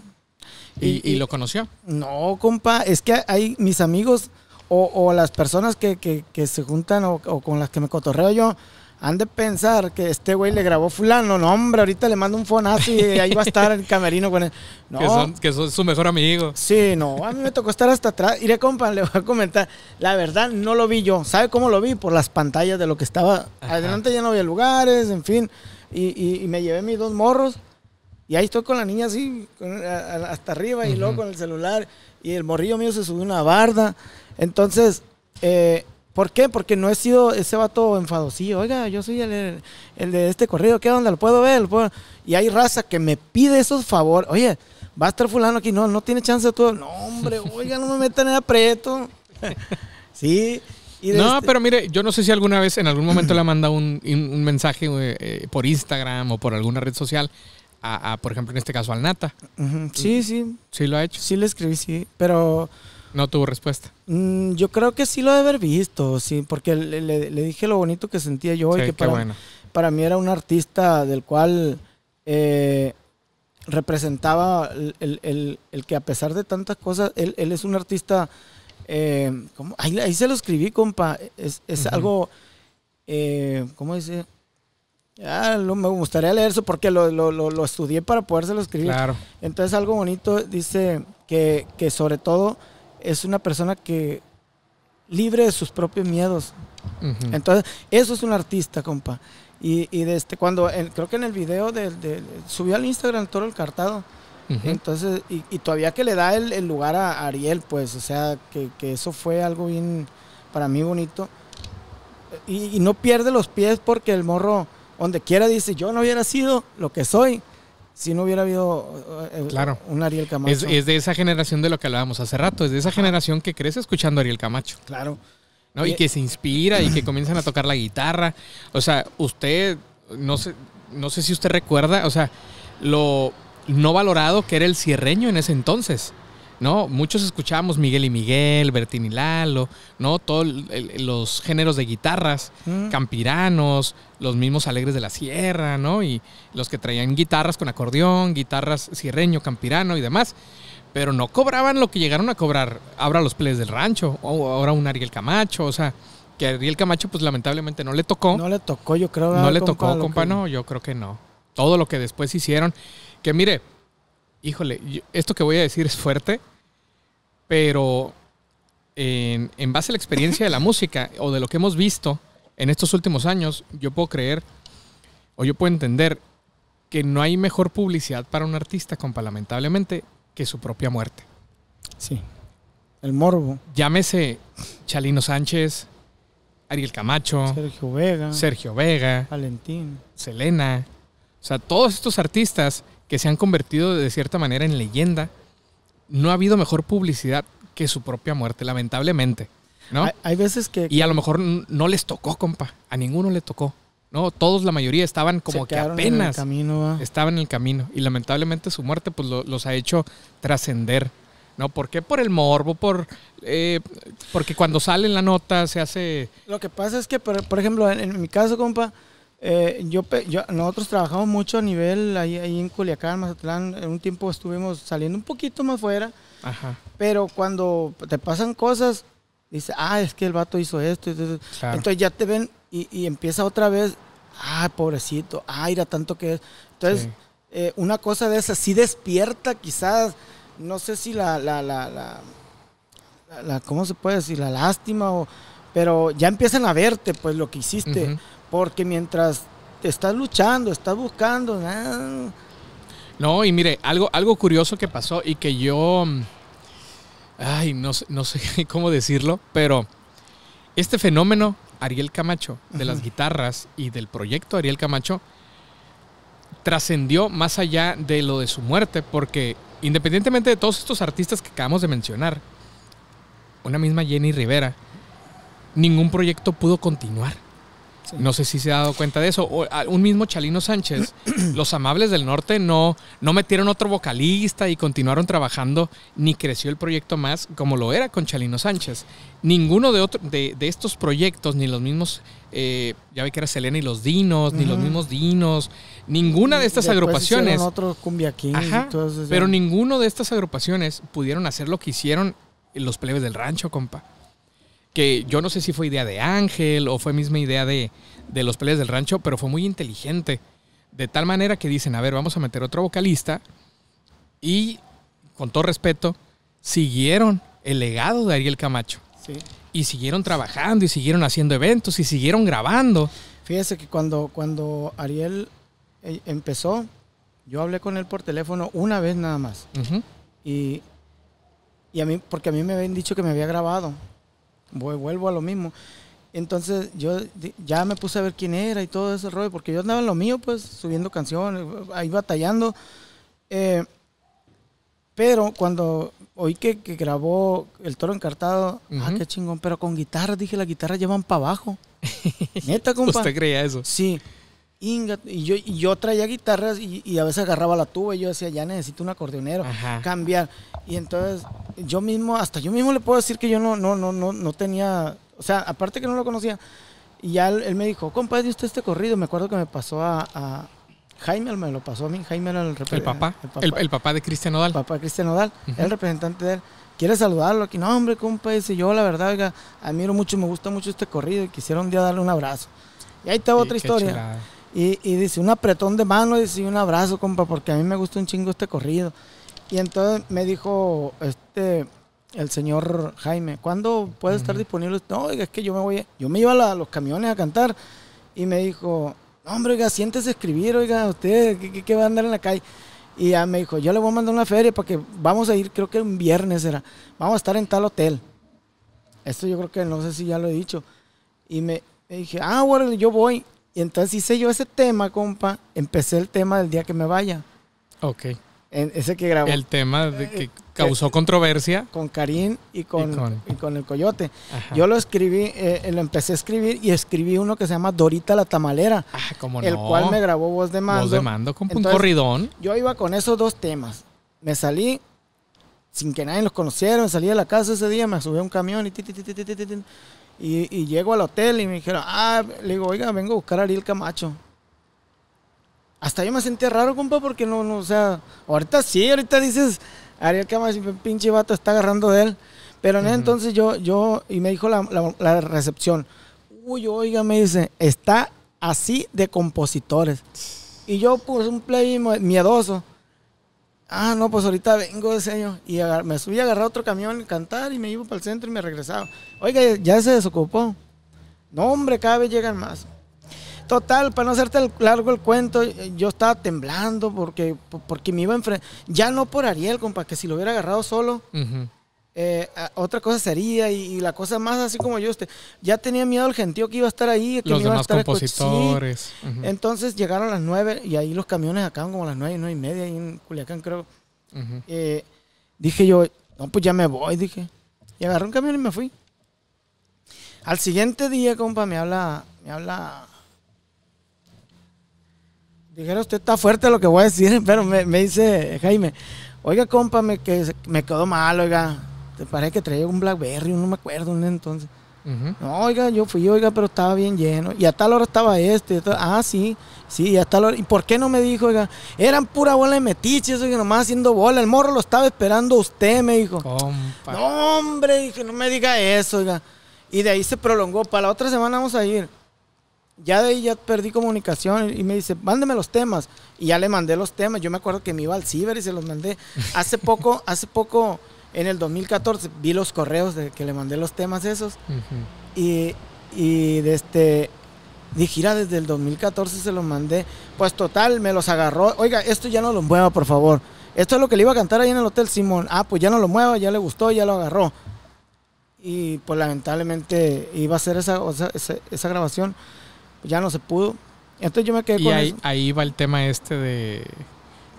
¿Y, y, lo conoció? No, compa, es que hay mis amigos o, las personas que, se juntan o, con las que me cotorreo yo, han de pensar que este güey le grabó fulano, no hombre, ahorita le mando un fonazo y ahí va a estar el camerino con él. No. Que, son, su mejor amigo. Sí, no, a mí me tocó estar hasta atrás. Iré, compa, le voy a comentar. La verdad, no lo vi yo. ¿Sabe cómo lo vi? Por las pantallas de lo que estaba. Adelante ya no había lugares, en fin. Y, y, me llevé mis dos morros. Y ahí estoy con la niña así, hasta arriba y luego con el celular. Y el morrillo mío se subió una barda. Entonces, eh, ¿Por qué? Porque no he sido ese vato enfadosillo. Oiga, yo soy el, de este corrido. ¿Qué onda? ¿Lo puedo ver? Y hay raza que me pide esos favores. Oye, va a estar fulano aquí. No, no tiene chance de todo. No, hombre, oiga, no me metan en aprieto. sí. Y no, este pero mire, yo no sé si alguna vez, en algún momento le ha mandado un, mensaje eh, eh, por Instagram o por alguna red social. A, por ejemplo, en este caso, al Nata. Sí, sí. Sí lo ha hecho. Sí le escribí, sí, pero... No tuvo respuesta. Mm, yo creo que sí lo de haber visto, sí, porque le, dije lo bonito que sentía yo y que para, bueno. para, mí era un artista del cual eh, representaba el, que a pesar de tantas cosas, él, es un artista... Eh, ahí, se lo escribí, compa. Es, algo, eh, ¿cómo dice? Ah, me gustaría leer eso porque lo, lo, lo, estudié para lo escribir. Entonces, algo bonito dice que, que sobre todo es una persona que libre de sus propios miedos. Entonces, eso es un artista, compa. Y, desde este, cuando, creo que en el video de, subió al Instagram todo el cartado. Entonces, y, todavía que le da el, lugar a Ariel, pues, o sea, que, eso fue algo bien, para mí, bonito. y no pierde los pies porque el morro, donde quiera, dice, yo no hubiera sido lo que soy si no hubiera habido eh, eh, claro. un Ariel Camacho. Es, de esa generación de lo que hablábamos hace rato, es de esa generación que crece escuchando Ariel Camacho. Claro. ¿no? Y, y, que se inspira y que comienzan a tocar la guitarra. O sea, usted, no sé, no sé si usted recuerda, o sea, lo no valorado que era el cierreño en ese entonces. ¿no? Muchos escuchábamos Miguel y Miguel, Bertín y Lalo, ¿no? Todos los géneros de guitarras, mm. campiranos, los mismos alegres de la sierra, ¿no? Y los que traían guitarras con acordeón, guitarras sierreño, campirano y demás. Pero no cobraban lo que llegaron a cobrar ahora los ples del rancho, o ahora un Ariel Camacho, o sea, que Ariel Camacho pues lamentablemente no le tocó. No le tocó, yo creo. No le tocó, compa, no, yo creo que no. Todo lo que después hicieron, que mire, híjole, esto que voy a decir es fuerte, pero en, base a la experiencia de la música o de lo que hemos visto en estos últimos años, yo puedo creer o yo puedo entender que no hay mejor publicidad para un artista, compa, lamentablemente, que su propia muerte. Sí. El morbo. Llámese Chalino Sánchez, Ariel Camacho, Sergio Vega, Sergio Vega, Valentín, Selena. O sea, todos estos artistas que se han convertido de cierta manera en leyenda, no ha habido mejor publicidad que su propia muerte, lamentablemente. ¿no? Hay, veces que... Y a lo mejor no les tocó, compa. A ninguno le tocó. ¿no? Todos, la mayoría, estaban como que apenas camino, estaban en el camino. Y lamentablemente su muerte pues, los ha hecho trascender. ¿No? ¿Por qué? Por el morbo, por, eh, porque cuando sale la nota se hace... Lo que pasa es que, por, ejemplo, en, mi caso, compa, eh, yo, nosotros trabajamos mucho a nivel ahí, en Culiacán, Mazatlán. En un tiempo estuvimos saliendo un poquito más fuera. Pero cuando te pasan cosas, dices, ah, es que el vato hizo esto. Entonces, ya te ven y, empieza otra vez, ah, pobrecito, ah, era tanto que Entonces, eh, una cosa de esas sí despierta quizás, no sé si la, la, la, la, la ¿cómo se puede decir? La lástima o... Pero ya empiezan a verte, pues, lo que hiciste. Porque mientras te estás luchando, estás buscando. Ah. No, y mire, algo, algo curioso que pasó y que yo. Mm, ay, no, sé cómo decirlo, pero este fenómeno, Ariel Camacho, de las guitarras y del proyecto Ariel Camacho, trascendió más allá de lo de su muerte, porque independientemente de todos estos artistas que acabamos de mencionar, una misma Jenny Rivera, ningún proyecto pudo continuar. No sé si se ha dado cuenta de eso. un mismo Chalino Sánchez, los amables del norte no, no metieron otro vocalista y continuaron trabajando, ni creció el proyecto más como lo era con Chalino Sánchez. Ninguno de, otro, de, estos proyectos, ni los mismos, eh, ya ve que era Selena y los Dinos, ni los mismos Dinos, ninguna de estas agrupaciones. pero ninguno de estas agrupaciones pudieron hacer lo que hicieron los plebes del rancho, compa que yo no sé si fue idea de Ángel o fue misma idea de, los peleas del rancho, pero fue muy inteligente. De tal manera que dicen, a ver, vamos a meter otro vocalista y, con todo respeto, siguieron el legado de Ariel Camacho. Y siguieron trabajando y siguieron haciendo eventos y siguieron grabando. Fíjese que cuando, cuando Ariel eh, empezó, yo hablé con él por teléfono una vez nada más. y, y a mí, porque a mí me habían dicho que me había grabado vuelvo a lo mismo. Entonces yo ya me puse a ver quién era y todo ese rollo, porque yo andaba en lo mío, pues subiendo canciones, ahí batallando. Eh, pero cuando oí que, grabó El Toro Encartado, ah, qué chingón, pero con guitarra, dije, la guitarra llevan para abajo. Neta, compa. ¿Usted creía eso? Sí y yo, y yo traía guitarras y, a veces agarraba la tuba y yo decía, ya necesito un acordeonero, cambiar. Y entonces yo mismo, hasta yo mismo le puedo decir que yo no, no, no, no, tenía, o sea, aparte que no lo conocía, y ya él, me dijo, compadre, usted este corrido, me acuerdo que me pasó a, Jaime, me lo pasó a mí, Jaime era el representante. El papá, el papá, de Cristian Odal. El papá de Cristian Odal, el representante de él. ¿Quiere saludarlo aquí? No, hombre, compadre yo, la verdad, admiro mucho, me gusta mucho este corrido y quisiera un día darle un abrazo. Y ahí está otra historia. Y, dice, un apretón de mano, dice, un abrazo, compa, porque a mí me gusta un chingo este corrido. Y entonces me dijo este el señor Jaime, ¿cuándo puede estar disponible? No, oiga, es que yo me voy, yo me iba a los camiones a cantar. Y me dijo, hombre, oiga, siéntese a escribir, oiga, usted, ¿qué, va a andar en la calle? Y ya me dijo, yo le voy a mandar una feria porque vamos a ir, creo que un viernes era, vamos a estar en tal hotel. Esto yo creo que no sé si ya lo he dicho. Y me, me dije, ah, bueno, yo voy. Y entonces hice yo ese tema, compa. Empecé el tema del día que me vaya. Ok. ese que grabó. El tema que eh, causó eh, controversia. Con Karim y con, con... el Coyote. Yo lo escribí, eh, eh, lo empecé a escribir y escribí uno que se llama Dorita la Tamalera. Ah, cómo no. El cual me grabó Voz de Mando. Voz de Mando, con un corridón. Yo iba con esos dos temas. Me salí sin que nadie los conociera, salí de la casa ese día, me subí a un camión y... Y, llego al hotel y me dijeron, ah, le digo, oiga, vengo a buscar a Ariel Camacho. Hasta yo me sentía raro, compa, porque no, no, o sea, ahorita sí, ahorita dices, Ariel Camacho, pinche vato, está agarrando de él. Pero en entonces yo, yo, y me dijo la, la, recepción, uy, oiga, me dice, está así de compositores. Y yo puse un play miedoso. Ah, no, pues ahorita vengo de año. Y me subí a agarrar otro camión, cantar y me iba para el centro y me regresaba. Oiga, ya se desocupó. No, hombre, cada vez llegan más. Total, para no hacerte largo el cuento, yo estaba temblando porque, porque me iba a enfrentar. Ya no por Ariel, compa, que si lo hubiera agarrado solo, eh, otra cosa sería, y, la cosa más así como yo, usted, ya tenía miedo el gentío que iba a estar ahí. compositores. Entonces llegaron a las nueve... y ahí los camiones acaban como a las 9, y media, en Culiacán creo. Eh, dije yo, no, pues ya me voy, dije. Y agarré un camión y me fui. Al siguiente día, compa, me habla, me habla. Dijera, usted está fuerte lo que voy a decir, pero me, me dice Jaime, oiga, compa, me, que, me quedó mal, oiga parece que traía un Blackberry, no me acuerdo entonces. No, oiga, yo fui, oiga, pero estaba bien lleno. Y a tal hora estaba este. ah, sí, sí, y a tal hora. ¿Y por qué no me dijo, oiga? Eran pura bola de eso oiga, nomás haciendo bola. El morro lo estaba esperando usted, me dijo. No, hombre, dije, no me diga eso, oiga. Y de ahí se prolongó. Para la otra semana vamos a ir. Ya de ahí ya perdí comunicación y me dice, mándeme los temas. Y ya le mandé los temas. Yo me acuerdo que me iba al ciber y se los mandé. Hace poco, hace poco en el 2014 vi los correos de que le mandé los temas esos. Y, y este, dije, desde el 2014 se los mandé. Pues total, me los agarró. Oiga, esto ya no lo mueva, por favor. Esto es lo que le iba a cantar ahí en el Hotel Simón. Ah, pues ya no lo mueva, ya le gustó, ya lo agarró. Y pues lamentablemente iba a ser esa, esa, grabación. Ya no se pudo. Entonces yo me quedé y ahí, ahí va el tema este de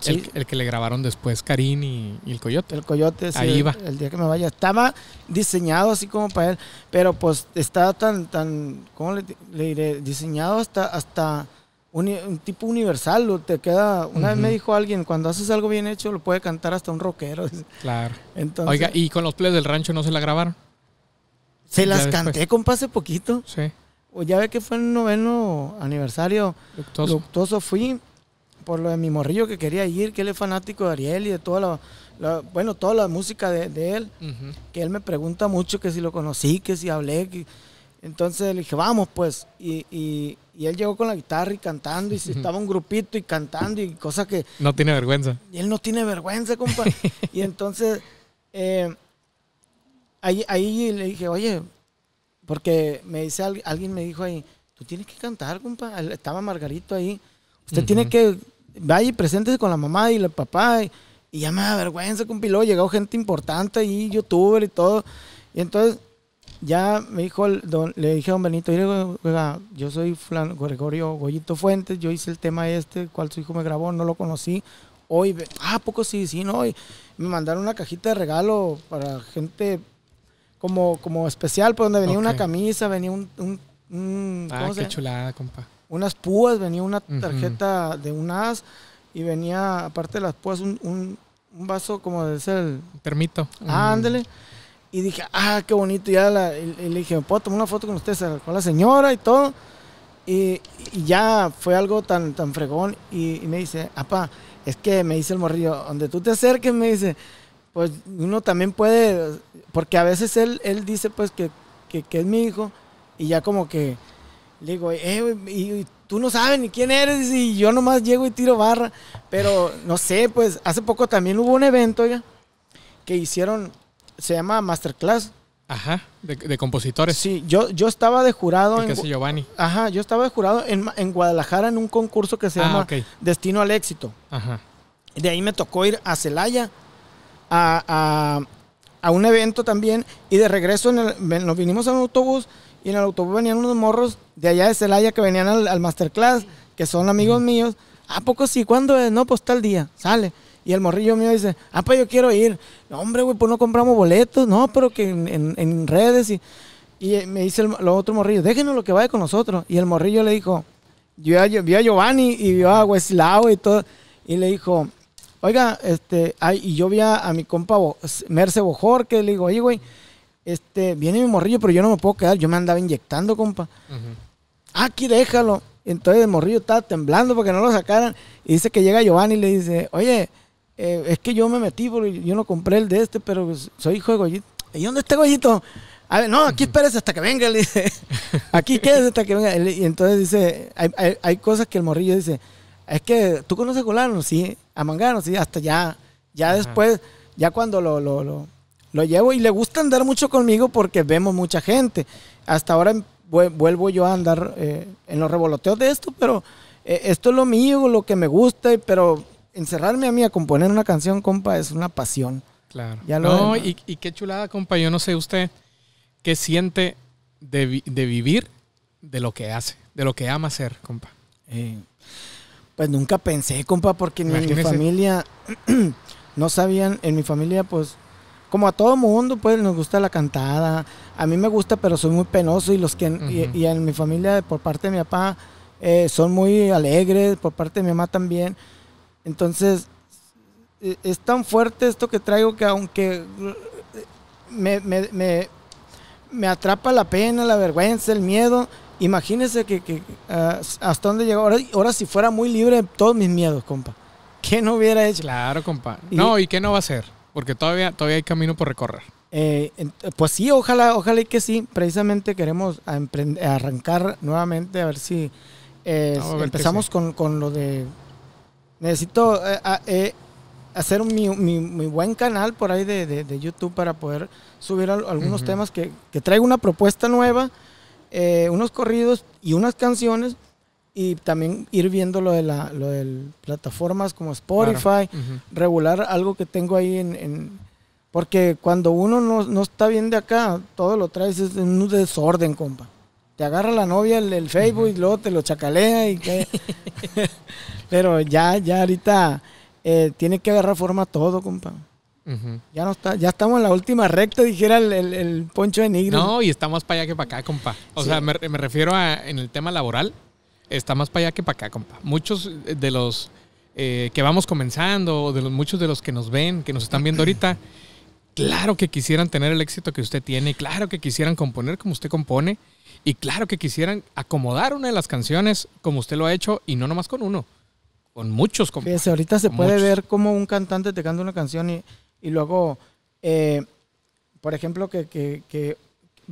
el, que le grabaron después, Karim y, el Coyote. El Coyote, sí, Ahí va. El, día que me vaya. Estaba diseñado así como para él, pero pues estaba tan, tan, ¿cómo le, diré? Diseñado hasta, hasta un, tipo universal. te queda, una vez me dijo alguien, cuando haces algo bien hecho, lo puede cantar hasta un rockero. Claro. Entonces, Oiga, ¿y con los players del rancho no se la grabaron? Se las canté, compa, hace poquito. Sí. O ya ve que fue el noveno aniversario. Luctuoso. Luctuoso fui por lo de mi morrillo que quería ir, que él es fanático de Ariel y de toda la, bueno, toda la música de, él, que él me pregunta mucho que si lo conocí, que si hablé, entonces le dije, vamos pues, y, y, él llegó con la guitarra y cantando, y estaba un grupito y cantando y cosas que... No tiene vergüenza. Y él no tiene vergüenza, compa. y entonces, eh, ahí, ahí le dije, oye, porque me dice, alguien me dijo ahí, tú tienes que cantar, compa, estaba Margarito ahí. Usted tiene que, vaya y preséntese con la mamá y el papá. Y, ya me da vergüenza, compiló. Llegó gente importante ahí, youtuber y todo. Y entonces ya me dijo, le dije a don Benito, oiga, yo soy Flan, Gregorio Goyito Fuentes, yo hice el tema este, cual su hijo me grabó, no lo conocí. Hoy, ah, poco sí, sí, no. Y me mandaron una cajita de regalo para gente como, como especial, por pues, donde venía una camisa, venía un... un, un ah, qué chulada, compa unas púas, venía una tarjeta de un as y venía, aparte de las púas, un, vaso como de ser... Permito. Ah, ándale. Y dije, ah, qué bonito. Y, ya la, le dije, puedo tomar una foto con ustedes con la señora y todo. Y, ya fue algo tan, tan fregón. Y, me dice, apá, es que me dice el morrillo, donde tú te acerques, me dice, pues uno también puede, porque a veces él, él dice pues que es mi hijo y ya como que le digo, eh, y, tú no sabes ni quién eres y yo nomás llego y tiro barra. Pero no sé, pues hace poco también hubo un evento, ya que hicieron, se llama Masterclass. Ajá, de, de compositores. Sí, yo, yo estaba de jurado. en, Giovanni. Ajá, yo estaba de jurado en, en Guadalajara en un concurso que se ah, llama Destino al Éxito. Ajá. De ahí me tocó ir a Celaya, a, a, a un evento también, y de regreso nos vinimos en un autobús y en el autobús venían unos morros de allá de Celaya que venían al, masterclass, que son amigos míos. ¿A poco sí? ¿Cuándo es? No, pues tal día. Sale. Y el morrillo mío dice, ah, pues yo quiero ir. No, hombre, güey, pues no compramos boletos. No, pero que en, redes. Y, y eh, me dice el, otro morrillo, déjenos lo que vaya con nosotros. Y el morrillo le dijo, yo vi a Giovanni y vio a Weslao y todo. Y le dijo, oiga, este, y yo vi a, mi compa Merce Bojor, que le digo, oye, güey, este, viene mi morrillo, pero yo no me puedo quedar. Yo me andaba inyectando, compa. Aquí déjalo. Entonces el morrillo estaba temblando porque no lo sacaran. Y dice que llega Giovanni y le dice, oye, eh, es que yo me metí porque yo no compré el de este, pero pues, soy hijo de Goyito. ¿Y dónde está Goyito? A ver, no, aquí espérese hasta que venga, le dice. Aquí quédese hasta que venga. Y entonces dice, hay, cosas que el morrillo dice, es que tú conoces a sí, a Mangano, sí, hasta ya. Ya después, ya cuando lo lo llevo y le gusta andar mucho conmigo porque vemos mucha gente. Hasta ahora vuelvo yo a andar eh, en los revoloteos de esto, pero eh, esto es lo mío, lo que me gusta, pero encerrarme a mí a componer una canción, compa, es una pasión. Claro. Ya lo no, y, qué chulada, compa, yo no sé usted qué siente de, vivir de lo que hace, de lo que ama hacer, compa. Eh, pues nunca pensé, compa, porque en mi familia no sabían, en mi familia pues como a todo mundo, pues nos gusta la cantada. A mí me gusta, pero soy muy penoso y los que en mi familia por parte de mi papá eh, son muy alegres, por parte de mi mamá también. Entonces e, es tan fuerte esto que traigo que aunque eh, me, me, me, atrapa la pena, la vergüenza, el miedo, imagínese que, ah, hasta dónde llegó. Ahora, si fuera muy libre de todos mis miedos, compa. ¿Qué no hubiera hecho? Claro, compa. No, ¿y, ¿y qué no va a ser. Porque todavía, todavía hay camino por recorrer. Eh, pues sí, ojalá, ojalá que sí. Precisamente queremos arrancar nuevamente a ver si eh, ah, empezamos con, lo de... Necesito eh, hacer mi, buen canal por ahí de, YouTube para poder subir algunos temas que, que traigo una propuesta nueva, unos corridos y unas canciones y también ir viendo lo de, la, lo plataformas como Spotify, regular algo que tengo ahí en... porque cuando uno no, no, está bien de acá, todo lo traes es un desorden, compa. Te agarra la novia el, Facebook y luego te lo chacalea y qué. Pero ya, ya ahorita eh, tiene que agarrar forma todo, compa. Ya no está, ya estamos en la última recta, dijera el, el, poncho de negro. No, y estamos para allá que para acá, compa. O sea, me, me refiero a en el tema laboral está más para allá que para acá, compa. Muchos de los eh, que vamos comenzando, de los, muchos de los que nos ven, que nos están viendo ahorita, claro que quisieran tener el éxito que usted tiene, claro que quisieran componer como usted compone, y claro que quisieran acomodar una de las canciones como usted lo ha hecho, y no nomás con uno, con muchos. Compa. ahorita se puede ver como un cantante te canta una canción y, luego, eh, por ejemplo, que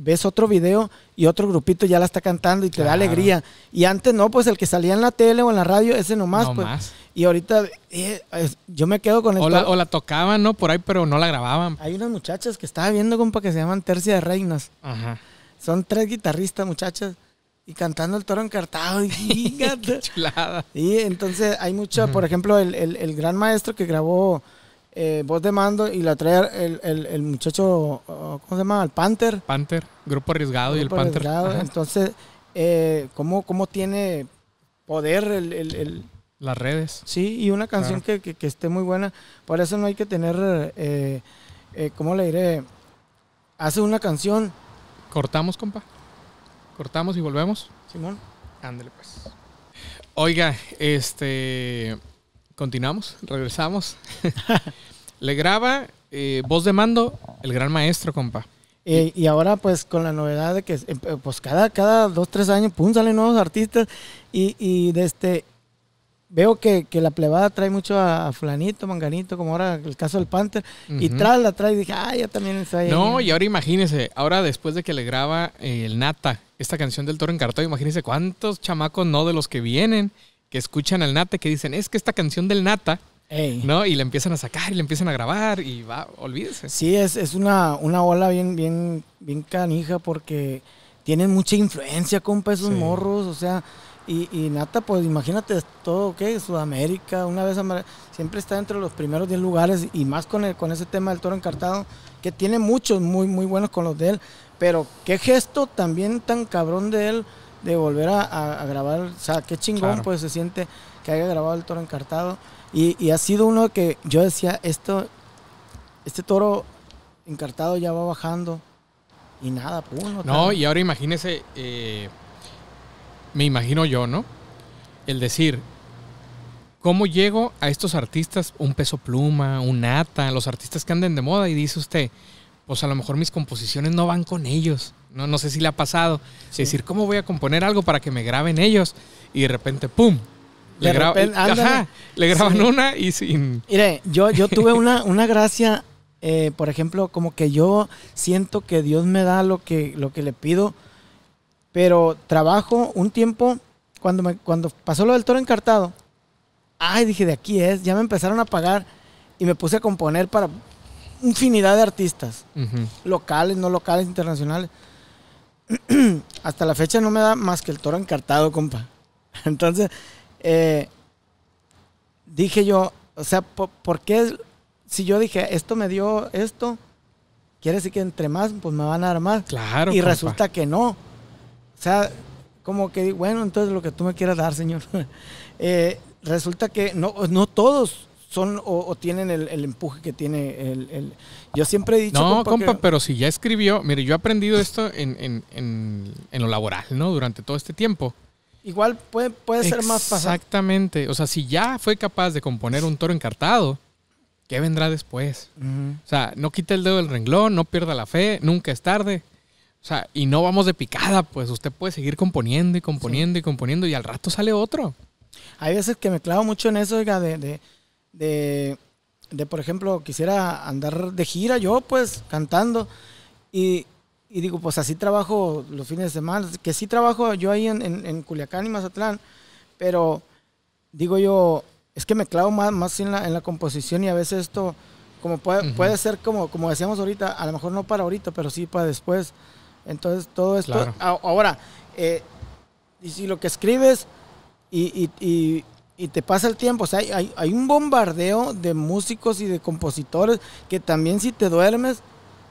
ves otro video y otro grupito ya la está cantando y te da alegría. Y antes no, pues el que salía en la tele o en la radio, ese nomás. pues. Y ahorita eh, yo me quedo con el... O la, tocaban, ¿no? Por ahí, pero no la grababan. Hay unas muchachas que estaba viendo, compa, que se llaman Tercia de Reinas. Ajá. Son tres guitarristas, muchachas. Y cantando el toro encartado. Y, Y entonces hay mucho, por ejemplo, el gran maestro que grabó... Eh, voz de mando y la trae el, muchacho, oh, ¿cómo se llama? El Panther. Panther, grupo arriesgado y el Panther. Entonces, eh, ¿cómo, tiene poder el, Las redes. Sí, y una canción que, esté muy buena. Por eso no hay que tener, eh, ¿cómo le diré? Hace una canción. Cortamos, compa. Cortamos y volvemos. Simón. Ándale, pues. Oiga, este Continuamos, regresamos. Le graba eh, voz de mando el gran maestro, compa. Eh, y ahora pues con la novedad de que eh, pues cada, cada dos, tres años, pum, salen nuevos artistas y, y este, veo que, la plebada trae mucho a, fulanito, manganito, como ahora el caso del Panther, y tras la trae y dije, ah, ya también está ahí. No, y ahora imagínese, ahora después de que le graba el Nata, esta canción del Toro Encartado, imagínese cuántos chamacos no de los que vienen que escuchan al Nata, que dicen, es que esta canción del Nata, ¿no? Y le empiezan a sacar y le empiezan a grabar y va, olvídese. Sí, es, es una, una ola bien, bien, bien canija porque tienen mucha influencia, compa, esos morros, o sea... Y, Nata, pues imagínate todo, ¿qué? Sudamérica, una vez siempre está entre los primeros 10 lugares y más con, el, con ese tema del toro encartado, que tiene muchos muy, muy buenos con los de él, pero qué gesto también tan cabrón de él de volver a, grabar. O sea, qué chingón pues se siente que haya grabado el toro encartado. Y, ha sido uno que yo decía, esto, este toro encartado ya va bajando. Y nada, pum. Pues, no, no y ahora imagínese, eh, me imagino yo, ¿no? El decir, ¿cómo llego a estos artistas? Un peso pluma, un ata, los artistas que anden de moda y dice usted, pues a lo mejor mis composiciones no van con ellos. No, sé si le ha pasado. Es decir, ¿cómo voy a componer algo para que me graben ellos? Y de repente, ¡pum! Le, graban una y sin... Mire, yo, yo tuve una, gracia, eh, por ejemplo, como que yo siento que Dios me da lo que, lo que le pido, pero trabajo un tiempo, cuando, cuando pasó lo del toro encartado, ay, dije, de aquí es, ya me empezaron a pagar y me puse a componer para infinidad de artistas, locales, no locales, internacionales. hasta la fecha no me da más que el toro encartado, compa. Entonces, eh, dije yo, o sea, ¿por, qué? Si yo dije, esto me dio esto, quiere decir que entre más, pues me van a dar más. Claro. Y resulta que no. O sea, como que, bueno, entonces lo que tú me quieras dar, señor. Eh, resulta que no, no todos son o, tienen el, empuje que tiene el yo siempre he dicho. No, compa, pero si ya escribió, mire, yo he aprendido esto en, en, lo laboral, ¿no? Durante todo este tiempo. Igual puede, puede ser más fácil. Exactamente. O sea, si ya fue capaz de componer un toro encartado, ¿qué vendrá después? O sea, no quite el dedo del renglón, no pierda la fe, nunca es tarde. O sea, y no vamos de picada, pues usted puede seguir componiendo y componiendo y componiendo y al rato sale otro. Hay veces que me clavo mucho en eso, oiga, de de, por ejemplo, quisiera andar de gira yo, pues, cantando. Y, digo, pues así trabajo los fines de semana, que sí trabajo yo ahí en, Culiacán y Mazatlán, pero digo yo, es que me clavo más, más en, la, en la composición y a veces esto, como puede, ser como, como decíamos ahorita, a lo mejor no para ahorita, pero sí para después. Entonces, todo esto, ahora, eh, y si lo que escribes y, y te pasa el tiempo. O sea, hay, un bombardeo de músicos y de compositores que también si te duermes,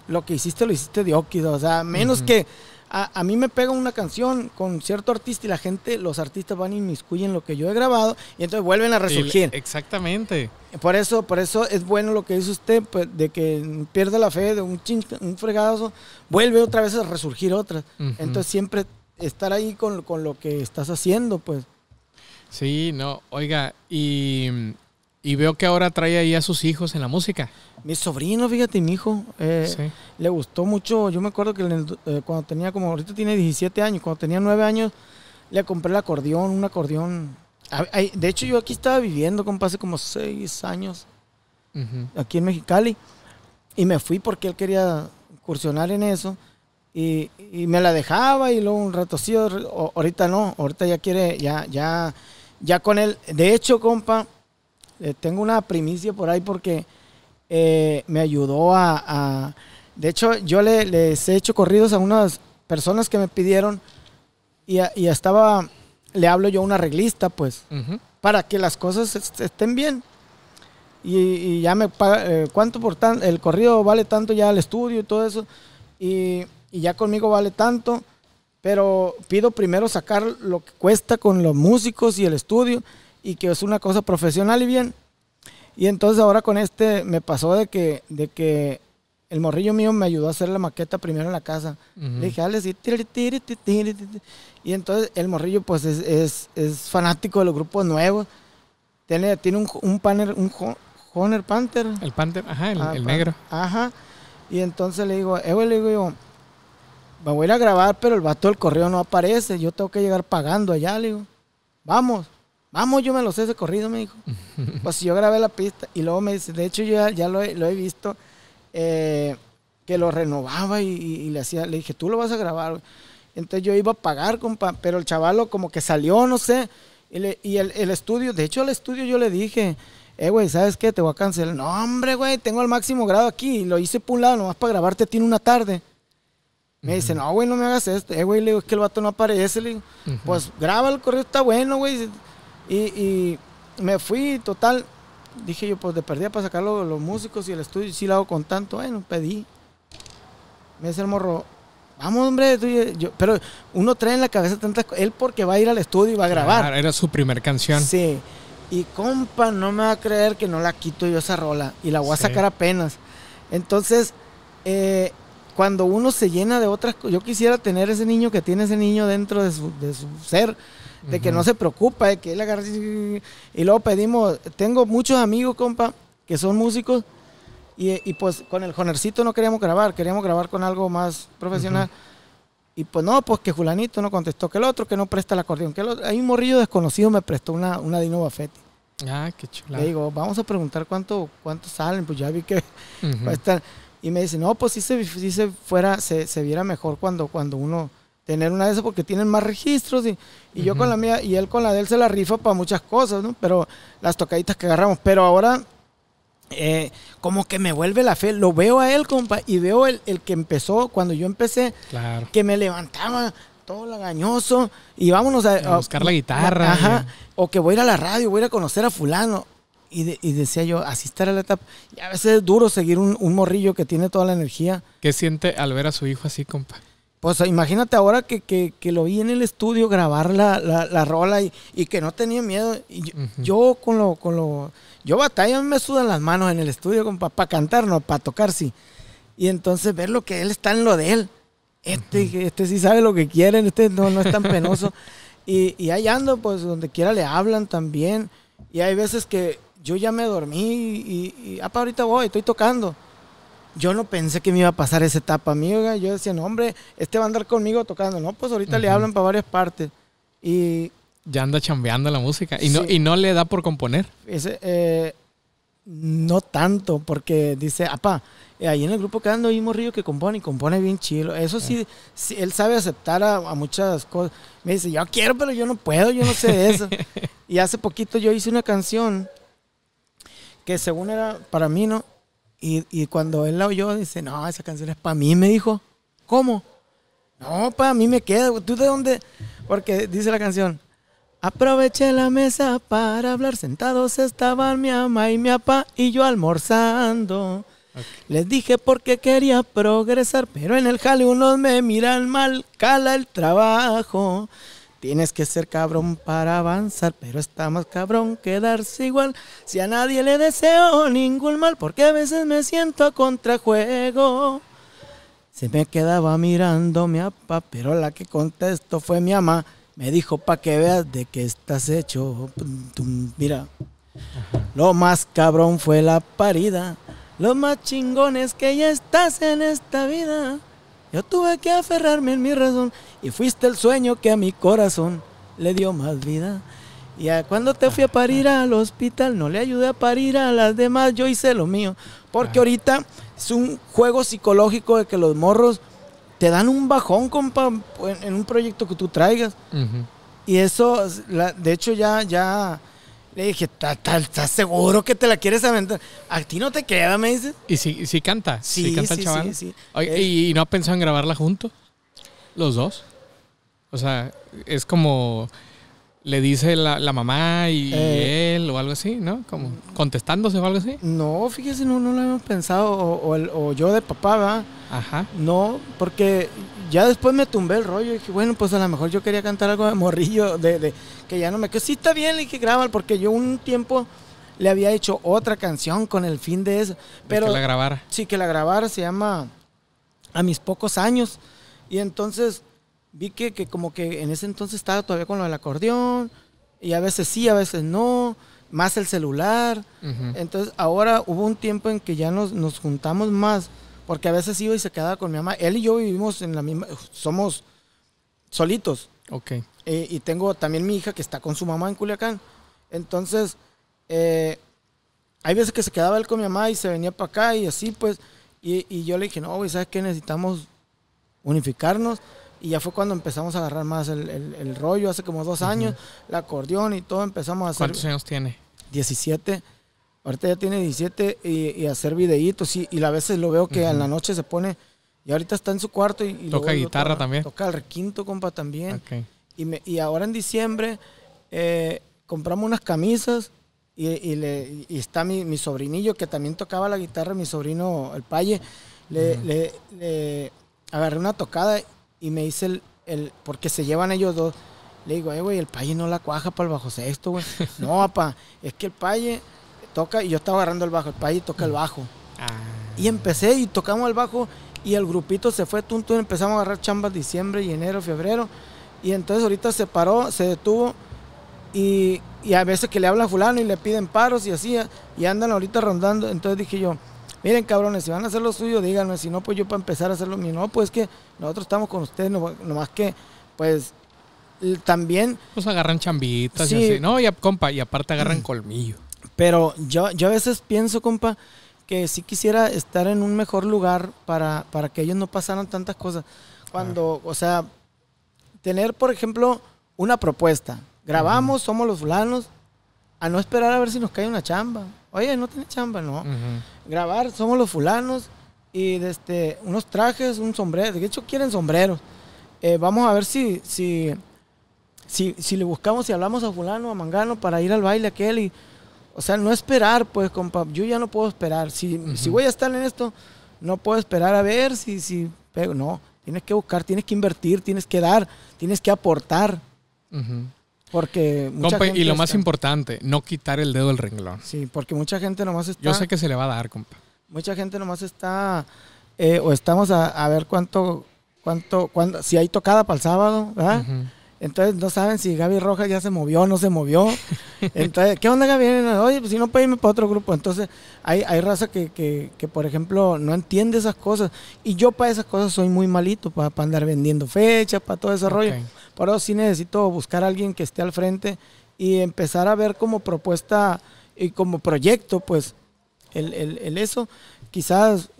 lo que hiciste lo hiciste de óquido. O sea, menos que a, mí me pega una canción con cierto artista y la gente, los artistas van y inmiscuyen lo que yo he grabado y entonces vuelven a resurgir. exactamente. Por eso, por eso es bueno lo que dice usted, pues, de que pierda la fe, de un, chin, un fregazo, vuelve otra vez a resurgir otra. Entonces siempre estar ahí con, con lo que estás haciendo, pues. Sí, no, oiga, y, veo que ahora trae ahí a sus hijos en la música. Mi sobrino, fíjate, mi hijo, eh, le gustó mucho, yo me acuerdo que eh, cuando tenía como, ahorita tiene 17 años, cuando tenía 9 años, le compré el acordeón, un acordeón. De hecho, yo aquí estaba viviendo, con hace como 6 años, aquí en Mexicali, y me fui porque él quería incursionar en eso. Y, y, me la dejaba y luego un rato sí, ahorita no, ahorita ya quiere, ya, ya ya con él, de hecho, compa, eh, tengo una primicia por ahí porque eh, me ayudó a, De hecho, yo le, les he hecho corridos a unas personas que me pidieron y, estaba, le hablo yo a una reglista, pues, para que las cosas estén bien. Y, ya me paga, eh, cuánto por tanto el corrido vale tanto ya al estudio y todo eso, y ya conmigo vale tanto pero pido primero sacar lo que cuesta con los músicos y el estudio y que es una cosa profesional y bien. Y entonces ahora con este me pasó de que, de que el morrillo mío me ayudó a hacer la maqueta primero en la casa. Le dije, dale Y entonces el morrillo, pues, es, es, es fanático de los grupos nuevos. Tiene, tiene un, un panel, un Honor Panther. El Panther, ajá, el, ah, negro. Ajá. Y entonces le digo, evo eh, le digo yo, me voy a ir a grabar, pero el vato del correo no aparece. Yo tengo que llegar pagando allá, le digo. Vamos, vamos, yo me los sé ese corrido, me dijo. pues yo grabé la pista y luego me dice, de hecho yo ya, ya lo, he, visto, eh, que lo renovaba y, le hacía, le dije, tú lo vas a grabar. Entonces yo iba a pagar, compa, pero el chavalo como que salió, no sé. Y, el, estudio, de hecho al estudio yo le dije, eh, güey, ¿sabes qué? Te voy a cancelar. No, hombre, güey, tengo el máximo grado aquí. y Lo hice por un lado, nomás para grabarte, tiene una tarde. Me dicen dice, no, güey, no me hagas esto. Eh, güey, le digo, es que el vato no aparece. Le digo, pues graba el correo, está bueno, güey. Y, me fui, total. Dije yo, pues de perdida para sacar los, músicos y el estudio, si lo hago con tanto. Bueno, pedí. Me dice el morro, vamos, hombre. Pero uno trae en la cabeza tantas cosas. Él porque va a ir al estudio y va a grabar. era su primer canción. Sí. Y compa, no me va a creer que no la quito yo esa rola. Y la voy a sacar apenas. Entonces, eh, cuando uno se llena de otras cosas, yo quisiera tener ese niño que tiene ese niño dentro de su, ser, de que no se preocupa, de que él agarre y, luego pedimos, tengo muchos amigos, compa, que son músicos, y, pues con el jonercito no queríamos grabar, queríamos grabar con algo más profesional. Y pues no, pues que Julanito no contestó, que el otro que no presta el acordeón, que Hay un morrillo desconocido me prestó una, una Dino Baffetti, Ah, qué chula. Le digo, vamos a preguntar cuánto, cuánto salen, pues ya vi que va a estar. Y me dice, no, pues si se, fuera, se, se, viera mejor cuando, cuando uno tener una de esas porque tienen más registros y, yo con la mía y él con la de él se la rifa para muchas cosas, ¿no? Pero las tocaditas que agarramos, pero ahora eh, como que me vuelve la fe, lo veo a él, compa, y veo el, el que empezó cuando yo empecé, que me levantaba todo gañoso, y vámonos a, buscar la guitarra. Ajá, o que voy a ir a la radio, voy a ir a conocer a fulano. Y, decía yo, asistir a la etapa. Y a veces es duro seguir un, un, morrillo que tiene toda la energía. ¿Qué siente al ver a su hijo así, compa? Pues imagínate ahora que, que, lo vi en el estudio grabar la, la, la rola y, y, que no tenía miedo. Y yo, con lo, con lo. Yo batalla, me sudan las manos en el estudio, compa, para cantar, no, para tocar, sí. Y entonces ver lo que él está en lo de él. Este, este sí sabe lo que quieren, este no, no es tan penoso. y, y ahí ando, pues donde quiera le hablan también. Y hay veces que, yo ya me dormí y, y ah, ahorita voy, estoy tocando. Yo no pensé que me iba a pasar esa etapa amigo... Yo decía, no, hombre, este va a andar conmigo tocando. No, pues ahorita le hablan para varias partes. Y. Ya anda chambeando la música. ¿Y, no, y no le da por componer? Ese, eh, no tanto, porque dice, apá, ah, ahí en el grupo que ando hay Río que compone y compone bien chilo. Eso eh. sí, él sabe aceptar a, a, muchas cosas. Me dice, yo quiero, pero yo no puedo, yo no sé eso. y hace poquito yo hice una canción que según era para mí, ¿no? Y, y cuando él la oyó, dice, no, esa canción es para mí, me dijo. ¿Cómo? No, para mí me queda. ¿Tú de dónde? Porque dice la canción, Aproveché la mesa para hablar. Sentados estaban mi ama y mi papá y yo almorzando. Les dije porque quería progresar, pero en el jale unos me miran mal, cala el trabajo. Tienes que ser cabrón para avanzar, pero está más cabrón quedarse igual. Si a nadie le deseo ningún mal, porque a veces me siento a contrajuego. Se me quedaba mirando mi papá, pero la que contestó fue mi ama Me dijo pa' que veas de qué estás hecho. Mira, lo más cabrón fue la parida. Lo más chingón que ya estás en esta vida. Yo tuve que aferrarme en mi razón y fuiste el sueño que a mi corazón le dio más vida. Y cuando te fui a parir al hospital, no le ayudé a parir a las demás, yo hice lo mío. Porque ah. ahorita es un juego psicológico de que los morros te dan un bajón, compa, en un proyecto que tú traigas. Y eso, de hecho, ya, ya, le dije, ¿estás seguro que te la quieres aventar? A ti no te queda, me dices. Y sí, sí canta. Sí, sí canta sí, el chaval. Sí, Oye, ¿y, grabarla juntos? ¿Los dos? O sea, es como le dice la, mamá y eh. él o algo así, ¿no? Como contestándose o algo así. No, fíjese, no, lo hemos pensado. O, yo de papá, ¿va? Ajá. No, porque ya después me tumbé el rollo y dije, bueno, pues a lo mejor yo quería cantar algo de morrillo, de, que ya no me quedó. Sí, está bien, le dije, grabar, porque yo un tiempo le había hecho otra canción con el fin de eso. Pero, que la grabara. Sí, que la grabara, se llama A mis pocos años. Y entonces vi que, como que en ese entonces estaba todavía con lo del acordeón, y a veces sí, a veces no, más el celular. Entonces ahora hubo un tiempo en que ya nos, nos juntamos más, porque a veces iba y se quedaba con mi mamá. Él y yo vivimos en la misma, somos solitos. Okay. Eh, y tengo también mi hija que está con su mamá en Culiacán. Entonces, eh, hay veces que se quedaba él con mi mamá y se venía para acá y así, pues. Y, yo le dije, no, güey, ¿sabes qué? Necesitamos unificarnos. Y ya fue cuando empezamos a agarrar más el, rollo, hace como dos años, la acordeón y todo, empezamos a hacer... ¿Cuántos años tiene? 17. Ahorita ya tiene 17 y, hacer videitos y, y a veces lo veo que en la noche se pone y ahorita está en su cuarto y... toca guitarra también. Toca el requinto, compa, también. Y, me, y ahora en diciembre eh, compramos unas camisas y, y, le, y está mi, sobrinillo que también tocaba la guitarra, mi sobrino El Palle. Le, agarré una tocada y me dice el, el, porque se llevan ellos dos. Le digo, eh, güey, el Palle no la cuaja para el bajo sexto, güey. no, papá, es que el Palle toca, y yo estaba agarrando el bajo, el Palle toca el bajo. Ah. Y empecé y tocamos el bajo y el grupito se fue, tuntun empezamos a agarrar chambas diciembre y enero, febrero. Y entonces ahorita se paró, se detuvo. Y, a veces que le habla a fulano y le piden paros y así, y andan ahorita rondando. Entonces dije yo, miren cabrones, si van a hacer lo suyo, díganme, si no, pues yo para empezar a hacerlo lo mío. No, pues que nosotros estamos con ustedes, nomás que, pues, también... Pues agarran chambitas y así, ¿no? Y, compa, y aparte agarran mm. colmillo. Pero yo, yo a veces pienso, compa, que sí quisiera estar en un mejor lugar para, para que ellos no pasaran tantas cosas. Cuando, o sea, tener, por ejemplo, una propuesta. Grabamos, somos los fulanos, a no esperar a ver si nos cae una chamba. Oye, no tiene chamba, no. Grabar, somos los fulanos, y desde este, unos trajes, un sombrero. De hecho, quieren sombreros. Eh, vamos a ver si, si, si, si le buscamos, si hablamos a fulano, a mangano, para ir al baile aquel y o sea, no esperar, pues, compa, yo ya no puedo esperar. Si, si voy a estar en esto, no puedo esperar a ver si, si No, tienes que buscar, tienes que invertir, tienes que dar, tienes que aportar. Porque y lo más importante, no quitar el dedo del renglón. Sí, porque mucha gente nomás está... Yo sé que se le va a dar, compa. Mucha gente nomás está... Eh, o estamos a, ver cuánto, cuánto, si hay tocada para el sábado, ¿verdad? Entonces no saben si Gaby Rojas ya se movió o no se movió. Entonces, ¿qué onda Gaby? Oye, pues, si no puede irme para otro grupo. Entonces, hay, hay raza que, por ejemplo, no entiende esas cosas. Y yo para esas cosas soy muy malito, para, andar vendiendo fechas, para todo ese rollo. Por eso sí necesito buscar a alguien que esté al frente y empezar a ver como propuesta y como proyecto, pues, el, el eso. Quizás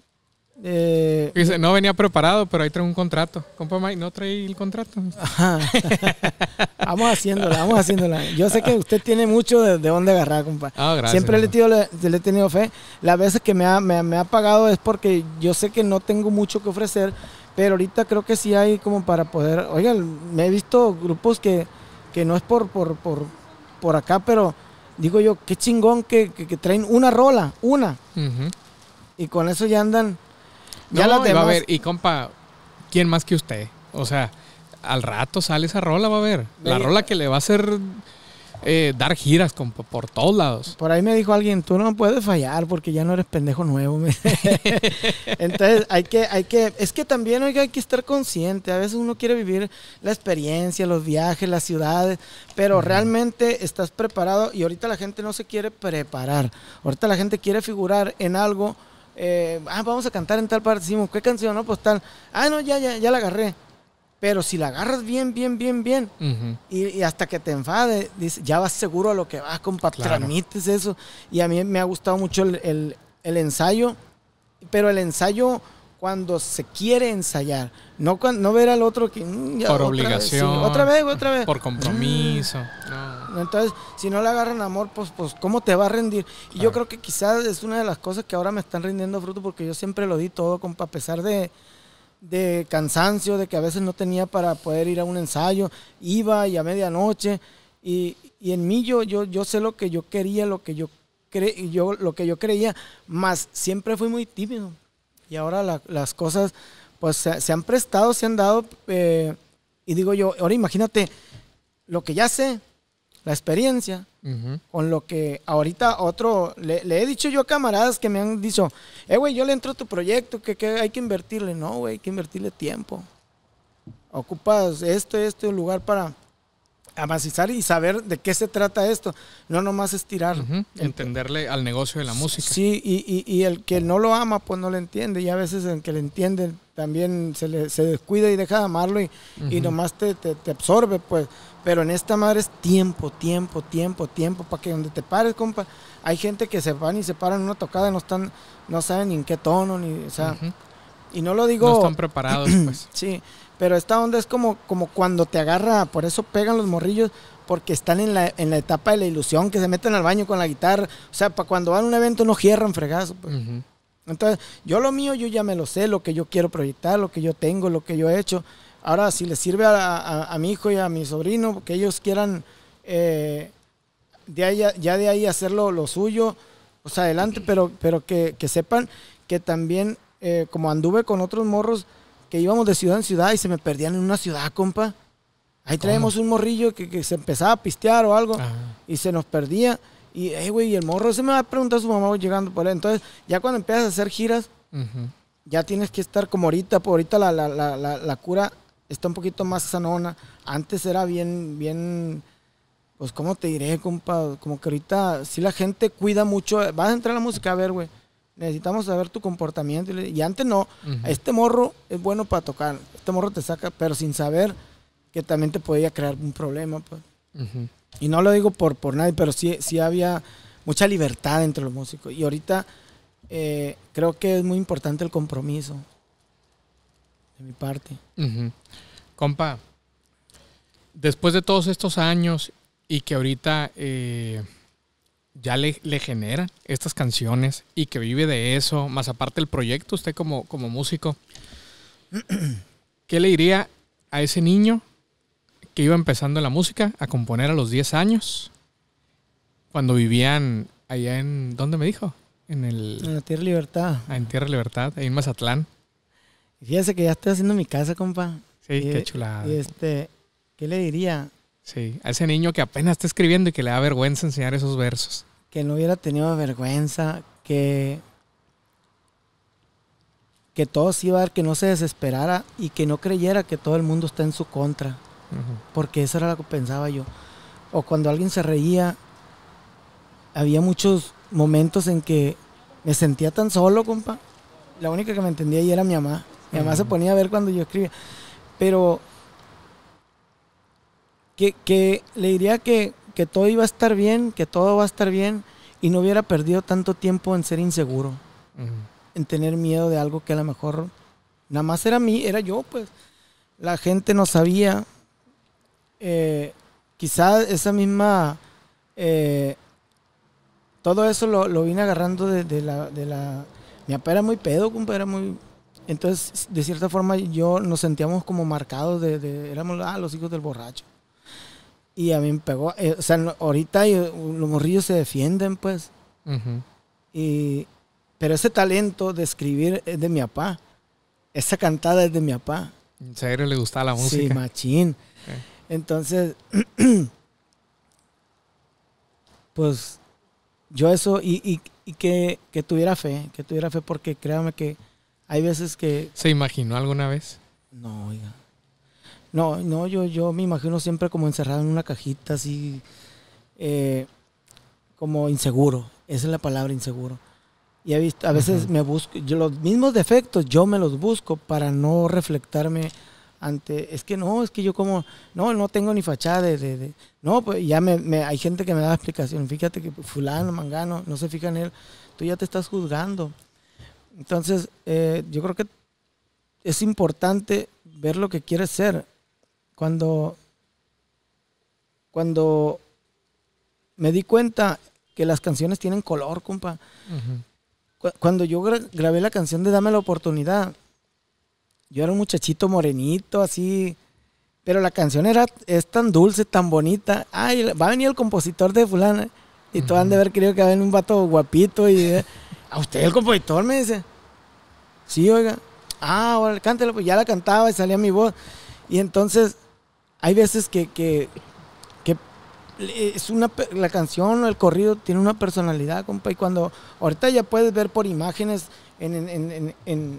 eh, no venía preparado, pero ahí traigo un contrato. Compa no trae el contrato. vamos haciéndola, vamos haciéndola. Yo sé que usted tiene mucho de, dónde agarrar, compa. Ah, Siempre le, he le, he tenido fe. Las veces que me ha, me, ha pagado es porque yo sé que no tengo mucho que ofrecer, pero ahorita creo que sí hay como para poder. oigan me he visto grupos que, que no es por, por, acá, pero digo yo, qué chingón que, traen una rola, una. Y con eso ya andan ya no, va a ver, y compa, ¿quién más que usted? O sea, al rato sale esa rola, va a ver. La rola que le va a hacer eh, dar giras por todos lados. Por ahí me dijo alguien, tú no puedes fallar porque ya no eres pendejo nuevo. Entonces, hay que, hay que, es que también, hay que estar consciente. A veces uno quiere vivir la experiencia, los viajes, las ciudades, pero realmente estás preparado y ahorita la gente no se quiere preparar. Ahorita la gente quiere figurar en algo eh, ah, vamos a cantar en tal parte, decimos, ¿qué canción? No, pues tal, ah, no, ya, ya, ya la agarré. Pero si la agarras bien, bien, bien, bien, y, hasta que te enfade, ya vas seguro a lo que vas, compa, eso. Y a mí me ha gustado mucho el ensayo, pero el ensayo cuando se quiere ensayar. No, no ver al otro que... Mm, por obligación. otra vez, otra vez. Por compromiso. Mm. Entonces, si no le agarran amor, pues, pues ¿cómo te va a rendir? Y yo creo que quizás es una de las cosas que ahora me están rindiendo fruto porque yo siempre lo di todo, a pesar de, cansancio, de que a veces no tenía para poder ir a un ensayo, iba y a medianoche. Y, en mí yo, yo, yo sé lo que yo quería, lo que yo, cre yo, lo que yo creía, más siempre fui muy tímido. Y ahora las cosas, pues se, han prestado, se han dado. Eh, y digo yo, ahora imagínate lo que ya sé, la experiencia, con lo que ahorita otro, le, he dicho yo a camaradas que me han dicho, eh, güey, yo le entro a tu proyecto, que, hay que invertirle. No, güey, hay que invertirle tiempo. Ocupas esto, esto, un lugar para amacizar y saber de qué se trata esto. No nomás estirar. Entenderle al negocio de la música. Sí, y, el que no lo ama, pues no lo entiende. Y a veces el que le entiende también se, le, se descuida y deja de amarlo y, nomás te, absorbe, pues. Pero en esta madre es tiempo, tiempo, tiempo, tiempo, para que donde te pares, compa. Hay gente que se van y se paran una tocada y no, están, no saben ni en qué tono, ni, o sea. Y no lo digo. No están preparados, pues. sí, pero esta onda es como, como cuando te agarra, por eso pegan los morrillos, porque están en la, en la etapa de la ilusión, que se meten al baño con la guitarra. O sea, para cuando van a un evento no cierran fregazo. Pues. Entonces, yo lo mío, yo ya me lo sé, lo que yo quiero proyectar, lo que yo tengo, lo que yo he hecho. Ahora, si le sirve a, mi hijo y a mi sobrino, que ellos quieran eh, de ahí, ya de ahí hacerlo lo suyo, sea, pues, adelante, pero, pero que, sepan que también, eh, como anduve con otros morros, que íbamos de ciudad en ciudad y se me perdían en una ciudad, compa. Ahí traemos un morrillo que, que, se empezaba a pistear o algo y se nos perdía. Y, güey, el morro se me va a preguntar su mamá llegando por él. Entonces, ya cuando empiezas a hacer giras, ya tienes que estar como ahorita, por ahorita la, la, la, la, cura está un poquito más sanona. Antes era bien, bien, pues, ¿cómo te diré, compa? Como que ahorita, si la gente cuida mucho, vas a entrar a la música a ver, güey necesitamos saber tu comportamiento. Y antes no, este morro es bueno para tocar, este morro te saca, pero sin saber que también te podía crear un problema. Pues. Y no lo digo por, por nadie, pero sí, sí había mucha libertad entre los músicos. Y ahorita eh, creo que es muy importante el compromiso de mi parte. Compa, después de todos estos años y que ahorita... Eh, ya le, le generan estas canciones y que vive de eso, más aparte el proyecto, usted como, como músico, ¿qué le diría a ese niño que iba empezando la música a componer a los 10 años? Cuando vivían allá en, ¿dónde me dijo? En el... En la Tierra Libertad. Ah, en Tierra Libertad, ahí en Mazatlán. Fíjese que ya estoy haciendo mi casa, compa. Sí, qué chulada. este, ¿qué le diría? Sí, a ese niño que apenas está escribiendo y que le da vergüenza enseñar esos versos que no hubiera tenido vergüenza, que, que todo se iba a dar, que no se desesperara y que no creyera que todo el mundo está en su contra. Porque eso era lo que pensaba yo. O cuando alguien se reía, había muchos momentos en que me sentía tan solo, compa. La única que me entendía ahí era mi mamá. Mi mamá se ponía a ver cuando yo escribía. Pero que le diría que que todo iba a estar bien, que todo va a estar bien y no hubiera perdido tanto tiempo en ser inseguro, en tener miedo de algo que a lo mejor nada más era mí, era yo, pues. La gente no sabía. Eh, quizás esa misma. Eh, todo eso lo, vine agarrando de, la, de la. Mi papá era muy pedo, era muy. Entonces, de cierta forma, yo nos sentíamos como marcados de, de éramos ah, los hijos del borracho. Y a mí me pegó. Eh, o sea, ahorita los morrillos se defienden, pues. y, pero ese talento de escribir es de mi papá. Esa cantada es de mi papá. En serio le gustaba la música. Sí, machín. Entonces, pues yo eso, y, y, que, que, tuviera fe, que tuviera fe, porque créame que hay veces que... ¿Se imaginó alguna vez? No, oiga. No, no, yo, yo me imagino siempre como encerrado en una cajita así, eh, como inseguro. Esa es la palabra inseguro. Y he visto, a veces me busco, yo, los mismos defectos yo me los busco para no reflectarme ante, es que no, es que yo como, no, no tengo ni fachada de, no, pues ya me, hay gente que me da explicación, fíjate que fulano, mangano, no se fijan en él, tú ya te estás juzgando. Entonces, eh, yo creo que es importante ver lo que quieres ser, cuando, cuando me di cuenta que las canciones tienen color, compa. Cuando yo grabé la canción de Dame la oportunidad, yo era un muchachito morenito, así, pero la canción era, es tan dulce, tan bonita. Ay, va a venir el compositor de fulana. Y tú han de haber querido que va a venir un vato guapito y... Eh, a usted el compositor me dice. Sí, oiga. Ah, ahora cántelo, pues ya la cantaba y salía mi voz. Y entonces hay veces que, que, es una, la canción o el corrido tiene una personalidad, compa, y cuando ahorita ya puedes ver por imágenes en, en,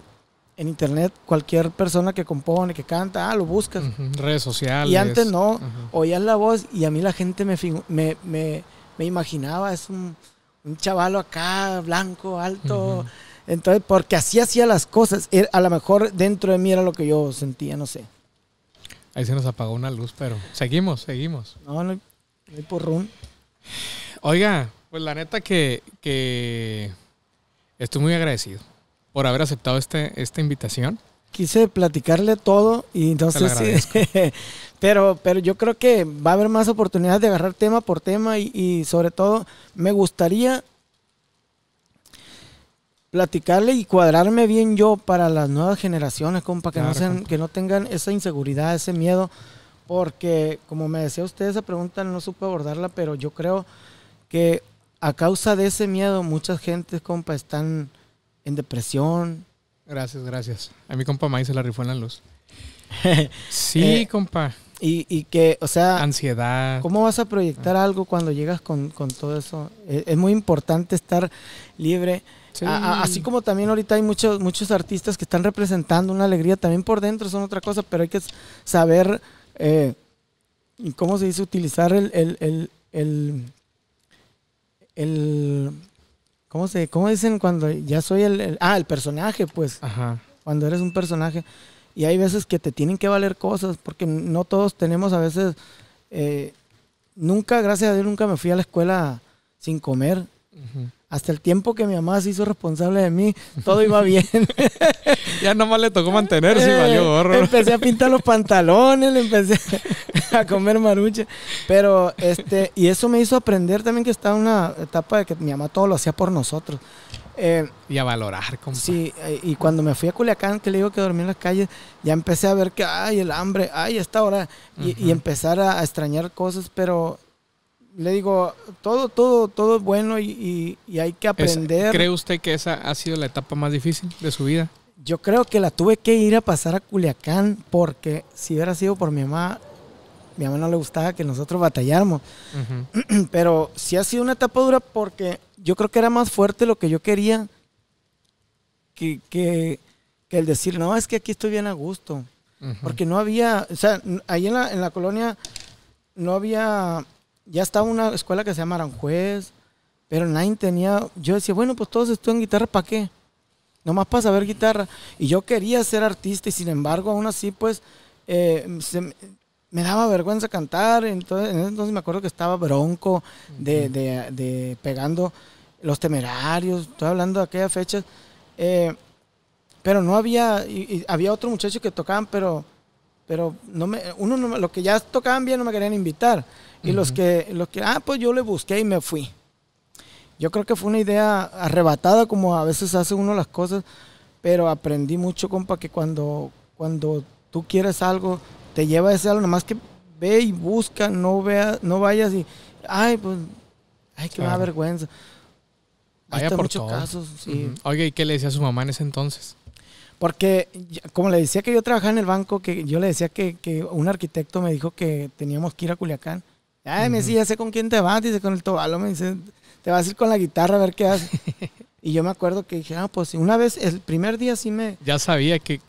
internet cualquier persona que compone, que canta, ah, lo buscas. Redes sociales. Y antes no, oías la voz y a mí la gente me, me, me, imaginaba, es un, un chavalo acá, blanco, alto. Entonces, porque así hacía las cosas. A lo mejor dentro de mí era lo que yo sentía, no sé. Ahí se nos apagó una luz, pero seguimos, seguimos. No, no hay, porrón. Oiga, pues la neta que, estoy muy agradecido por haber aceptado este, esta invitación. Quise platicarle todo y entonces sí, pero, pero yo creo que va a haber más oportunidades de agarrar tema por tema y sobre todo me gustaría platicarle y cuadrarme bien yo para las nuevas generaciones, compa, que, no, sean, que no tengan esa inseguridad, ese miedo, porque como me decía usted, esa pregunta no supe abordarla, pero yo creo que a causa de ese miedo muchas gentes, compa, están en depresión. Gracias, gracias. A mi compa May se la rifó en la luz. sí, eh, compa. Y, y, que, o sea... Ansiedad. ¿Cómo vas a proyectar ah. algo cuando llegas con, con todo eso? E, es muy importante estar libre así como también ahorita hay muchos, muchos artistas que están representando una alegría también por dentro, son otra cosa, pero hay que saber, eh, ¿cómo se dice? Utilizar el, el, el, el, ¿cómo, se, ¿cómo dicen cuando ya soy el, ah, el personaje, pues? Ajá. Cuando eres un personaje. Y hay veces que te tienen que valer cosas, porque no todos tenemos a veces... Eh, nunca, gracias a Dios, nunca me fui a la escuela sin comer. ajá hasta el tiempo que mi mamá se hizo responsable de mí, todo iba bien. ya nomás le tocó mantenerse y eh, valió gorro. Empecé a pintar los pantalones, le empecé a comer marucha. Pero, este, y eso me hizo aprender también que estaba una etapa de que mi mamá todo lo hacía por nosotros. Eh, y a valorar, Sí, y cuando me fui a Culiacán, que le digo que dormí en las calles, ya empecé a ver que, ay, el hambre, ay, esta hora. Y, empezar a extrañar cosas, pero le digo, todo, todo, todo es bueno y, hay que aprender. ¿Cree usted que esa ha sido la etapa más difícil de su vida? Yo creo que la tuve que ir a pasar a Culiacán porque si hubiera sido por mi mamá, mi mamá no le gustaba que nosotros batalláramos. Pero sí ha sido una etapa dura porque yo creo que era más fuerte lo que yo quería que, que, el decir, no, es que aquí estoy bien a gusto. Porque no había, o sea, ahí en la, en la colonia no había ya estaba una escuela que se llama Aranjuez, pero nadie tenía, yo decía, bueno, pues todos estudian guitarra, ¿para qué? Nomás para saber guitarra. Y yo quería ser artista y sin embargo, aún así, pues, eh, me daba vergüenza cantar. Entonces, entonces me acuerdo que estaba bronco de, de, pegando los temerarios, estoy hablando de aquellas fechas. Eh, pero no había, y, había otro muchacho que tocaban, pero, pero no me, uno lo que ya tocaban bien no me querían invitar. Y los, que, los que, ah, pues yo le busqué y me fui. Yo creo que fue una idea arrebatada, como a veces hace uno las cosas, pero aprendí mucho, compa, que cuando, cuando tú quieres algo, te lleva ese algo, más que ve y busca, no, veas, no vayas y, ay, pues, ay, que me vergüenza. Vaya por muchos casos, sí. Oye, ¿y qué le decía a su mamá en ese entonces? Porque, como le decía que yo trabajaba en el banco, que yo le decía que, un arquitecto me dijo que teníamos que ir a Culiacán. Ay, me dice, ya sé con quién te vas, dice, con el tobalo, me dice, te vas a ir con la guitarra a ver qué haces. y yo me acuerdo que dije, ah, pues una vez, el primer día sí me... Ya sabía que,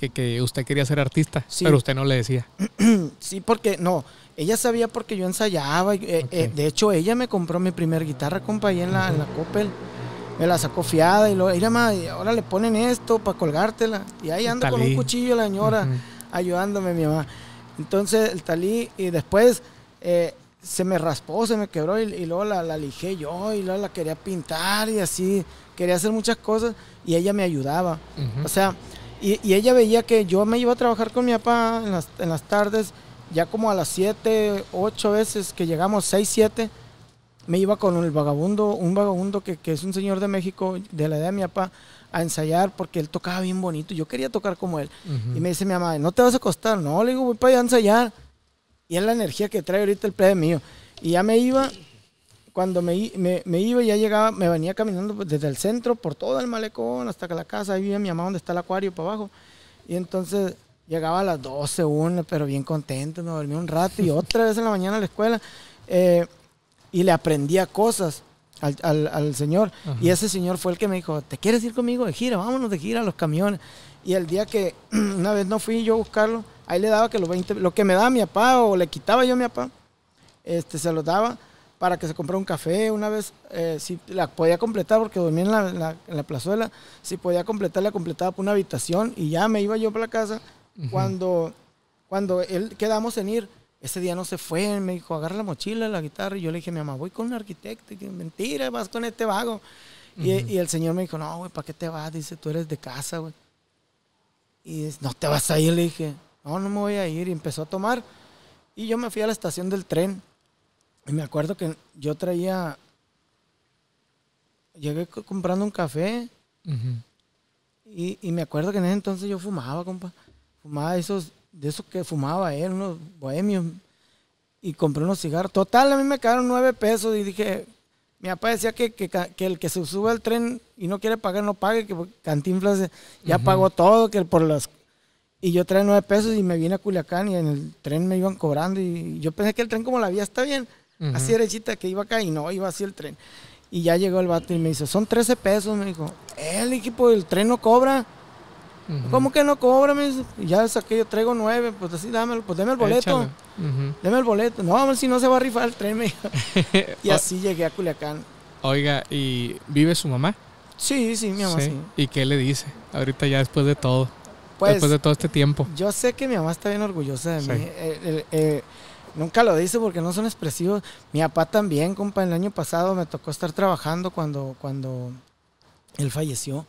usted quería ser artista, pero usted no le decía. sí, porque no, ella sabía porque yo ensayaba. Eh, eh, de hecho, ella me compró mi primer guitarra, compa, ahí en la, en Coppel. Me la sacó fiada y lo, más, ahora le ponen esto para colgártela. Y ahí anda con un cuchillo la señora ayudándome, mi mamá. Entonces, el talí, y después... Eh, se me raspó, se me quebró y, y luego la, la lijé yo y luego la quería pintar y así, quería hacer muchas cosas y ella me ayudaba. O sea, y, y, ella veía que yo me iba a trabajar con mi papá en las, en las tardes, ya como a las 7, 8 veces que llegamos, 6, 7, me iba con el vagabundo, un vagabundo que, que, es un señor de México, de la edad de mi papá, a ensayar porque él tocaba bien bonito, yo quería tocar como él. Y me dice mi mamá, ¿no te vas a acostar? No, le digo, voy para allá a ensayar. Y es la energía que trae ahorita el plebe mío. Y ya me iba, cuando me, me, iba, ya llegaba, me venía caminando desde el centro por todo el malecón hasta que la casa, ahí vivía mi mamá donde está el acuario para abajo. Y entonces llegaba a las 12, 1, pero bien contento, me dormí un rato y otra vez en la mañana a la escuela. Eh, y le aprendía cosas al, señor. Y ese señor fue el que me dijo, ¿te quieres ir conmigo de gira? Vámonos de gira a los camiones. Y el día que una vez no fui yo a buscarlo, Ahí le daba que los 20, lo que me daba mi papá o le quitaba yo a mi papá, este, se los daba para que se comprara un café una vez, eh, si la podía completar, porque dormía en la, plazuela, si podía completar, la completaba por una habitación y ya me iba yo para la casa. cuando, cuando él quedamos en ir, ese día no se fue, me dijo, agarra la mochila, la guitarra, y yo le dije, mi mamá, voy con un arquitecto, mentira, vas con este vago. y, el señor me dijo, no, güey, ¿para qué te vas? Dice, tú eres de casa, güey. Y dice, no te vas a ir, le dije, no, no me voy a ir. Y empezó a tomar. Y yo me fui a la estación del tren. Y me acuerdo que yo traía. Llegué comprando un café. y, me acuerdo que en ese entonces yo fumaba, compa. Fumaba esos, de esos que fumaba él, unos bohemios. Y compré unos cigarros. Total, a mí me quedaron nueve pesos. Y dije, mi papá decía que, el que se sube al tren y no quiere pagar, no pague, que Cantinflas ya pagó todo, que por las y yo traía nueve pesos y me vine a Culiacán y en el tren me iban cobrando. Y yo pensé que el tren, como la vía está bien, así derechita que iba acá y no, iba así el tren. Y ya llegó el vato y me dice, son 13 pesos. Me dijo, eh, el equipo del tren no cobra. ¿Cómo que no cobra? Me dice, ya saqué, yo traigo nueve, pues así dámelo, pues deme el boleto. Deme el boleto. No, si no se va a rifar el tren. Me dijo. y así llegué a Culiacán. Oiga, ¿y vive su mamá? Sí, sí, mi mamá sí. ¿Y qué le dice ahorita ya después de todo? Pues, Después de todo este tiempo. Yo sé que mi mamá está bien orgullosa de mí. Eh, eh, nunca lo dice porque no son expresivos. Mi papá también, compa, el año pasado me tocó estar trabajando cuando, cuando él falleció.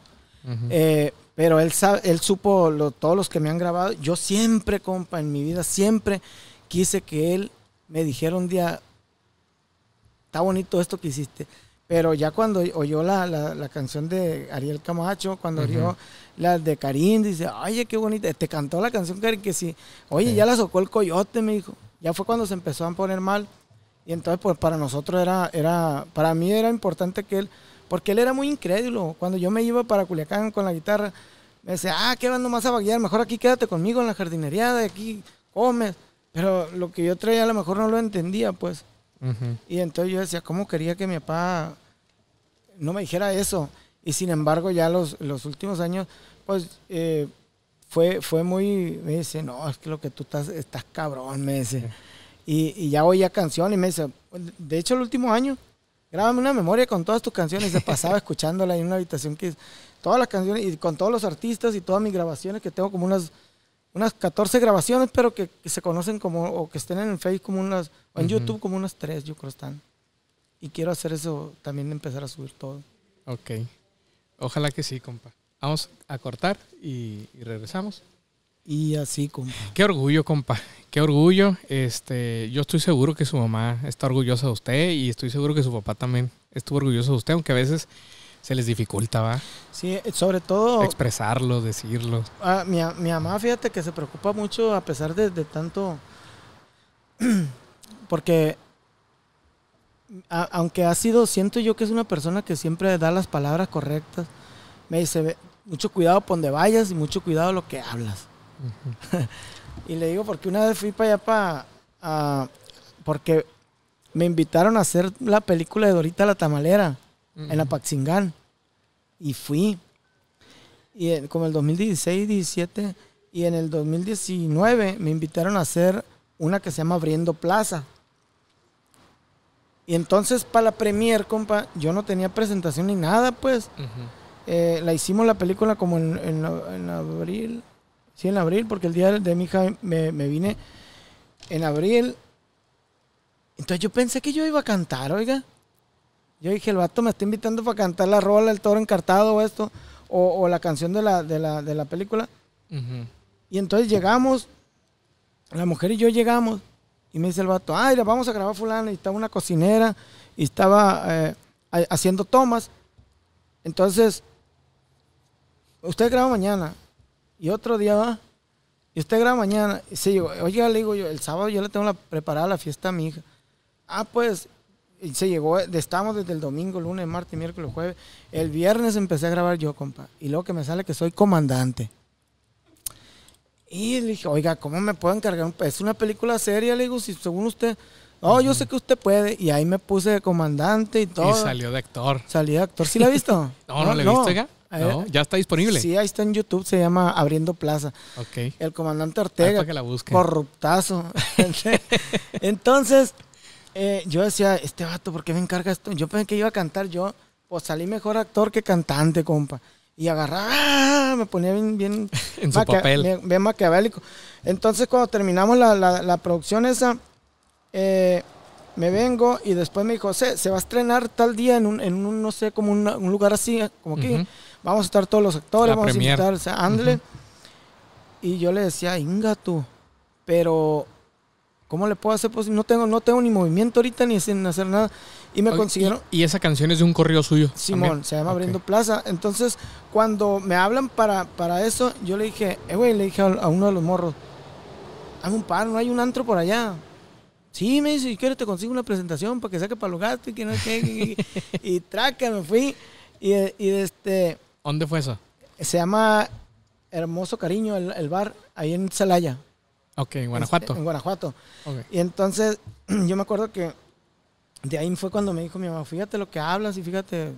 Eh, pero él, sabe, él supo todos los que me han grabado. Yo siempre, compa, en mi vida, siempre quise que él me dijera un día, está bonito esto que hiciste pero ya cuando oyó la, la, canción de Ariel Camacho, cuando oyó la de Karim, dice, oye, qué bonita, te cantó la canción Karim, que sí, oye, ya la socó el coyote, me dijo. Ya fue cuando se empezó a poner mal. Y entonces, pues para nosotros era, era, para mí era importante que él, porque él era muy incrédulo. Cuando yo me iba para Culiacán con la guitarra, me decía, ah, ¿qué bando más a vaguear? Mejor aquí quédate conmigo en la jardinería, de aquí comes. Pero lo que yo traía a lo mejor no lo entendía, pues. Y entonces yo decía, ¿cómo quería que mi papá no me dijera eso. Y sin embargo, ya los, últimos años, pues eh, fue, fue muy. Me dice, no, es que lo que tú estás, estás cabrón, me dice. Y, y ya oía y me dice, de hecho, el último año, grábame una memoria con todas tus canciones. Y se pasaba escuchándola en una habitación que. Todas las canciones, y con todos los artistas y todas mis grabaciones, que tengo como unas unas 14 grabaciones, pero que, se conocen como, o que estén en Facebook como unas, o en YouTube como unas 3, yo creo están y quiero hacer eso también, empezar a subir todo. Ok. Ojalá que sí, compa. Vamos a cortar y, regresamos. Y así, compa. Qué orgullo, compa. Qué orgullo. Este, yo estoy seguro que su mamá está orgullosa de usted y estoy seguro que su papá también estuvo orgulloso de usted, aunque a veces se les dificulta, ¿va? Sí, eh, sobre todo... Expresarlo, decirlo. Ah, mi, mi, mamá, fíjate que se preocupa mucho a pesar de tanto... porque aunque ha sido, siento yo que es una persona que siempre da las palabras correctas. Me dice, mucho cuidado por donde vayas y mucho cuidado lo que hablas. y le digo, porque una vez fui para allá para... porque me invitaron a hacer la película de Dorita la Tamalera en la Y fui. Y en, como el 2016, 17. Y en el 2019 me invitaron a hacer una que se llama Abriendo Plaza. Y entonces para la premier, compa, yo no tenía presentación ni nada, pues. Eh, la hicimos la película como en, abril. Sí, en abril, porque el día de mi hija me, vine en abril. Entonces yo pensé que yo iba a cantar, oiga. Yo dije, el vato me está invitando para cantar la rola, el toro encartado o esto, o, la canción de la, de la, de la película. Y entonces llegamos, la mujer y yo llegamos, y me dice el vato, ay, vamos a grabar fulano, Y estaba una cocinera y estaba eh, haciendo tomas. Entonces, usted graba mañana. Y otro día va. Ah, y usted graba mañana. Y sí, ya le digo yo, el sábado yo le tengo preparada la fiesta a mi hija. Ah, pues, y se llegó, eh, estamos desde el domingo, lunes, martes, miércoles, jueves. El viernes empecé a grabar yo, compa. Y luego que me sale que soy comandante. Y le dije, oiga, ¿cómo me puedo encargar? es una película seria, le digo, si según usted... No, yo sé que usted puede. Y ahí me puse de comandante y todo. Y salió de actor. Salió de actor. ¿Sí la ha visto? no, no, la he visto, ya? Eh, no, ya está disponible. Sí, ahí está en YouTube, se llama Abriendo Plaza. Ok. El comandante Ortega. Para que la Corruptazo. Entonces, eh, yo decía, este vato, ¿por qué me encarga esto? Yo pensé que iba a cantar yo. Pues salí mejor actor que cantante, compa y agarraba, ah, me ponía bien, bien, maquiavélico. Entonces cuando terminamos la, producción esa, eh, me vengo y después me dijo, se, va a estrenar tal día en un, no sé, como un, lugar así, como aquí. Vamos a estar todos los actores, vamos a invitar, a Y yo le decía, inga tú, pero ¿cómo le puedo hacer? Pues no tengo, no tengo ni movimiento ahorita ni sin hacer nada. Y me consiguieron. Y, esa canción es de un corrido suyo. Simón, se llama Abriendo Plaza. Entonces, cuando me hablan para, para eso, yo le dije, eh, güey, le dije a, uno de los morros, hazme un par, no hay un antro por allá. Sí, me dice, si quieres te consigo una presentación para que saque para los gatos y que no traca, me fui. Y, y este. ¿Dónde fue eso? Se llama Hermoso Cariño, el, bar, ahí en Celaya. Ok, en Guanajuato. En, Guanajuato. Y entonces, yo me acuerdo que de ahí fue cuando me dijo mi mamá, fíjate lo que hablas y fíjate,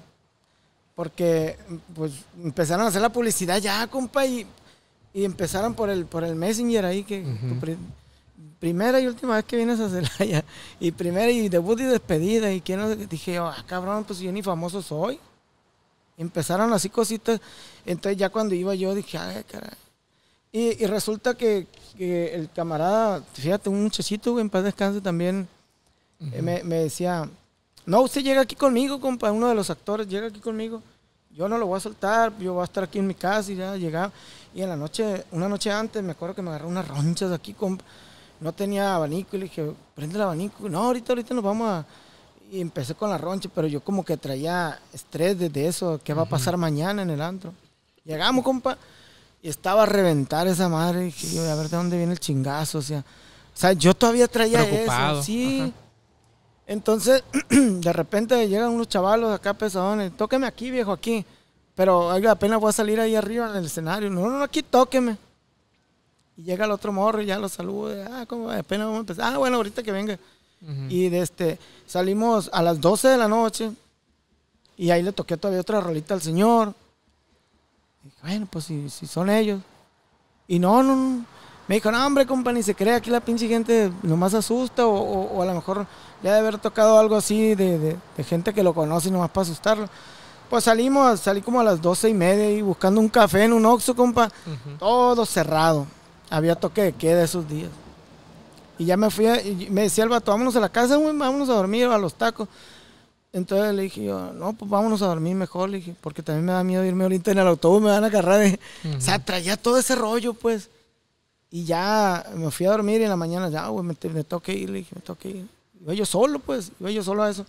porque pues empezaron a hacer la publicidad ya, compa, y, empezaron por el, por el Messenger ahí, que primera y última vez que vienes a Celaya, y primera y debut y despedida, y que no, dije, ah, cabrón, pues yo ni famoso soy. empezaron así cositas, entonces ya cuando iba yo dije, ay, caray. Y, resulta que, el camarada, fíjate, un muchachito, en paz descanse también, eh, me, decía, no, usted llega aquí conmigo, compa, uno de los actores llega aquí conmigo. Yo no lo voy a soltar, yo voy a estar aquí en mi casa y ya llegaba. Y en la noche, una noche antes, me acuerdo que me agarró unas ronchas aquí, compa. No tenía abanico y le dije, prende el abanico. No, ahorita, ahorita nos vamos a... Y empecé con la roncha, pero yo como que traía estrés desde eso, qué va a pasar mañana en el antro. Llegamos, compa, y estaba a reventar esa madre. Y dije, a ver de dónde viene el chingazo, o sea... O sea, yo todavía traía Preocupado. eso. Sí, entonces, de repente llegan unos chavalos acá pesadones, tóqueme aquí, viejo, aquí. Pero apenas voy a salir ahí arriba en el escenario. No, no, aquí tóqueme. Y llega el otro morro y ya lo saluda. Ah, ¿cómo? apenas vamos a empezar. Ah, bueno, ahorita que venga. Y de este, salimos a las 12 de la noche. Y ahí le toqué todavía otra rolita al señor. bueno, pues si, son ellos. Y no, no, no. Me dijo, no, hombre, compa, ni se cree, aquí la pinche gente nomás asusta o a lo mejor ya de haber tocado algo así de, gente que lo conoce nomás para asustarlo. Pues salimos, salí como a las doce y media y buscando un café en un Oxxo, compa. Todo cerrado. Había toque de queda esos días. Y ya me fui, y me decía el vato, vámonos a la casa, vámonos a dormir a los tacos. Entonces le dije yo, no, pues vámonos a dormir mejor, le dije, porque también me da miedo irme ahorita en el autobús, me van a agarrar O sea, traía todo ese rollo, pues. Y ya me fui a dormir y en la mañana ya, güey, me, toque ir, le dije, me toqué ir iba yo solo, pues, iba yo solo a eso.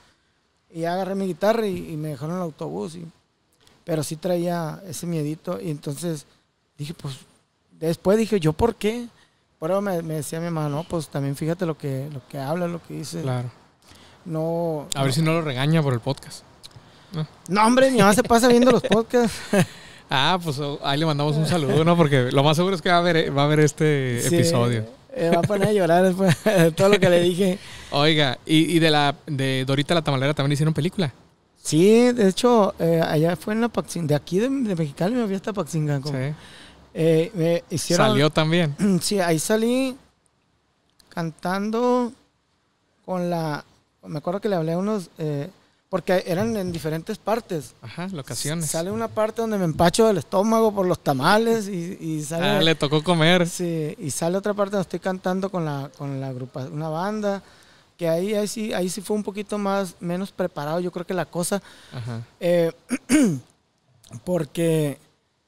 Y agarré mi guitarra y, me dejaron el autobús. Y, pero sí traía ese miedito. Y entonces dije, pues, después dije, ¿yo por qué? Pero me, me decía mi mamá, no, pues también fíjate lo que, lo que habla, lo que dice. Claro. No. A ver si no lo regaña por el podcast. No, hombre, mi mamá se pasa viendo los podcasts. Ah, pues ahí le mandamos un saludo, ¿no? Porque lo más seguro es que va a ver, va a ver este sí. episodio. Me eh, va a poner a llorar después de todo lo que le dije. Oiga, ¿y, de la de Dorita la Tamalera también hicieron película? Sí, de hecho, eh, allá fue en la Paxinga. De aquí de, de, Mexicali me fui hasta Paxinga. sí. Eh, ¿Salió también? Sí, ahí salí cantando con la... Me acuerdo que le hablé a unos... Porque eran en diferentes partes. Ajá, locaciones. Sale una parte donde me empacho del estómago por los tamales y, sale... Ah, le tocó comer. Sí, y sale otra parte donde estoy cantando con la, con la grupa, una banda que ahí, ahí, sí, ahí sí fue un poquito más, menos preparado, yo creo que la cosa. Ajá. Eh, porque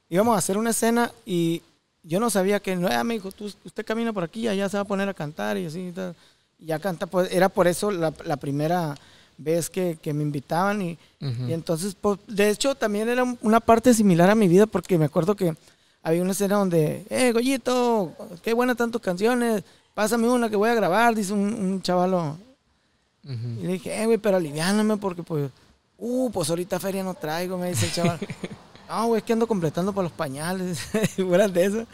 íbamos a hacer una escena y yo no sabía que, no, ah, me dijo, usted camina por aquí, y allá se va a poner a cantar y así. ya canta, pues era por eso la, la primera ves que, me invitaban y, entonces, pues, de hecho, también era una parte similar a mi vida porque me acuerdo que había una escena donde, eh, Goyito, qué buenas tus canciones, pásame una que voy a grabar, dice un, un chavalo. Y le dije, eh, güey, pero aliviándome! porque, pues, uh, pues ahorita feria no traigo, me dice el chaval. no, güey, es que ando completando para los pañales, fuera de eso.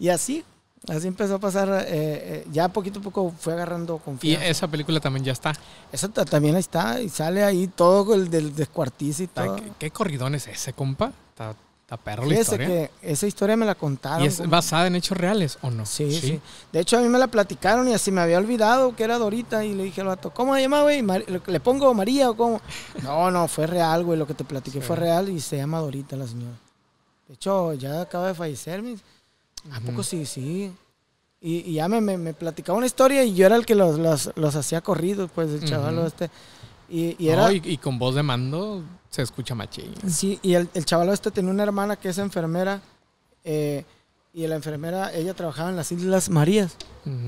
Y así, Así empezó a pasar, eh, eh, ya poquito a poco fue agarrando confianza. Y esa película también ya está. Esa también está, y sale ahí todo el del descuartiz y tal. ¿Qué, corridón es ese, compa? Está, está perro la historia. que esa historia me la contaron. ¿Y es basada en hechos reales o no? Sí, sí, De hecho, a mí me la platicaron y así me había olvidado que era Dorita y le dije al vato, ¿cómo se llama, güey? ¿Le pongo María o cómo? no, no, fue real, güey, lo que te platiqué fue real y se llama Dorita la señora. De hecho, ya acaba de fallecer, mis... ¿A poco sí? Sí. Y, ya me, platicaba una historia y yo era el que los, hacía corridos, pues, el chaval este. Y, era... y, con voz de mando se escucha machín. Sí, y el, el chaval este tenía una hermana que es enfermera. Eh, y la enfermera, ella trabajaba en las Islas Marías.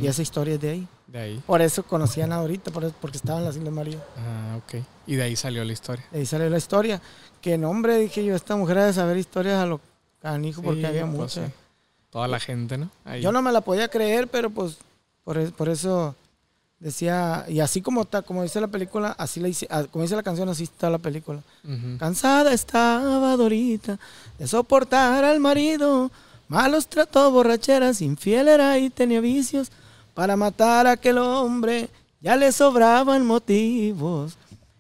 Y esa historia es de ahí. De ahí. Por eso conocían ahorita, por porque estaba en las Islas Marías. Ah, ok. Y de ahí salió la historia. De ahí salió la historia. Que nombre, dije yo, esta mujer ha de saber historias a lo canijo, porque había pues muchas toda la gente, ¿no? Yo no me la podía creer, pero pues por, e-, eso decía, y así como está, como dice la película, así la hice, ah, como dice la canción, así está la película. Cansada estaba Dorita de soportar al marido, malos trató, borracheras, infiel era y tenía vicios. Para matar a aquel hombre ya le sobraban motivos.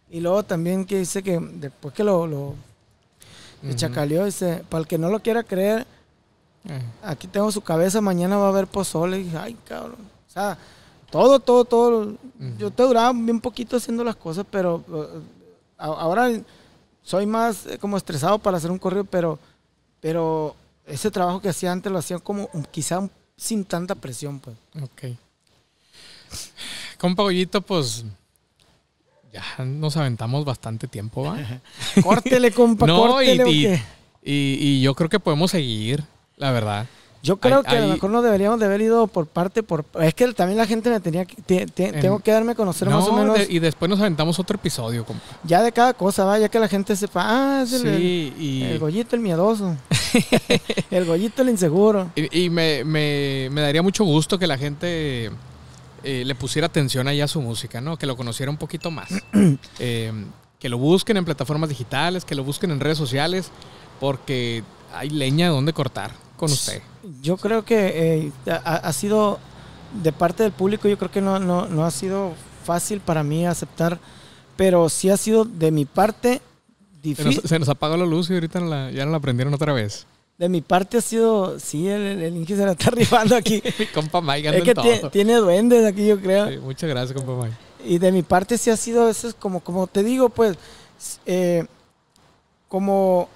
Y luego también que dice que después que lo, lo chacaleó, dice, para el que no lo quiera creer, Aquí tengo su cabeza, mañana va a haber pozole. Y ay, cabrón. O sea, todo, todo, todo. Yo te duraba bien poquito haciendo las cosas, pero eh, ahora soy más eh, como estresado para hacer un correo, pero, pero ese trabajo que hacía antes lo hacía como quizá sin tanta presión, pues. Ok. Compa Goyito, pues ya nos aventamos bastante tiempo, ¿va? córtele, compa, y yo creo que podemos seguir. La verdad. Yo creo que a lo mejor no deberíamos de haber ido por parte por es que también la gente me tenía que, tengo que darme a conocer más o menos y después nos aventamos otro episodio ya de cada cosa va ya que la gente sepa ah es el, el, el gollito el miedoso el gollito el inseguro y, me, me, me, daría mucho gusto que la gente eh, le pusiera atención allá a su música no que lo conociera un poquito más eh, que lo busquen en plataformas digitales que lo busquen en redes sociales porque hay leña donde cortar con usted? Yo creo que eh, ha, sido, de parte del público, yo creo que no, no, no ha sido fácil para mí aceptar, pero sí ha sido de mi parte difícil. Se, nos, apagó la luz y ahorita ya ya la prendieron otra vez. De mi parte ha sido, sí, el, el, se la está rifando aquí. mi compa Mike que tiene duendes aquí, yo creo. muchas gracias, compa May. Y de mi parte sí ha sido, eso es como, como te digo, pues, eh, como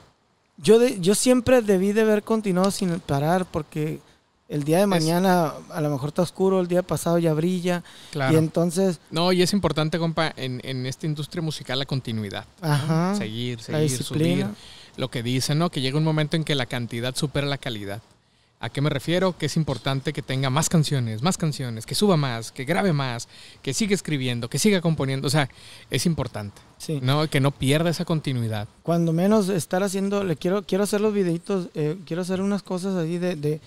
yo, yo siempre debí de haber continuado sin parar porque el día de mañana a lo mejor está oscuro, el día pasado ya brilla. Y entonces... No, y es importante, compa, en, en esta industria musical la continuidad. Ajá. Seguir, seguir, subir. Lo que dicen, ¿no? Que llega un momento en que la cantidad supera la calidad. ¿A qué me refiero? Que es importante que tenga más canciones, más canciones, que suba más, que grabe más, que siga escribiendo, que siga componiendo. O sea, es importante. Sí. ¿no? Que no pierda esa continuidad. Cuando menos estar haciendo, le quiero, quiero hacer los videitos, eh, quiero hacer unas cosas ahí de, de,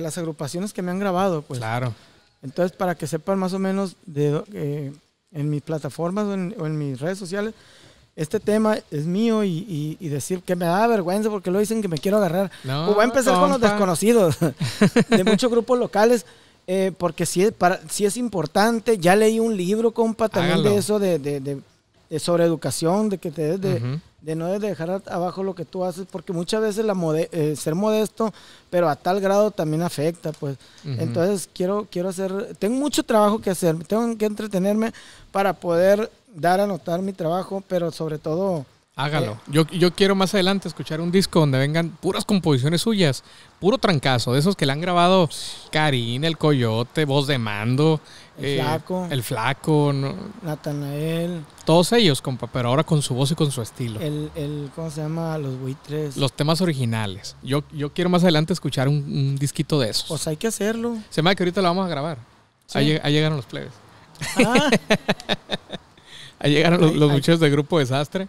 las agrupaciones que me han grabado. Pues. Claro. Entonces, para que sepan más o menos de, eh, en mis plataformas o en mis redes sociales, este tema es mío y, decir que me da vergüenza porque lo dicen que me quiero agarrar. No, voy a empezar con los desconocidos de muchos grupos locales. Eh, porque si es, si es importante, ya leí un libro, compa, también de eso, de, de, de, eh, sobre educación, de que te de, de no dejar abajo lo que tú haces, porque muchas veces la eh, ser modesto, pero a tal grado también afecta, pues. Entonces quiero, quiero hacer, tengo mucho trabajo que hacer, tengo que entretenerme para poder dar a notar mi trabajo, pero sobre todo... Hágalo. Eh, yo, quiero más adelante escuchar un disco donde vengan puras composiciones suyas, puro trancazo, de esos que le han grabado Karina, El Coyote, Voz de Mando, El eh, Flaco, el flaco Natanael. Todos ellos, compa, pero ahora con su voz y con su estilo. El, el ¿cómo se llama? Los buitres. Los temas originales. Yo, yo quiero más adelante escuchar un, disquito de esos. Pues hay que hacerlo. Se me que ahorita lo vamos a grabar. Ahí, llegaron los plebes. Ah. Ahí llegaron los, muchachos del grupo Desastre.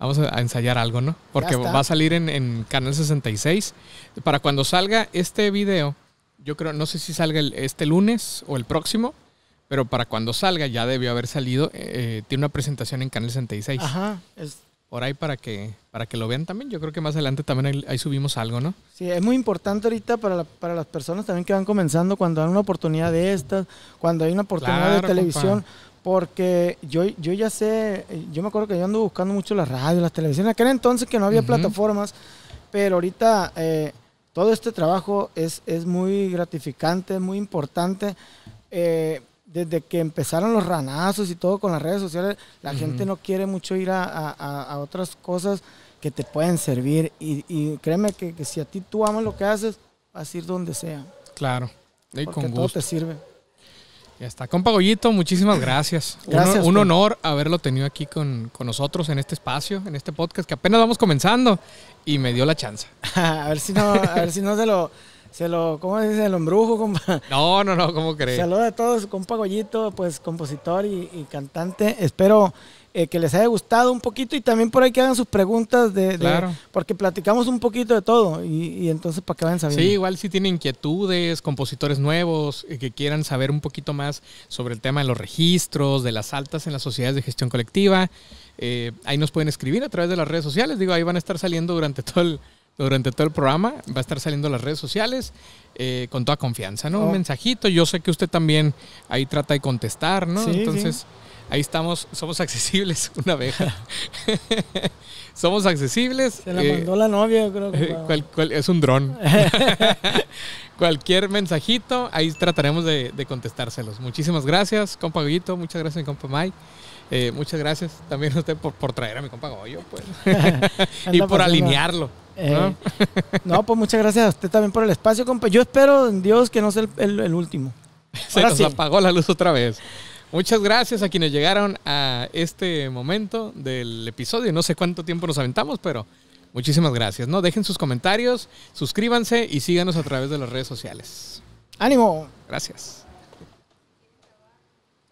Vamos a, ensayar algo, ¿no? Porque va a salir en, Canal 66. Para cuando salga este video, yo creo, no sé si salga este lunes o el próximo, pero para cuando salga ya debió haber salido. Eh, eh, tiene una presentación en Canal 66. Ajá. Es... Por ahí para que, para que lo vean también. Yo creo que más adelante también ahí, subimos algo, ¿no? Sí, es muy importante ahorita para, las personas también que van comenzando, cuando hay una oportunidad de estas, cuando hay una oportunidad de televisión. Porque yo, yo ya sé, eh, yo me acuerdo que yo ando buscando mucho las radios, las televisiones. En aquel entonces que no había plataformas, pero ahorita eh, todo este trabajo es, es muy gratificante, es muy importante. Eh, desde que empezaron los ranazos y todo con las redes sociales, la gente no quiere mucho ir a, otras cosas que te pueden servir. Y, créeme que, si a ti tú amas lo que haces, vas a ir donde sea. Claro. Y con gusto. todo te sirve. Ya está. Compa Goyito, muchísimas gracias. un, honor haberlo tenido aquí con, nosotros en este espacio, en este podcast que apenas vamos comenzando y me dio la chance. a ver si no, a ver si no se lo, se lo, ¿cómo se dice? El embrujo, compa. No, no, no, ¿cómo crees? Saludos a todos, compa Goyito, pues compositor y cantante. Espero eh, que les haya gustado un poquito y también por ahí que hagan sus preguntas de, porque platicamos un poquito de todo y, entonces para que vayan sabiendo. Sí, igual si tienen inquietudes, compositores nuevos eh, que quieran saber un poquito más sobre el tema de los registros, de las altas en las sociedades de gestión colectiva, eh, ahí nos pueden escribir a través de las redes sociales, digo, ahí van a estar saliendo durante todo el durante todo el programa. Va a estar saliendo las redes sociales con toda confianza, ¿no? Un oh. mensajito. Yo sé que usted también ahí trata de contestar, ¿no? Entonces. Sí. Ahí estamos, somos accesibles, una abeja. somos accesibles. Se la eh, mandó la novia, creo. Que, eh, es un dron. Cualquier mensajito, ahí trataremos de, contestárselos. Muchísimas gracias, compa Goyito, muchas gracias, compa Mai. Eh, muchas gracias también a usted por, traer a mi compa Goyo, pues. y por alinearlo. ¿no? pues muchas gracias a usted también por el espacio, compa. Yo espero en Dios que no sea el, último. Se nos apagó la luz otra vez. Muchas gracias a quienes llegaron a este momento del episodio. No sé cuánto tiempo nos aventamos, pero muchísimas gracias. No dejen sus comentarios, suscríbanse y síganos a través de las redes sociales. Ánimo. Gracias.